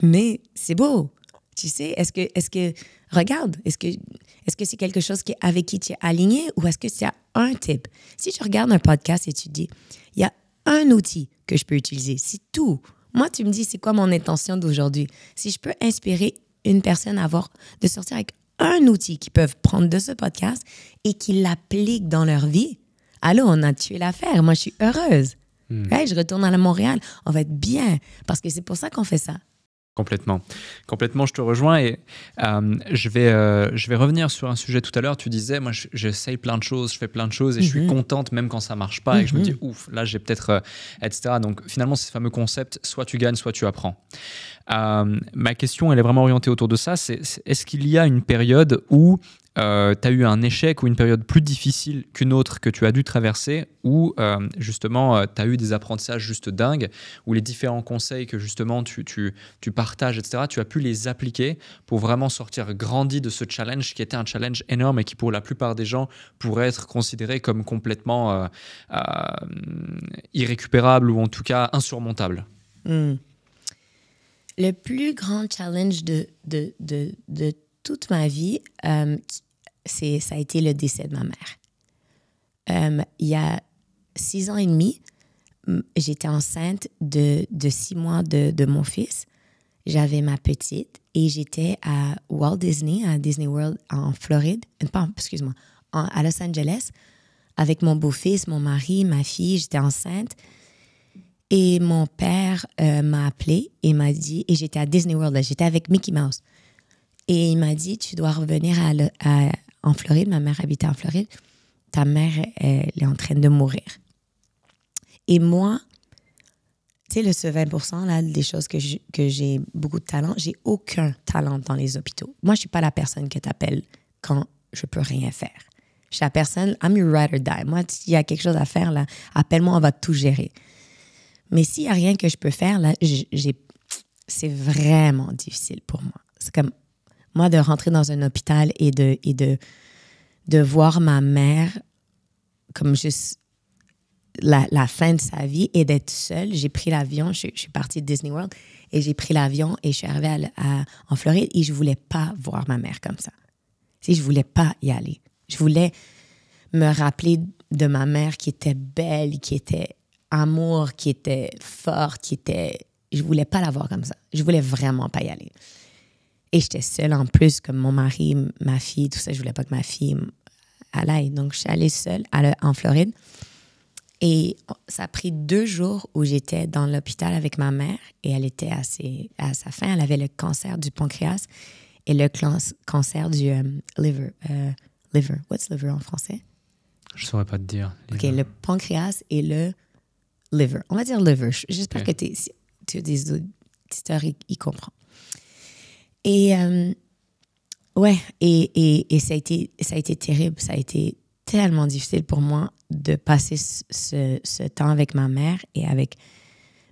mais c'est beau. Tu sais, est-ce que, est que, regarde, est-ce que, est-ce que c'est quelque chose qui, avec qui tu es aligné ou est-ce que c'est un type? Si tu regardes un podcast et tu dis, il y a un outil que je peux utiliser, c'est tout. Moi, tu me dis, c'est quoi mon intention d'aujourd'hui? Si je peux inspirer une personne à avoir, de sortir avec un outil qu'ils peuvent prendre de ce podcast et qu'ils l'appliquent dans leur vie, allô, on a tué l'affaire. Moi, je suis heureuse. Hmm. je retourne à Montréal. On va être bien. Parce que c'est pour ça qu'on fait ça. Complètement. Complètement, je te rejoins et euh, je, vais, euh, je vais revenir sur un sujet tout à l'heure. Tu disais, moi, j'essaye plein de choses, je fais plein de choses et je suis mhm. contente même quand ça marche pas et je me dis, mhm. ouf, là, j'ai peut-être, euh, etc. Donc, finalement, ce fameux concept, soit tu gagnes, soit tu apprends. ma question, elle est vraiment orientée autour de ça. C'est est-ce qu'il y a une période où euh, tu as eu un échec ou une période plus difficile qu'une autre que tu as dû traverser, ou euh, justement euh, tu as eu des apprentissages juste dingues, où les différents conseils que justement tu, partages, etc., tu as pu les appliquer pour vraiment sortir grandi de ce challenge qui était un challenge énorme et qui pour la plupart des gens pourrait être considéré comme complètement irrécupérable ou en tout cas insurmontable. Hmm. Le plus grand challenge de, de, toute ma vie, c'est, ça a été le décès de ma mère. Euh, il y a six ans et demi, j'étais enceinte de, de, six mois de, de mon fils. J'avais ma petite et j'étais à Walt Disney, à Disney World en Floride, euh, pas, excuse-moi, à Los Angeles, avec mon beau-fils, mon mari, ma fille, j'étais enceinte. Et mon père euh, m'a appelé et m'a dit, et j'étais à Disney World, j'étais avec Mickey Mouse. Et il m'a dit, tu dois revenir à, à en Floride, ma mère habitait en Floride, ta mère, elle, est en train de mourir. Et moi, tu sais, le ce 20 là, des choses que j'ai beaucoup de talent, j'ai aucun talent dans les hôpitaux. Moi, je suis pas la personne que t'appelles quand je peux rien faire. Je suis la personne, I'm your ride or die. Moi, s'il y a quelque chose à faire, là, appelle-moi, on va tout gérer. Mais s'il y a rien que je peux faire, là, c'est vraiment difficile pour moi. C'est comme, de rentrer dans un hôpital et de, et de, de voir ma mère comme juste la, la fin de sa vie et d'être seule, j'ai pris l'avion, je, suis partie de Disney World et j'ai pris l'avion et je suis arrivée en Floride et je voulais pas voir ma mère comme ça. Si je voulais pas y aller. Je voulais me rappeler de ma mère qui était belle, qui était amour, qui était forte, qui était. Je voulais pas la voir comme ça. Je voulais vraiment pas y aller. Et j'étais seule en plus, comme mon mari, ma fille, tout ça. Je voulais pas que ma fille aille. Donc, je suis allée seule à en Floride. Et ça a pris deux jours où j'étais dans l'hôpital avec ma mère et elle était à, à, sa fin. Elle avait le cancer du pancréas et le cancer du euh, euh, liver. What's liver en français? Je saurais pas te dire. OK, le pancréas et le liver. On va dire liver. J'espère que tu tu as des histoires qui comprennent. Et euh, ouais, et, et, ça, a été, ça a été terrible. Ça a été tellement difficile pour moi de passer ce, ce temps avec ma mère et avec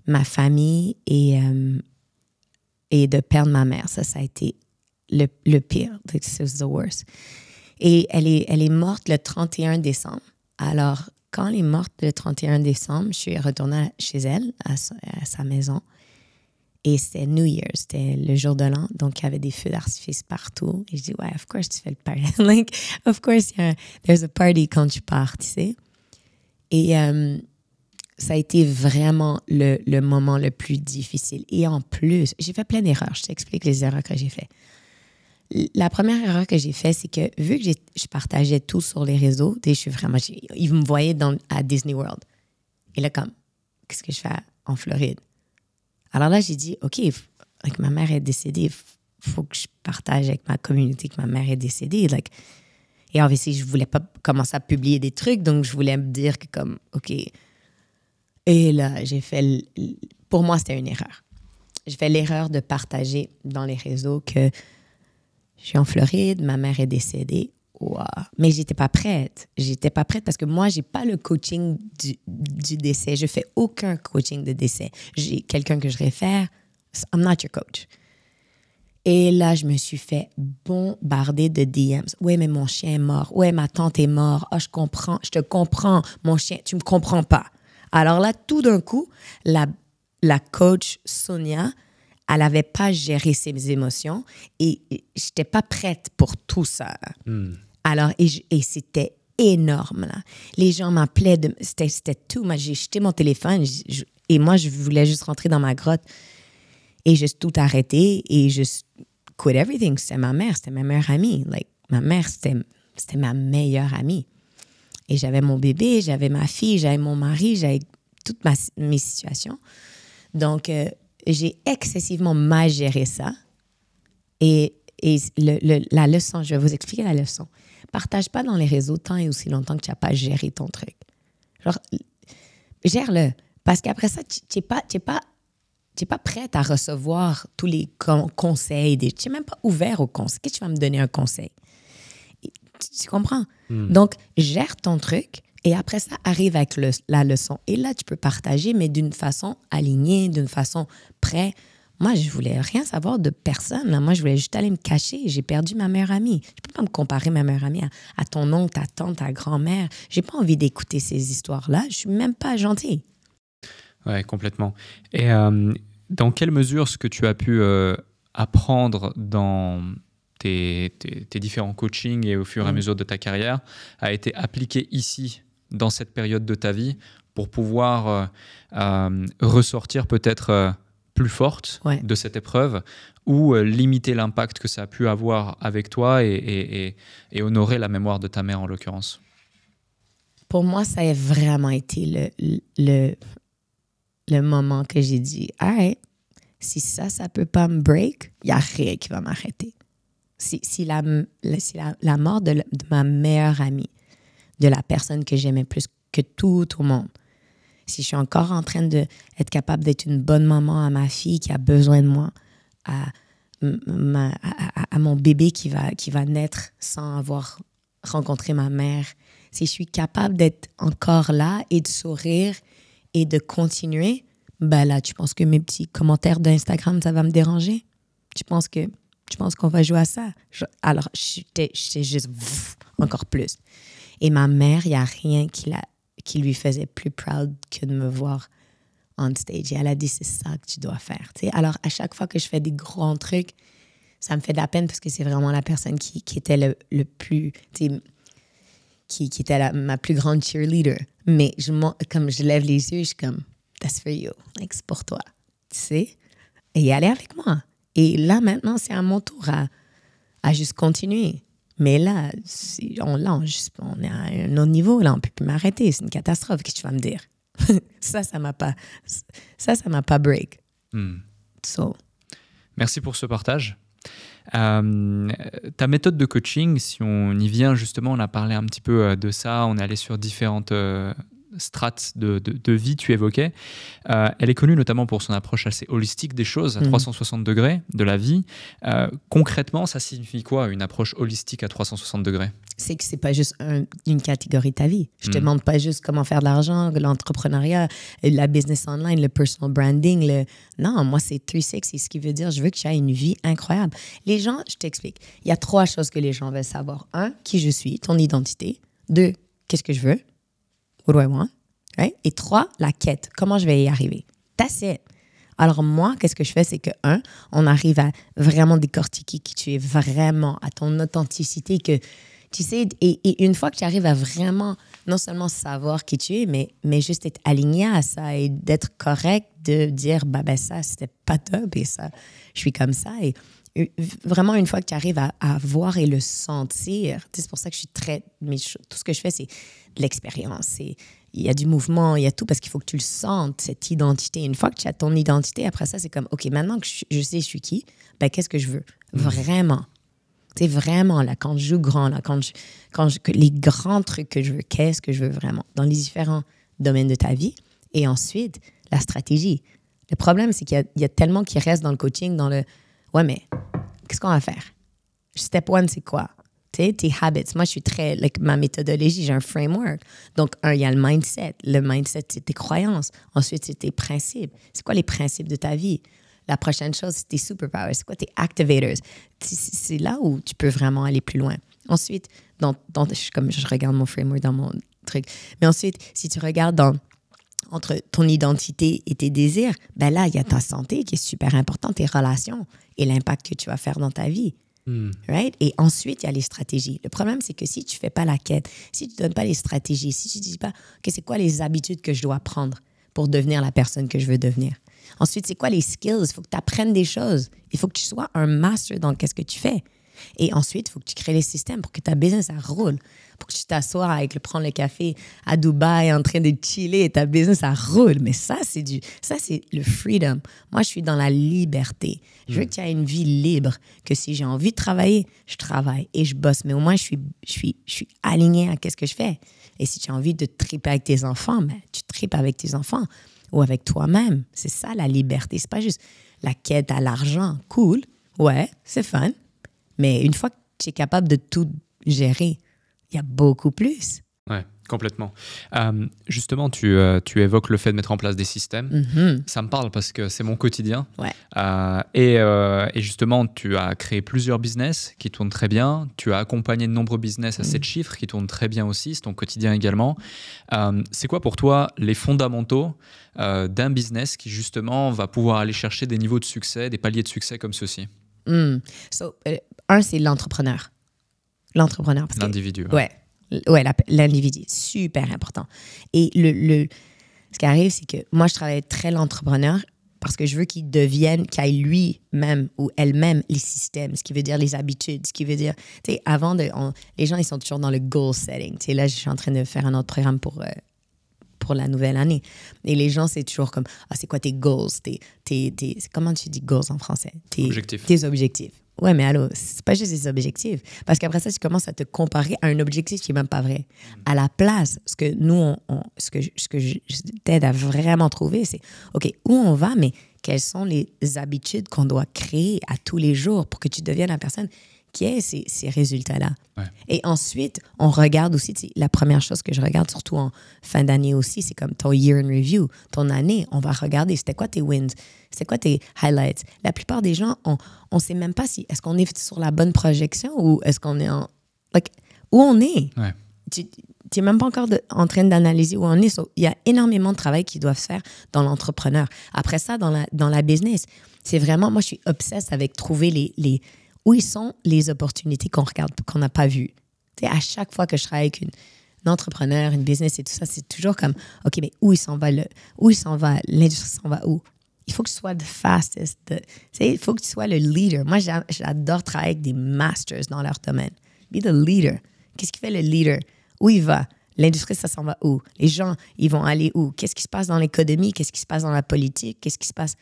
ma famille et, euh, et de perdre ma mère. Ça, ça a été le, le pire. the worst. Et elle est, elle est morte le 31 décembre. Alors, quand elle est morte le 31 décembre, je suis retournée chez elle, à sa maison. Et c'était New Year's, c'était le jour de l'an, donc il y avait des feux d'artifice partout. Et je dis, ouais, of course, tu fais le party. <laughs> like, of course, there's a party quand tu pars, tu sais. Et euh, ça a été vraiment le, moment le plus difficile. Et en plus, j'ai fait plein d'erreurs. Je t'explique les erreurs que j'ai faites. La première erreur que j'ai faite, c'est que vu que je partageais tout sur les réseaux, je suis vraiment, ils me voyaient dans, à Disney World. Et là, comme, qu'est-ce que je fais en Floride? Alors là, j'ai dit, OK, ma mère est décédée, il faut que je partage avec ma communauté que ma mère est décédée. et en fait, je voulais pas commencer à publier des trucs, donc je voulais me dire que comme, OK. Et là, j'ai fait, pour moi, c'était une erreur. J'ai fait l'erreur de partager dans les réseaux que je suis en Floride, ma mère est décédée. Mais Mais j'étais pas prête. J'étais pas prête parce que moi, j'ai pas le coaching du, décès. Je fais aucun coaching de décès. J'ai quelqu'un que je réfère. I'm not your coach. Et là, je me suis fait bombarder de DMs. Oui, mais mon chien est mort. Ouais, ma tante est morte. Ah, je comprends. Je te comprends. Mon chien, tu me comprends pas. Alors là, tout d'un coup, la, la coach Sonia, elle n'avait pas géré ses émotions et n'étais pas prête pour tout ça. Hmm. Alors, et, c'était énorme. Les gens m'appelaient, c'était tout. j'ai jeté mon téléphone et moi, je voulais juste rentrer dans ma grotte. Et juste tout arrêter et je quit everything. C'était ma mère, c'était ma meilleure amie. Like, ma mère, c'était ma meilleure amie. Et j'avais mon bébé, j'avais ma fille, j'avais mon mari, j'avais toutes mes situations. Donc, euh, j'ai excessivement mal géré ça. Et et la leçon, je vais vous expliquer la leçon. Partage pas dans les réseaux tant et aussi longtemps que tu n'as pas géré ton truc. Genre, gère-le. Parce qu'après ça, tu n'es pas, pas, pas prête à recevoir tous les conseils. Tu n'es même pas ouvert aux conseils. Qu'est-ce que tu vas me donner un conseil? tu, comprends? Hmm. Donc, gère ton truc et après ça, arrive avec la leçon. Et là, tu peux partager, mais d'une façon alignée, d'une façon prête moi, je voulais rien savoir de personne. Moi, je voulais juste aller me cacher. J'ai perdu ma meilleure amie. Je peux pas me comparer ma meilleure amie à, ton oncle, ta tante, ta grand-mère. J'ai pas envie d'écouter ces histoires-là. Je suis même pas gentille. Ouais, complètement. Et euh, dans quelle mesure ce que tu as pu euh, apprendre dans tes, tes, différents coachings et au fur et à mm. mesure de ta carrière a été appliqué ici, dans cette période de ta vie, pour pouvoir euh, ressortir peut-être plus forte de cette épreuve ou euh, limiter l'impact que ça a pu avoir avec toi et, honorer la mémoire de ta mère en l'occurrence Pour moi, ça a vraiment été le, le, moment que j'ai dit hey, si ça, ça peut pas me break, il n'y a rien qui va m'arrêter. Si, si, la, si mort de, de ma meilleure amie, de la personne que j'aimais plus que tout au monde, si je suis encore en train d'être capable d'être une bonne maman à ma fille qui a besoin de moi, à, mon bébé qui va, qui va naître sans avoir rencontré ma mère, si je suis capable d'être encore là et de sourire et de continuer, ben là, tu penses que mes petits commentaires d'Instagram, ça va me déranger? Tu penses que penses qu'on va jouer à ça? Je, alors, juste encore plus. Et ma mère, il n'y a rien qui la qui lui faisait plus proud que de me voir on stage. Et elle a dit, c'est ça que tu dois faire. Alors, à chaque fois que je fais des grands trucs, ça me fait de la peine parce que c'est vraiment la personne qui, était le, plus. Qui, qui, était ma plus grande cheerleader. Mais je, comme je lève les yeux, je suis comme, that's for you. Thanks pour toi. Tu sais? Et elle est avec moi. Et là, maintenant, c'est à mon tour à juste continuer. Mais là, on, on, est à un autre niveau, là, on ne peut plus m'arrêter. C'est une catastrophe, qu'est-ce que tu vas me dire? <laughs> ça, ça m'a pas... Ça, ça m'a pas break. Hmm. So. Merci pour ce partage. Euh, ta méthode de coaching, si on y vient justement, on a parlé un petit peu euh, de ça, on est allé sur différentes, euh, strates de, de, vie tu évoquais. Euh, elle est connue notamment pour son approche assez holistique des choses, à 360 mhm. degrés de la vie. Euh, concrètement, ça signifie quoi une approche holistique à 360 degrés C'est que c'est pas juste une catégorie de ta vie. Je ne te mhm. demande pas juste comment faire de l'argent, l'entrepreneuriat, la business online, le personal branding. Le... Non, moi c'est c'est ce qui veut dire je veux que tu aies une vie incroyable. Les gens, je t'explique, il y a trois choses que les gens veulent savoir. Un, qui je suis, ton identité. Deux, qu'est-ce que je veux What do I want? Et trois, la quête. Comment je vais y arriver? T'as Alors moi, qu'est-ce que je fais? C'est que, un, on arrive à vraiment décortiquer qui tu es vraiment, à ton authenticité, que tu sais, et, une fois que tu arrives à vraiment, non seulement savoir qui tu es, mais, mais juste être aligné à ça et d'être correct, de dire, bah ben ça, c'était pas top et ça, je suis comme ça. Et, vraiment, une fois que tu arrives à, voir et le sentir, c'est pour ça que je suis très. tout ce que je fais, c'est de l'expérience. Il y a du mouvement, il y a tout, parce qu'il faut que tu le sentes, cette identité. Une fois que tu as ton identité, après ça, c'est comme, OK, maintenant que je, sais je suis qui, ben, qu'est-ce que je veux mm. Vraiment. C'est vraiment là, quand je joue grand, là, quand quand je, les grands trucs que je veux, qu'est-ce que je veux vraiment dans les différents domaines de ta vie. Et ensuite, la stratégie. Le problème, c'est qu'il y, y, a tellement qui reste dans le coaching, dans le Ouais, mais qu'est-ce qu'on va faire? Step one, c'est quoi? tes habits. Moi, je suis très. Like, ma méthodologie, j'ai un framework. Donc, un, il y a le mindset. Le mindset, c'est tes croyances. Ensuite, c'est tes principes. C'est quoi les principes de ta vie? La prochaine chose, c'est tes superpowers. C'est quoi tes activators? C'est là où tu peux vraiment aller plus loin. Ensuite, dans, dans, comme je regarde mon framework dans mon truc. Mais ensuite, si tu regardes dans entre ton identité et tes désirs, ben là, il y a ta santé qui est super importante, tes relations et l'impact que tu vas faire dans ta vie. Hmm. Et ensuite, il y a les stratégies. Le problème, c'est que si tu fais pas la quête, si tu donnes pas les stratégies, si tu dis pas que c'est quoi les habitudes que je dois prendre pour devenir la personne que je veux devenir. Ensuite, c'est quoi les skills? Il faut que tu apprennes des choses. Il faut que tu sois un master dans ce que tu fais. Et ensuite, il faut que tu crées les systèmes pour que ta business, ça roule pour que tu t'assoies avec le prendre le café à Dubaï en train de chiller et ta business, ça roule. Mais ça, c'est du, ça, c'est le freedom. Moi, je suis dans la liberté. Je veux mm. que tu aies une vie libre, que si j'ai envie de travailler, je travaille et je bosse. Mais au moins, je suis, je suis, je alignée à qu'est-ce que je fais. Et si tu as envie de triper avec tes enfants, ben, tu tripes avec tes enfants ou avec toi-même. C'est ça la liberté. C'est pas juste la quête à l'argent. Cool, ouais, c'est fun. Mais une fois que tu es capable de tout gérer, il y a beaucoup plus. Ouais, complètement. Euh, justement, euh, tu, évoques le fait de mettre en place des systèmes. Mhm. Ça me parle parce que c'est mon quotidien. Euh, et, justement, tu as créé plusieurs business qui tournent très bien. Tu as accompagné de nombreux business à sept mhm. chiffres qui tournent très bien aussi. C'est ton quotidien également. c'est quoi pour toi les fondamentaux d'un business qui justement va pouvoir aller chercher des niveaux de succès, des paliers de succès comme ceci ci hmm. Un, c'est l'entrepreneur l'entrepreneur. L'individu. Ouais, ouais l'individu, super important. Et le, le ce qui arrive, c'est que moi, je travaille très l'entrepreneur parce que je veux qu'il devienne, qu'il aille lui-même ou elle-même les systèmes, ce qui veut dire les habitudes, ce qui veut dire, tu sais, avant, de, les gens, ils sont toujours dans le goal setting. Tu sais, là, je suis en train de faire un autre programme pour, euh, pour la nouvelle année. Et les gens, c'est toujours comme, ah, c'est quoi tes goals? Tes, tes, comment tu dis goals en français? Tes objectifs. Tes objectifs. Ouais, mais allô, c'est pas juste des objectifs. Parce qu'après ça, tu commences à te comparer à un objectif qui n'est même pas vrai. À la place, ce que nous, ce que, ce que je t'aide à vraiment trouver, c'est OK, où on va, mais quelles sont les habitudes qu'on doit créer à tous les jours pour que tu deviennes la personne qu'il y ces, résultats-là. Et ensuite, on regarde aussi, la première chose que je regarde, surtout en fin d'année aussi, c'est comme ton year in review, ton année. On va regarder, c'était quoi tes wins, c'était quoi tes highlights. La plupart des gens, on ne sait même pas si, est-ce qu'on est sur la bonne projection ou est-ce qu'on est en... Like, où on est. Tu n'es même pas encore en train d'analyser où on est. il y a énormément de travail qu'ils doivent faire dans l'entrepreneur. Après ça, dans la, dans la business, c'est vraiment, moi, je suis obsesse avec trouver les, les, où ils sont les opportunités qu'on regarde, qu'on n'a pas vues. T'sais, à chaque fois que je travaille avec une, entrepreneur, une business et tout ça, c'est toujours comme, OK, mais où il s'en va, où il s'en va, l'industrie s'en va où? Il faut que tu sois le fastest, il faut que tu sois le leader. Moi, j'adore travailler avec des masters dans leur domaine. Be the leader. Qu'est-ce qui fait le leader? Où il va? L'industrie, ça s'en va où? Les gens, ils vont aller où? Qu'est-ce qui se passe dans l'économie? Qu'est-ce qui se passe dans la politique? Qu'est-ce qui se passe?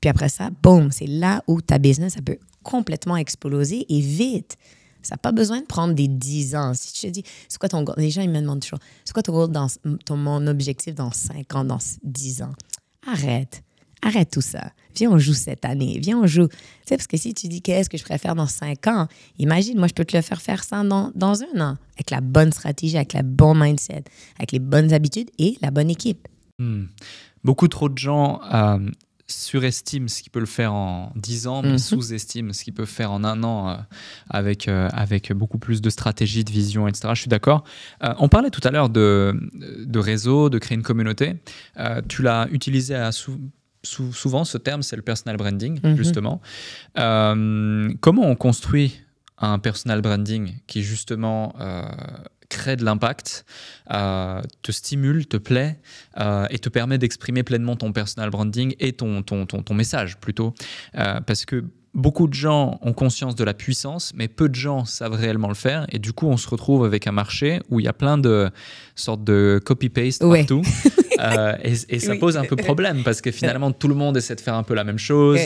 Puis après ça, boum, c'est là où ta business, ça peut complètement explosé et vite. Ça n'a pas besoin de prendre des 10 ans. Si tu te dis, c'est quoi ton goal? Les gens, ils me demandent toujours, c'est quoi ton dans ton, mon objectif dans 5 ans, dans 10 ans? Arrête. Arrête tout ça. Viens, on joue cette année. Viens, on joue. Tu sais, parce que si tu dis qu'est-ce que je préfère dans 5 ans, imagine, moi, je peux te le faire faire ça dans, dans un an, avec la bonne stratégie, avec la bonne mindset, avec les bonnes habitudes et la bonne équipe. Hmm. Beaucoup trop de gens euh, surestime ce qu'il peut le faire en 10 ans, mais mhm. sous-estime ce qu'il peut faire en un an euh, avec, euh, avec beaucoup plus de stratégie, de vision, etc. Je suis d'accord. Euh, on parlait tout à l'heure de, réseau, de créer une communauté. tu l'as utilisé souvent, ce terme, c'est le personal branding, mhm. justement. comment on construit un personal branding qui, justement, crée de l'impact, euh, te stimule, te plaît euh, et te permet d'exprimer pleinement ton personal branding et ton, ton, ton, message plutôt. Euh, parce que beaucoup de gens ont conscience de la puissance, mais peu de gens savent réellement le faire. Et du coup, on se retrouve avec un marché où il y a plein de sortes de copy-paste partout. <laughs> et, ça pose un peu problème parce que finalement, tout le monde essaie de faire un peu la même chose.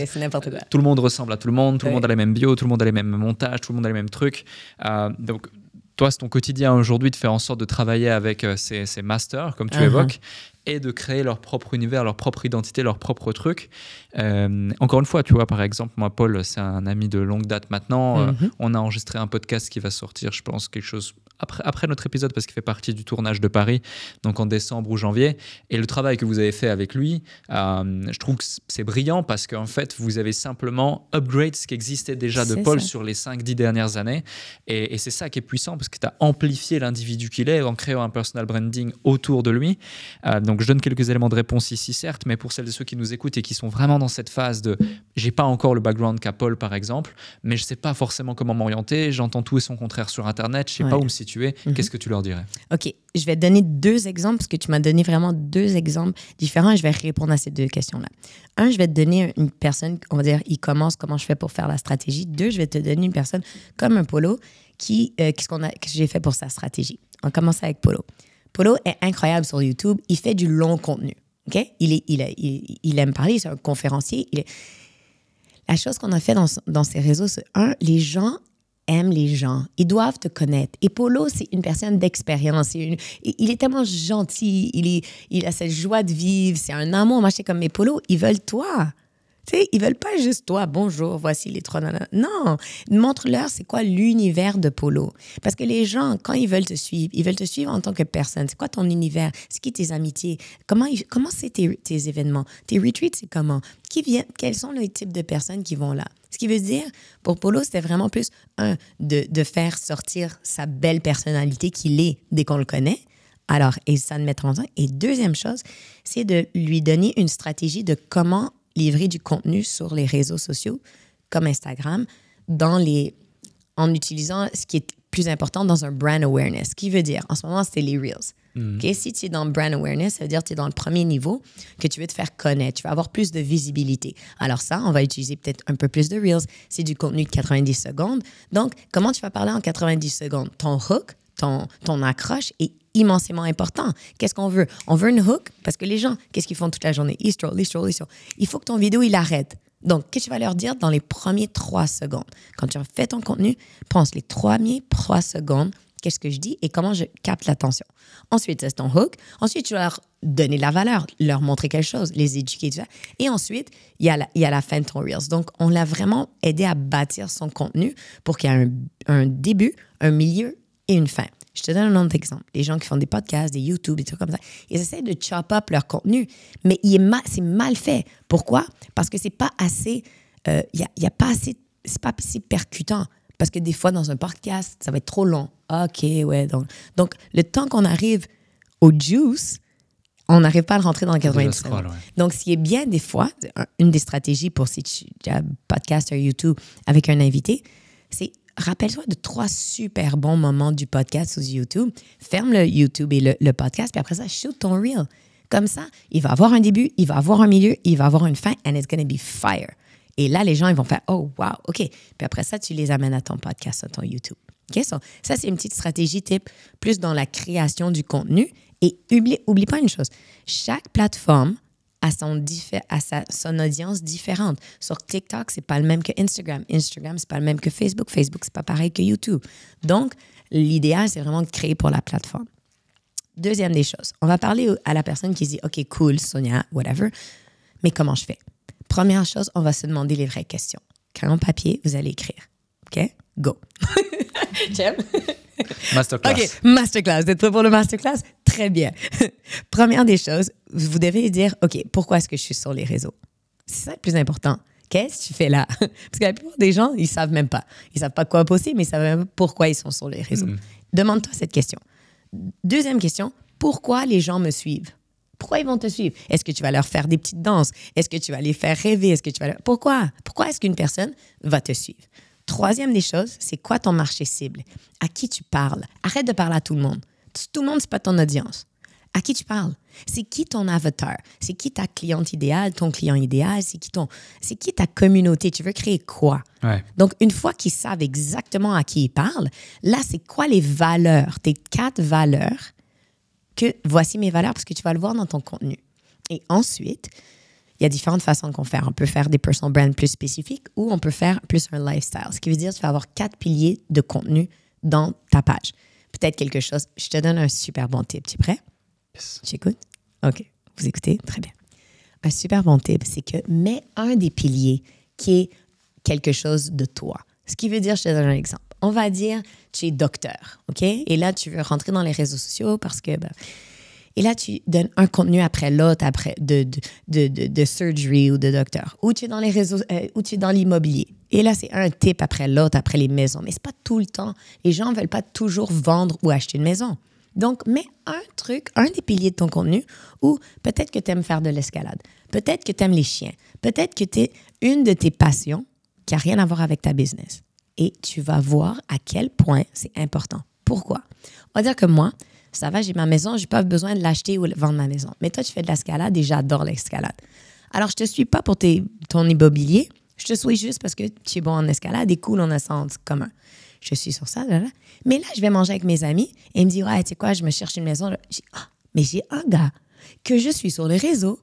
Tout le monde ressemble à tout le monde, tout le monde a les mêmes bio, tout le monde a les mêmes montages, tout le monde a les mêmes trucs. donc, toi, c'est ton quotidien aujourd'hui de faire en sorte de travailler avec euh, ces, masters, comme tu uh-huh. évoques, et de créer leur propre univers, leur propre identité, leur propre truc. Euh, encore une fois, tu vois, par exemple, moi, Paul, c'est un ami de longue date maintenant. Euh, mhm. on a enregistré un podcast qui va sortir, je pense, quelque chose après, notre épisode, parce qu'il fait partie du tournage de Paris, donc en décembre ou janvier. Et le travail que vous avez fait avec lui, euh, je trouve que c'est brillant parce qu'en fait, vous avez simplement upgrade ce qui existait déjà de Paul sur les 5-10 dernières années. Et, et c'est ça qui est puissant parce que tu as amplifié l'individu qu'il est en créant un personal branding autour de lui. donc, je donne quelques éléments de réponse ici, certes, mais pour celles et ceux qui nous écoutent et qui sont vraiment dans cette phase de j'ai pas encore le background qu'a Paul par exemple, mais je sais pas forcément comment m'orienter, j'entends tout et son contraire sur internet, je sais pas où me situer, mhm. qu'est-ce que tu leur dirais OK, je vais te donner deux exemples parce que tu m'as donné vraiment deux exemples différents et je vais répondre à ces deux questions-là. Un, je vais te donner une personne, on va dire il commence comment je fais pour faire la stratégie. Deux, je vais te donner une personne comme un Polo qui euh, qu'est-ce qu'on a que j'ai fait pour sa stratégie. On commence avec Polo. Polo est incroyable sur YouTube, il fait du long contenu. Il, il, aime parler, c'est un conférencier. La chose qu'on a fait dans, ces réseaux, c'est un, les gens aiment les gens. Ils doivent te connaître. Et Polo, c'est une personne d'expérience. Il est tellement gentil. Il, a cette joie de vivre. C'est un amour. Moi, comme, mais Polo, ils veulent toi. Tu sais, ils veulent pas juste toi, bonjour, voici les trois nanas. Non, montre-leur c'est quoi l'univers de Polo. Parce que les gens, quand ils veulent te suivre, ils veulent te suivre en tant que personne. C'est quoi ton univers? C'est qui tes amitiés? Comment, comment c'est tes, événements? Tes retreats, c'est comment? Qui vient quels sont les types de personnes qui vont là? Ce qui veut dire, pour Polo, c'était vraiment plus, un, de, faire sortir sa belle personnalité qu'il est dès qu'on le connaît. Alors, et ça de mettre en Et deuxième chose, c'est de lui donner une stratégie de comment livrer du contenu sur les réseaux sociaux comme Instagram dans les, en utilisant ce qui est plus important dans un brand awareness. Ce qui veut dire, en ce moment, c'est les Reels. Mm-hmm. Si tu es dans brand awareness, ça veut dire que tu es dans le premier niveau que tu veux te faire connaître. Tu vas avoir plus de visibilité. Alors ça, on va utiliser peut-être un peu plus de Reels. C'est du contenu de 90 secondes. Donc, comment tu vas parler en 90 secondes? Ton hook, ton, accroche est immensément important. Qu'est-ce qu'on veut? On veut une hook parce que les gens, qu'est-ce qu'ils font toute la journée? Ils scrollent, ils ils Il faut que ton vidéo, il arrête. Donc, qu'est-ce que tu vas leur dire dans les premiers trois secondes? Quand tu as fait ton contenu, pense les premiers trois secondes, qu'est-ce que je dis et comment je capte l'attention. Ensuite, c'est ton hook. Ensuite, tu vas leur donner de la valeur, leur montrer quelque chose, les éduquer, tout ça. Et ensuite, il y, a la, il y a la fin de ton Reels. Donc, on l'a vraiment aidé à bâtir son contenu pour qu'il y ait un début, un milieu une fin. Je te donne un autre exemple. Les gens qui font des podcasts, des YouTube, des trucs comme ça, ils essaient de chop up leur contenu, mais c'est mal, mal fait. Pourquoi? Parce que c'est pas assez, il euh, y a, pas assez, c'est pas assez percutant. Parce que des fois, dans un podcast, ça va être trop long. OK, ouais. Donc, donc le temps qu'on arrive au juice, on n'arrive pas à le rentrer dans le 90 ouais. Donc, ce qui est bien des fois, une des stratégies pour si tu as un podcast ou YouTube avec un invité, c'est rappelle-toi de trois super bons moments du podcast sur YouTube. Ferme le YouTube et le, podcast, puis après ça, shoot ton reel. Comme ça, il va avoir un début, il va avoir un milieu, il va avoir une fin, and it's gonna be fire. Et là, les gens, ils vont faire Oh, wow, OK. Puis après ça, tu les amènes à ton podcast, à ton YouTube. OK? ça, c'est une petite stratégie type, plus dans la création du contenu. Et oublie, oublie pas une chose chaque plateforme à son, à sa, son audience différente. Sur TikTok, c'est pas le même que Instagram. Instagram, c'est pas le même que Facebook. Facebook, c'est pas pareil que YouTube. Donc, l'idéal, c'est vraiment de créer pour la plateforme. Deuxième des choses, on va parler à la personne qui dit OK, cool, Sonia, whatever, mais comment je fais Première chose, on va se demander les vraies questions. Crayon papier, vous allez écrire. OK Go. <laughs> <laughs> J'aime. <laughs> masterclass. OK, masterclass. Vous êtes pour le masterclass? Très bien. <laughs> Première des choses, vous devez dire, OK, pourquoi est-ce que je suis sur les réseaux? C'est ça le plus important. Qu'est-ce que tu fais là? <laughs> Parce que la plupart des gens, ils savent même pas. Ils savent pas quoi poster, mais ils savent même pourquoi ils sont sur les réseaux. Hmm. Demande-toi cette question. Deuxième question, pourquoi les gens me suivent? Pourquoi ils vont te suivre? Est-ce que tu vas leur faire des petites danses? Est-ce que tu vas les faire rêver? Est-ce que tu vas Pourquoi? Pourquoi est-ce qu'une personne va te suivre? Troisième des choses, c'est quoi ton marché cible? À qui tu parles? Arrête de parler à tout le monde. Tout le monde, c'est pas ton audience. À qui tu parles? C'est qui ton avatar? C'est qui ta cliente idéale, ton client idéal? C'est qui, ton... qui ta communauté? Tu veux créer quoi? Donc, une fois qu'ils savent exactement à qui ils parlent, là, c'est quoi les valeurs, tes quatre valeurs? Que voici mes valeurs, parce que tu vas le voir dans ton contenu. Et ensuite, il y a différentes façons qu'on fait. On peut faire des personal brands plus spécifiques ou on peut faire plus un lifestyle, ce qui veut dire que tu vas avoir quatre piliers de contenu dans ta page. Peut-être quelque chose. Je te donne un super bon tip. Tu es prêt? Yes. J'écoute? OK. Vous écoutez? Très bien. Un super bon tip, c'est que mets un des piliers qui est quelque chose de toi. Ce qui veut dire, je te donne un exemple. On va dire, tu es docteur, OK? Et là, tu veux rentrer dans les réseaux sociaux parce que ben, et là, tu donnes un contenu après l'autre après de, de, de, de, surgery ou de docteur. Ou tu es dans les réseaux, euh, ou tu es dans l'immobilier. Et là, c'est un type après l'autre, après les maisons. Mais c'est pas tout le temps. Les gens veulent pas toujours vendre ou acheter une maison. Donc, mets un truc, un des piliers de ton contenu, ou peut-être que tu aimes faire de l'escalade, peut-être que tu aimes les chiens, peut-être que tu es une de tes passions qui n'a rien à voir avec ta business. Et tu vas voir à quel point c'est important. Pourquoi? On va dire que moi, ça va, j'ai ma maison, j'ai pas besoin de l'acheter ou de vendre ma maison. Mais toi, tu fais de l'escalade et j'adore l'escalade. Alors, je te suis pas pour ton immobilier. Je te suis juste parce que tu es bon en escalade et cool, on a ça en commun. Je suis sur ça, là, Mais là, je vais manger avec mes amis et ils me dit, ouais, tu sais quoi, je me cherche une maison. Ah, mais j'ai un gars que je suis sur le réseau.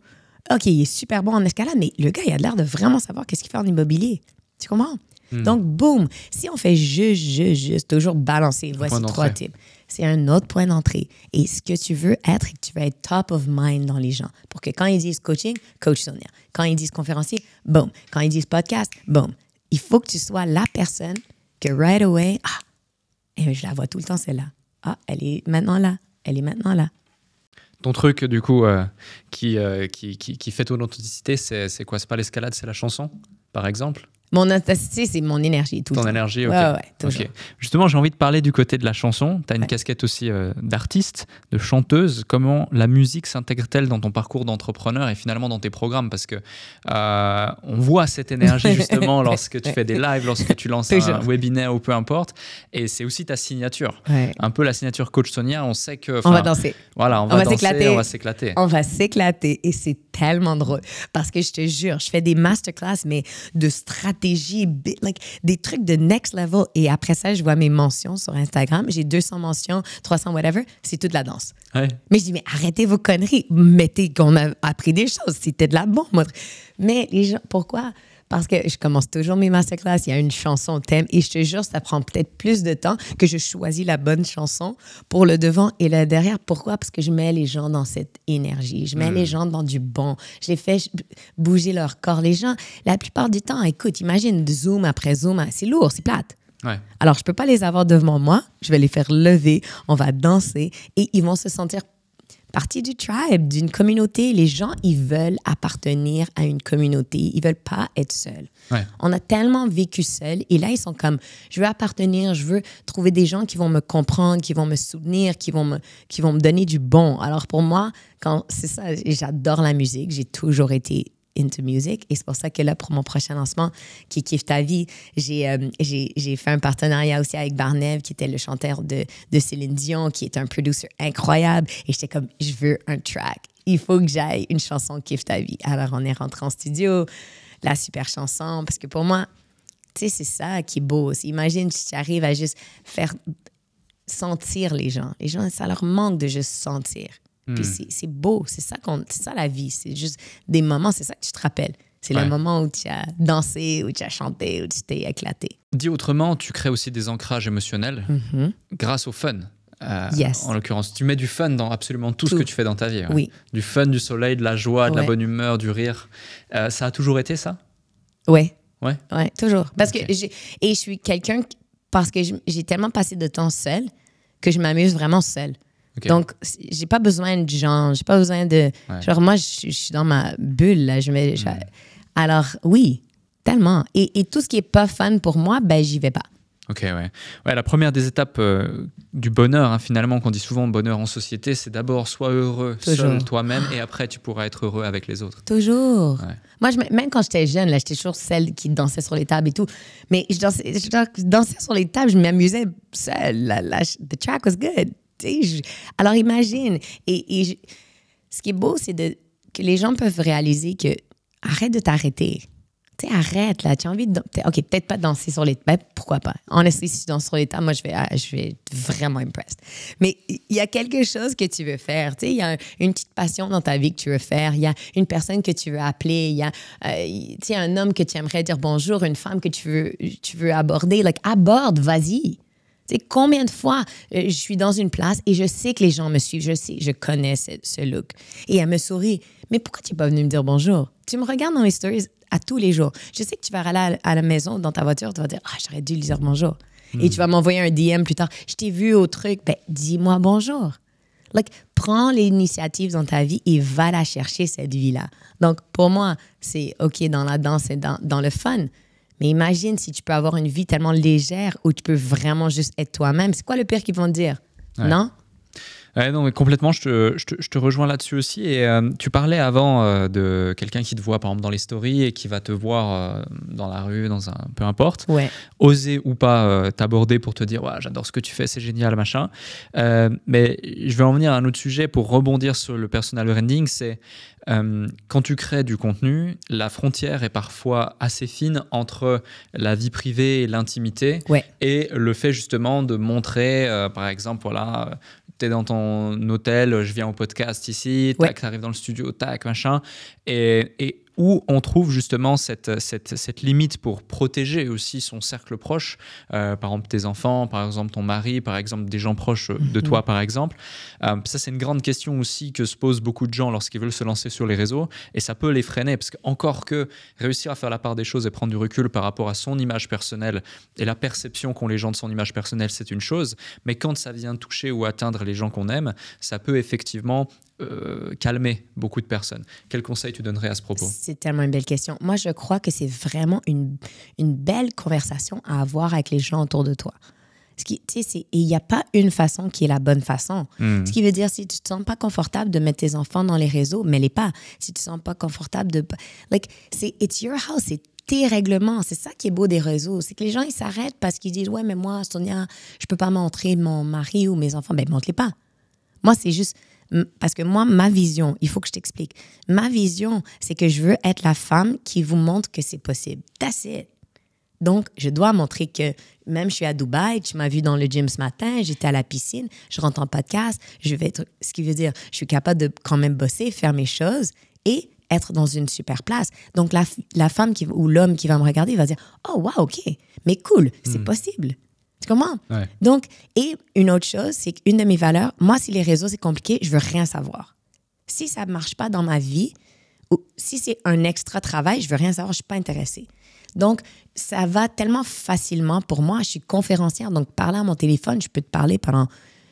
OK, il est super bon en escalade, mais le gars, il a l'air de vraiment savoir qu'est-ce qu'il fait en immobilier. Tu comprends? Hmm. Donc, boum, si on fait juste, juste, juste, toujours balancer, voici trois types c'est un autre point d'entrée. Et ce que tu veux être, tu veux être top of mind dans les gens pour que quand ils disent coaching, coach Sonia. Quand ils disent conférencier, boom. Quand ils disent podcast, boom. Il faut que tu sois la personne que right away, ah, et eh ben, je la vois tout le temps celle-là. Ah, elle est maintenant là. Elle est maintenant là. Ton truc, du coup, euh, euh, qui, qui, qui, fait ton authenticité, c'est quoi C'est pas l'escalade, c'est la chanson, par exemple mon c'est mon énergie. Tout Ton énergie, ok. Justement, j'ai envie de parler du côté de la chanson. Tu as une casquette aussi euh, d'artiste, de chanteuse. Comment la musique s'intègre-t-elle dans ton parcours d'entrepreneur et finalement dans tes programmes Parce que euh, on voit cette énergie justement <laughs> lorsque tu fais des lives, lorsque tu lances un webinaire ou peu importe. Et c'est aussi ta signature. Un peu la signature coach Sonia. On sait que. On va danser. Voilà, on, va, s'éclater. On va s'éclater. On va s'éclater. Et c'est tellement drôle. Parce que je te jure, je fais des masterclass, mais de stratégie like, des trucs de next level. Et après ça, je vois mes mentions sur Instagram. J'ai 200 mentions, 300, whatever. C'est toute la danse. Mais je dis, mais arrêtez vos conneries. Mettez qu'on a appris des choses. C'était de la bombe. Mais les gens, pourquoi? parce que je commence toujours mes masterclass, il y a une chanson thème et je te jure, ça prend peut-être plus de temps que je choisis la bonne chanson pour le devant et le derrière. Pourquoi? Parce que je mets les gens dans cette énergie, je mets les gens dans du bon, je les fais bouger leur corps. Les gens, la plupart du temps, écoute, imagine zoom après zoom, hein, c'est lourd, c'est plate. Alors, je ne peux pas les avoir devant moi. Je vais les faire lever, on va danser et ils vont se sentir partie du tribe, d'une communauté. Les gens, ils veulent appartenir à une communauté. Ils veulent pas être seuls. On a tellement vécu seuls. Et là, ils sont comme, je veux appartenir, je veux trouver des gens qui vont me comprendre, qui vont me soutenir, qui vont me, qui vont me donner du bon. Alors pour moi, quand c'est ça, j'adore la musique. J'ai toujours été into music. Et c'est pour ça que là, pour mon prochain lancement, qui kiffe ta vie, j'ai, euh, fait un partenariat aussi avec Barnev, qui était le chanteur de, de Céline Dion, qui est un producer incroyable. Et j'étais comme, je veux un track. Il faut que j'aille une chanson kiffe ta vie. Alors, on est rentré en studio, la super chanson, parce que pour moi, tu sais, c'est ça qui est beau. Imagine si tu arrives à juste faire sentir les gens. Les gens, ça leur manque de juste sentir. Puis hmm. c'est beau, c'est ça, ça la vie. C'est juste des moments, c'est ça que tu te rappelles. C'est le moment où tu as dansé, où tu as chanté, où tu t'es éclaté. Dit autrement, tu crées aussi des ancrages émotionnels mhm. grâce au fun. Euh, en l'occurrence, tu mets du fun dans absolument tout, ce que tu fais dans ta vie. Oui. Du fun, du soleil, de la joie, de la bonne humeur, du rire. Euh, ça a toujours été ça Oui, Ouais. Ouais, toujours. Parce que et je suis quelqu'un parce que j'ai tellement passé de temps seul que je m'amuse vraiment seule. Donc, j'ai pas besoin de gens, j'ai pas besoin de. Genre, moi, je, suis dans ma bulle, là. Je me, hmm. Alors, oui, tellement. Et, tout ce qui est pas fun pour moi, ben, j'y vais pas. Ok, ouais. ouais. La première des étapes euh, du bonheur, hein, finalement, qu'on dit souvent bonheur en société, c'est d'abord sois heureux Toujours. toi-même et après tu pourras être heureux avec les autres. Toujours. Moi, même quand j'étais jeune, là, j'étais toujours celle qui dansait sur les tables et tout. Mais je dansais, sur les tables, je m'amusais seule. La the track was good. Alors imagine. Et, ce qui est beau, c'est que les gens peuvent réaliser que arrête de t'arrêter. Tu arrête là, tu as envie de. Ok, peut-être pas danser sur les. Mais ben, pourquoi pas? Honnêtement, si tu danses sur les tas, moi, je vais, ah, je vais être vraiment impressed. Mais il y a quelque chose que tu veux faire. Tu il y a une petite passion dans ta vie que tu veux faire. Il y a une personne que tu veux appeler. Il y a euh, tu un homme que tu aimerais dire bonjour, une femme que tu veux, tu veux aborder. Like, aborde, vas-y sais, combien de fois euh, je suis dans une place et je sais que les gens me suivent, je sais, je connais ce, look. Et elle me sourit. Mais pourquoi tu n'es pas venu me dire bonjour? Tu me regardes dans mes stories à tous les jours. Je sais que tu vas aller à, la maison, dans ta voiture, tu vas dire, ah, j'aurais dû lui dire bonjour. Et hmm. tu vas m'envoyer un DM plus tard. Je t'ai vu au truc, ben, dis-moi bonjour. Like, prends l'initiative dans ta vie et va la chercher, cette vie-là. Donc, pour moi, c'est OK dans la danse et dans, dans le fun. Mais imagine si tu peux avoir une vie tellement légère où tu peux vraiment juste être toi-même. C'est quoi le pire qu'ils vont dire Non non, mais complètement, je te, rejoins là-dessus aussi. Et euh, tu parlais avant euh, de quelqu'un qui te voit, par exemple, dans les stories et qui va te voir euh, dans la rue, dans un peu importe. Oser ou pas t'aborder pour te dire j'adore ce que tu fais, c'est génial, machin. mais je vais en venir à un autre sujet pour rebondir sur le personal branding. C'est euh, quand tu crées du contenu, la frontière est parfois assez fine entre la vie privée et l'intimité et le fait justement de montrer, euh, par exemple, voilà, es dans ton hôtel, je viens au podcast ici, tac, t'arrives dans le studio, tac, machin, et, et où on trouve justement cette, cette, limite pour protéger aussi son cercle proche, euh, par exemple tes enfants, par exemple ton mari, par exemple des gens proches de mhm. toi, par exemple. Euh, ça, c'est une grande question aussi que se posent beaucoup de gens lorsqu'ils veulent se lancer sur les réseaux, et ça peut les freiner, parce qu'encore que réussir à faire la part des choses et prendre du recul par rapport à son image personnelle et la perception qu'ont les gens de son image personnelle, c'est une chose, mais quand ça vient toucher ou atteindre les gens qu'on aime, ça peut effectivement euh, calmer beaucoup de personnes. Quel conseil tu donnerais à ce propos C'est tellement une belle question. Moi, je crois que c'est vraiment une, une belle conversation à avoir avec les gens autour de toi. Ce qui, il n'y a pas une façon qui est la bonne façon. Hmm. Ce qui veut dire, si tu ne te sens pas confortable de mettre tes enfants dans les réseaux, mets-les pas. Si tu ne te sens pas confortable de... Like, c'est « it's your house », c'est tes règlements. C'est ça qui est beau des réseaux. C'est que les gens, ils s'arrêtent parce qu'ils disent « ouais, mais moi, Sonia, je ne peux pas montrer mon mari ou mes enfants. Ben, montre-les pas. Moi, c'est juste... Parce que moi, ma vision, il faut que je t'explique. Ma vision, c'est que je veux être la femme qui vous montre que c'est possible. That's it. Donc, je dois montrer que même je suis à Dubaï, tu m'as vu dans le gym ce matin, j'étais à la piscine, je rentre en podcast, je vais être, ce qui veut dire, je suis capable de quand même bosser, faire mes choses et être dans une super place. Donc, la, femme ou l'homme qui va me regarder va dire, oh, wow, ok, mais cool, c'est hmm. possible comment. Donc, et une autre chose, c'est qu'une de mes valeurs, moi, si les réseaux, c'est compliqué, je veux rien savoir. Si ça ne marche pas dans ma vie, ou si c'est un extra travail, je veux rien savoir, je ne suis pas intéressée. Donc, ça va tellement facilement pour moi. Je suis conférencière, donc parler à mon téléphone, je peux te parler pendant,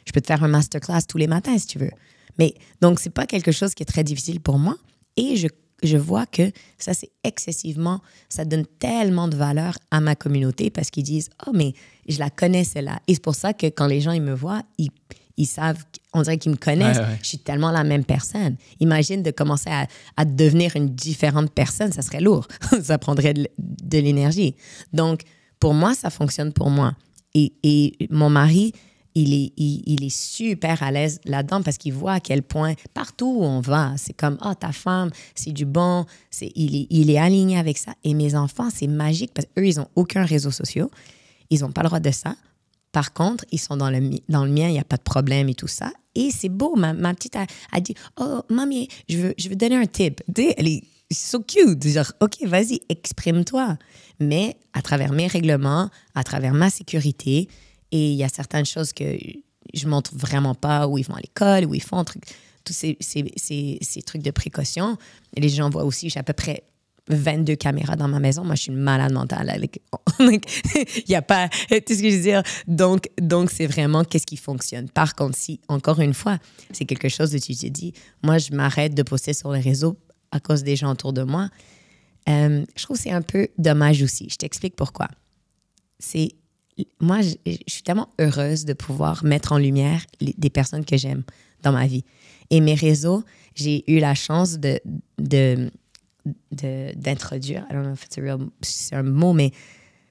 je peux te faire un masterclass tous les matins si tu veux. Mais donc, ce n'est pas quelque chose qui est très difficile pour moi. Et je, je vois que ça, c'est excessivement, ça donne tellement de valeur à ma communauté parce qu'ils disent, oh, mais je la connais, celle-là. Et c'est pour ça que quand les gens, ils me voient, ils, savent, on dirait qu'ils me connaissent. Je suis tellement la même personne. Imagine de commencer à, devenir une différente personne, ça serait lourd. <laughs> ça prendrait de, l'énergie. Donc, pour moi, ça fonctionne pour moi. Et, mon mari, il est, super à l'aise là-dedans parce qu'il voit à quel point, partout où on va, c'est comme, ah, ta femme, c'est du bon, c'est, il, est, il est aligné avec ça. Et mes enfants, c'est magique parce qu'eux, ils n'ont aucun réseau social. Ils n'ont pas le droit de ça. Par contre, ils sont dans le, dans le mien, il n'y a pas de problème et tout ça. Et c'est beau, ma, petite a, dit Oh, mamie, je veux, je veux donner un tip. Elle est so cute. Genre, OK, vas-y, exprime-toi. Mais à travers mes règlements, à travers ma sécurité, et il y a certaines choses que je montre vraiment pas où ils vont à l'école, où ils font tous ces, ces, trucs de précaution. Et les gens voient aussi, j'ai à peu près 22 caméras dans ma maison. Moi, je suis une malade mentale. <laughs> Il n'y a pas. Tu ce que je veux dire? Donc, donc c'est vraiment qu'est-ce qui fonctionne. Par contre, si, encore une fois, c'est quelque chose que tu te dis, moi, je m'arrête de poster sur les réseaux à cause des gens autour de moi. Euh, je trouve que c'est un peu dommage aussi. Je t'explique pourquoi. C'est. Moi, je, suis tellement heureuse de pouvoir mettre en lumière des personnes que j'aime dans ma vie. Et mes réseaux, j'ai eu la chance de, de d'introduire, I don't know if it's c'est un mot, mais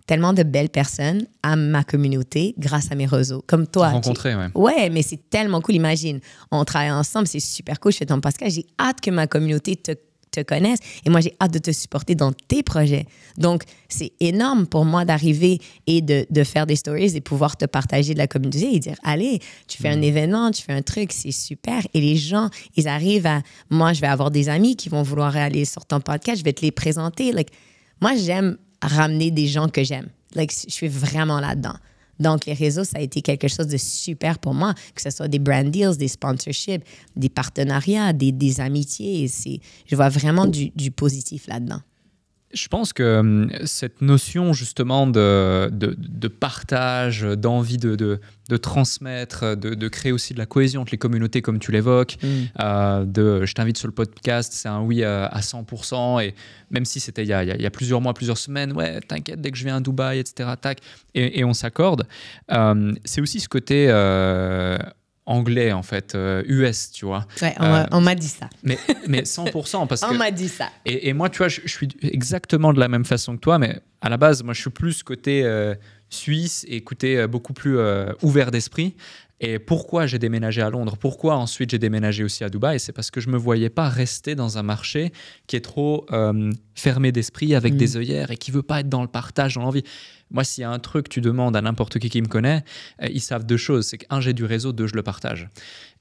tellement de belles personnes à ma communauté grâce à mes réseaux, comme toi. Rencontrer, ouais. Ouais, mais c'est tellement cool, imagine. On travaille ensemble, c'est super cool, je fais ton Pascal. J'ai hâte que ma communauté te te connaissent. Et moi, j'ai hâte de te supporter dans tes projets. Donc, c'est énorme pour moi d'arriver et de, faire des stories et pouvoir te partager de la communauté et dire, allez, tu fais un mm. événement, tu fais un truc, c'est super. Et les gens, ils arrivent à, moi, je vais avoir des amis qui vont vouloir aller sur ton podcast, je vais te les présenter. Like, moi, j'aime ramener des gens que j'aime. Like, je suis vraiment là-dedans. Donc, les réseaux, ça a été quelque chose de super pour moi, que ce soit des brand deals, des sponsorships, des partenariats, des, amitiés. Je vois vraiment du positif là-dedans. Je pense que euh, cette notion justement de, de, partage, d'envie de, de, transmettre, de, créer aussi de la cohésion entre les communautés comme tu l'évoques, mm. euh, de je t'invite sur le podcast, c'est un oui euh, à, 100%, et même si c'était il, y a plusieurs mois, plusieurs semaines, ouais, t'inquiète, dès que je viens à Dubaï, etc., tac, et, on s'accorde, c'est aussi ce côté anglais en fait, US, euh, tu vois. Euh, on, m'a dit ça. Mais, mais 100% parce <laughs> on que... On m'a dit ça. Et, moi, tu vois, je, suis exactement de la même façon que toi, mais à la base, moi, je suis plus côté euh, suisse et côté beaucoup plus ouvert d'esprit. Et pourquoi j'ai déménagé à Londres Pourquoi ensuite j'ai déménagé aussi à Dubaï C'est parce que je ne me voyais pas rester dans un marché qui est trop euh, fermé d'esprit, avec mm. des œillères et qui veut pas être dans le partage, dans l'envie. Moi, s'il y a un truc, tu demandes à n'importe qui qui me connaît, euh, ils savent deux choses. C'est qu'un, j'ai du réseau, deux, je le partage.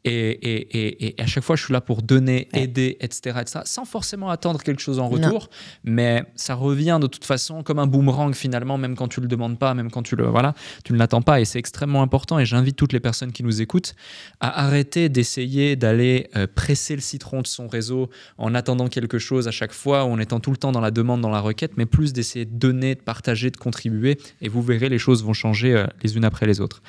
Et, à chaque fois, je suis là pour donner, aider, etc., sans forcément attendre quelque chose en retour. Mais ça revient de toute façon comme un boomerang finalement, même quand tu le demandes pas, même quand tu le voilà, tu ne l'attends pas. Et c'est extrêmement important. Et j'invite toutes les personnes qui nous écoutent à arrêter d'essayer d'aller euh, presser le citron de son réseau en attendant quelque chose à chaque fois, en étant tout le temps dans la demande, dans la requête, mais plus d'essayer de donner, de partager, de contribuer, et vous verrez, les choses vont changer euh, les unes après les autres.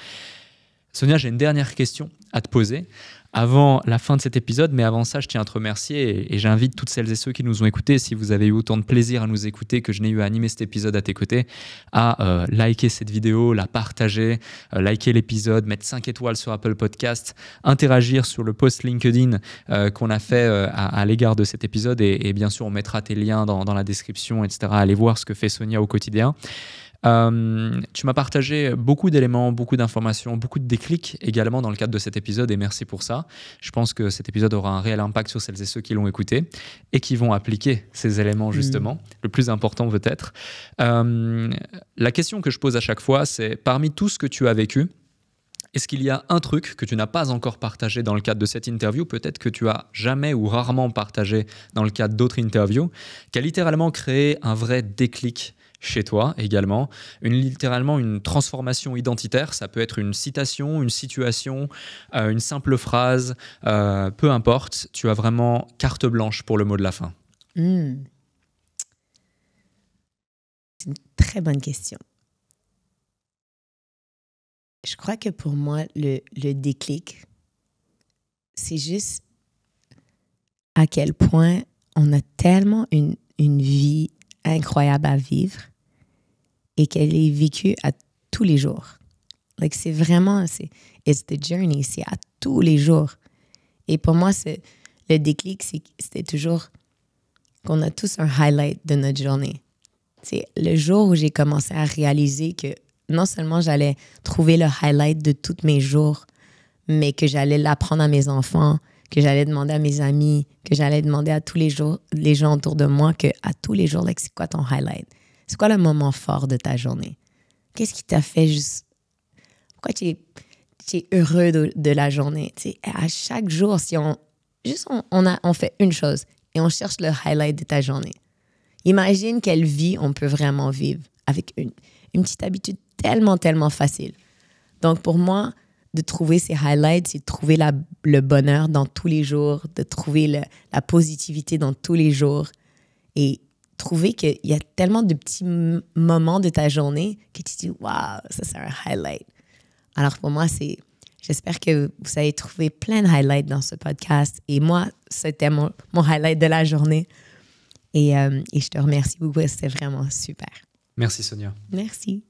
Sonia, j'ai une dernière question à te poser avant la fin de cet épisode. Mais avant ça, je tiens à te remercier et, j'invite toutes celles et ceux qui nous ont écoutés, si vous avez eu autant de plaisir à nous écouter que je n'ai eu à animer cet épisode à tes côtés, à euh, liker cette vidéo, la partager, euh, liker l'épisode, mettre 5 étoiles sur Apple Podcast, interagir sur le post LinkedIn euh, qu'on a fait à, l'égard de cet épisode. Et, bien sûr, on mettra tes liens dans, dans la description, etc. Allez voir ce que fait Sonia au quotidien. Euh, tu m'as partagé beaucoup d'éléments, beaucoup d'informations, beaucoup de déclics également dans le cadre de cet épisode et merci pour ça. Je pense que cet épisode aura un réel impact sur celles et ceux qui l'ont écouté et qui vont appliquer ces éléments mm. justement, le plus important peut-être. Euh, la question que je pose à chaque fois, c'est parmi tout ce que tu as vécu, est-ce qu'il y a un truc que tu n'as pas encore partagé dans le cadre de cette interview, peut-être que tu as jamais ou rarement partagé dans le cadre d'autres interviews, qui a littéralement créé un vrai déclic chez toi également. littéralement une transformation identitaire, ça peut être une citation, une situation, euh, une simple phrase, euh, peu importe, tu as vraiment carte blanche pour le mot de la fin. Hmm. C'est une très bonne question. Je crois que pour moi, le, déclic, c'est juste à quel point on a tellement une vie incroyable à vivre et qu'elle est vécue à tous les jours. Like, c'est vraiment, c'est it's the journey, c'est à tous les jours. Et pour moi, c'est, le déclic, c'était toujours qu'on a tous un highlight de notre journée. C'est le jour où j'ai commencé à réaliser que non seulement j'allais trouver le highlight de tous mes jours, mais que j'allais l'apprendre à mes enfants, que j'allais demander à mes amis, que j'allais demander à tous les jours, les gens autour de moi, que à tous les jours, c'est quoi ton highlight? C'est quoi le moment fort de ta journée? Qu'est-ce qui t'a fait juste. Pourquoi tu es, heureux de, la journée? Tu sais, à chaque jour, si on. Juste, on, a, on fait une chose et on cherche le highlight de ta journée. Imagine quelle vie on peut vraiment vivre avec une, petite habitude tellement, tellement facile. Donc, pour moi, de trouver ces highlights, c'est de trouver le bonheur dans tous les jours, de trouver la positivité dans tous les jours. Et Trouver qu'il y a tellement de petits moments de ta journée que tu dis, waouh, ça c'est un highlight. Alors pour moi, c'est. J'espère que vous avez trouvé plein de highlights dans ce podcast. Et moi, c'était mon, mon, highlight de la journée. Et, euh, et je te remercie beaucoup. C'était vraiment super. Merci Sonia. Merci.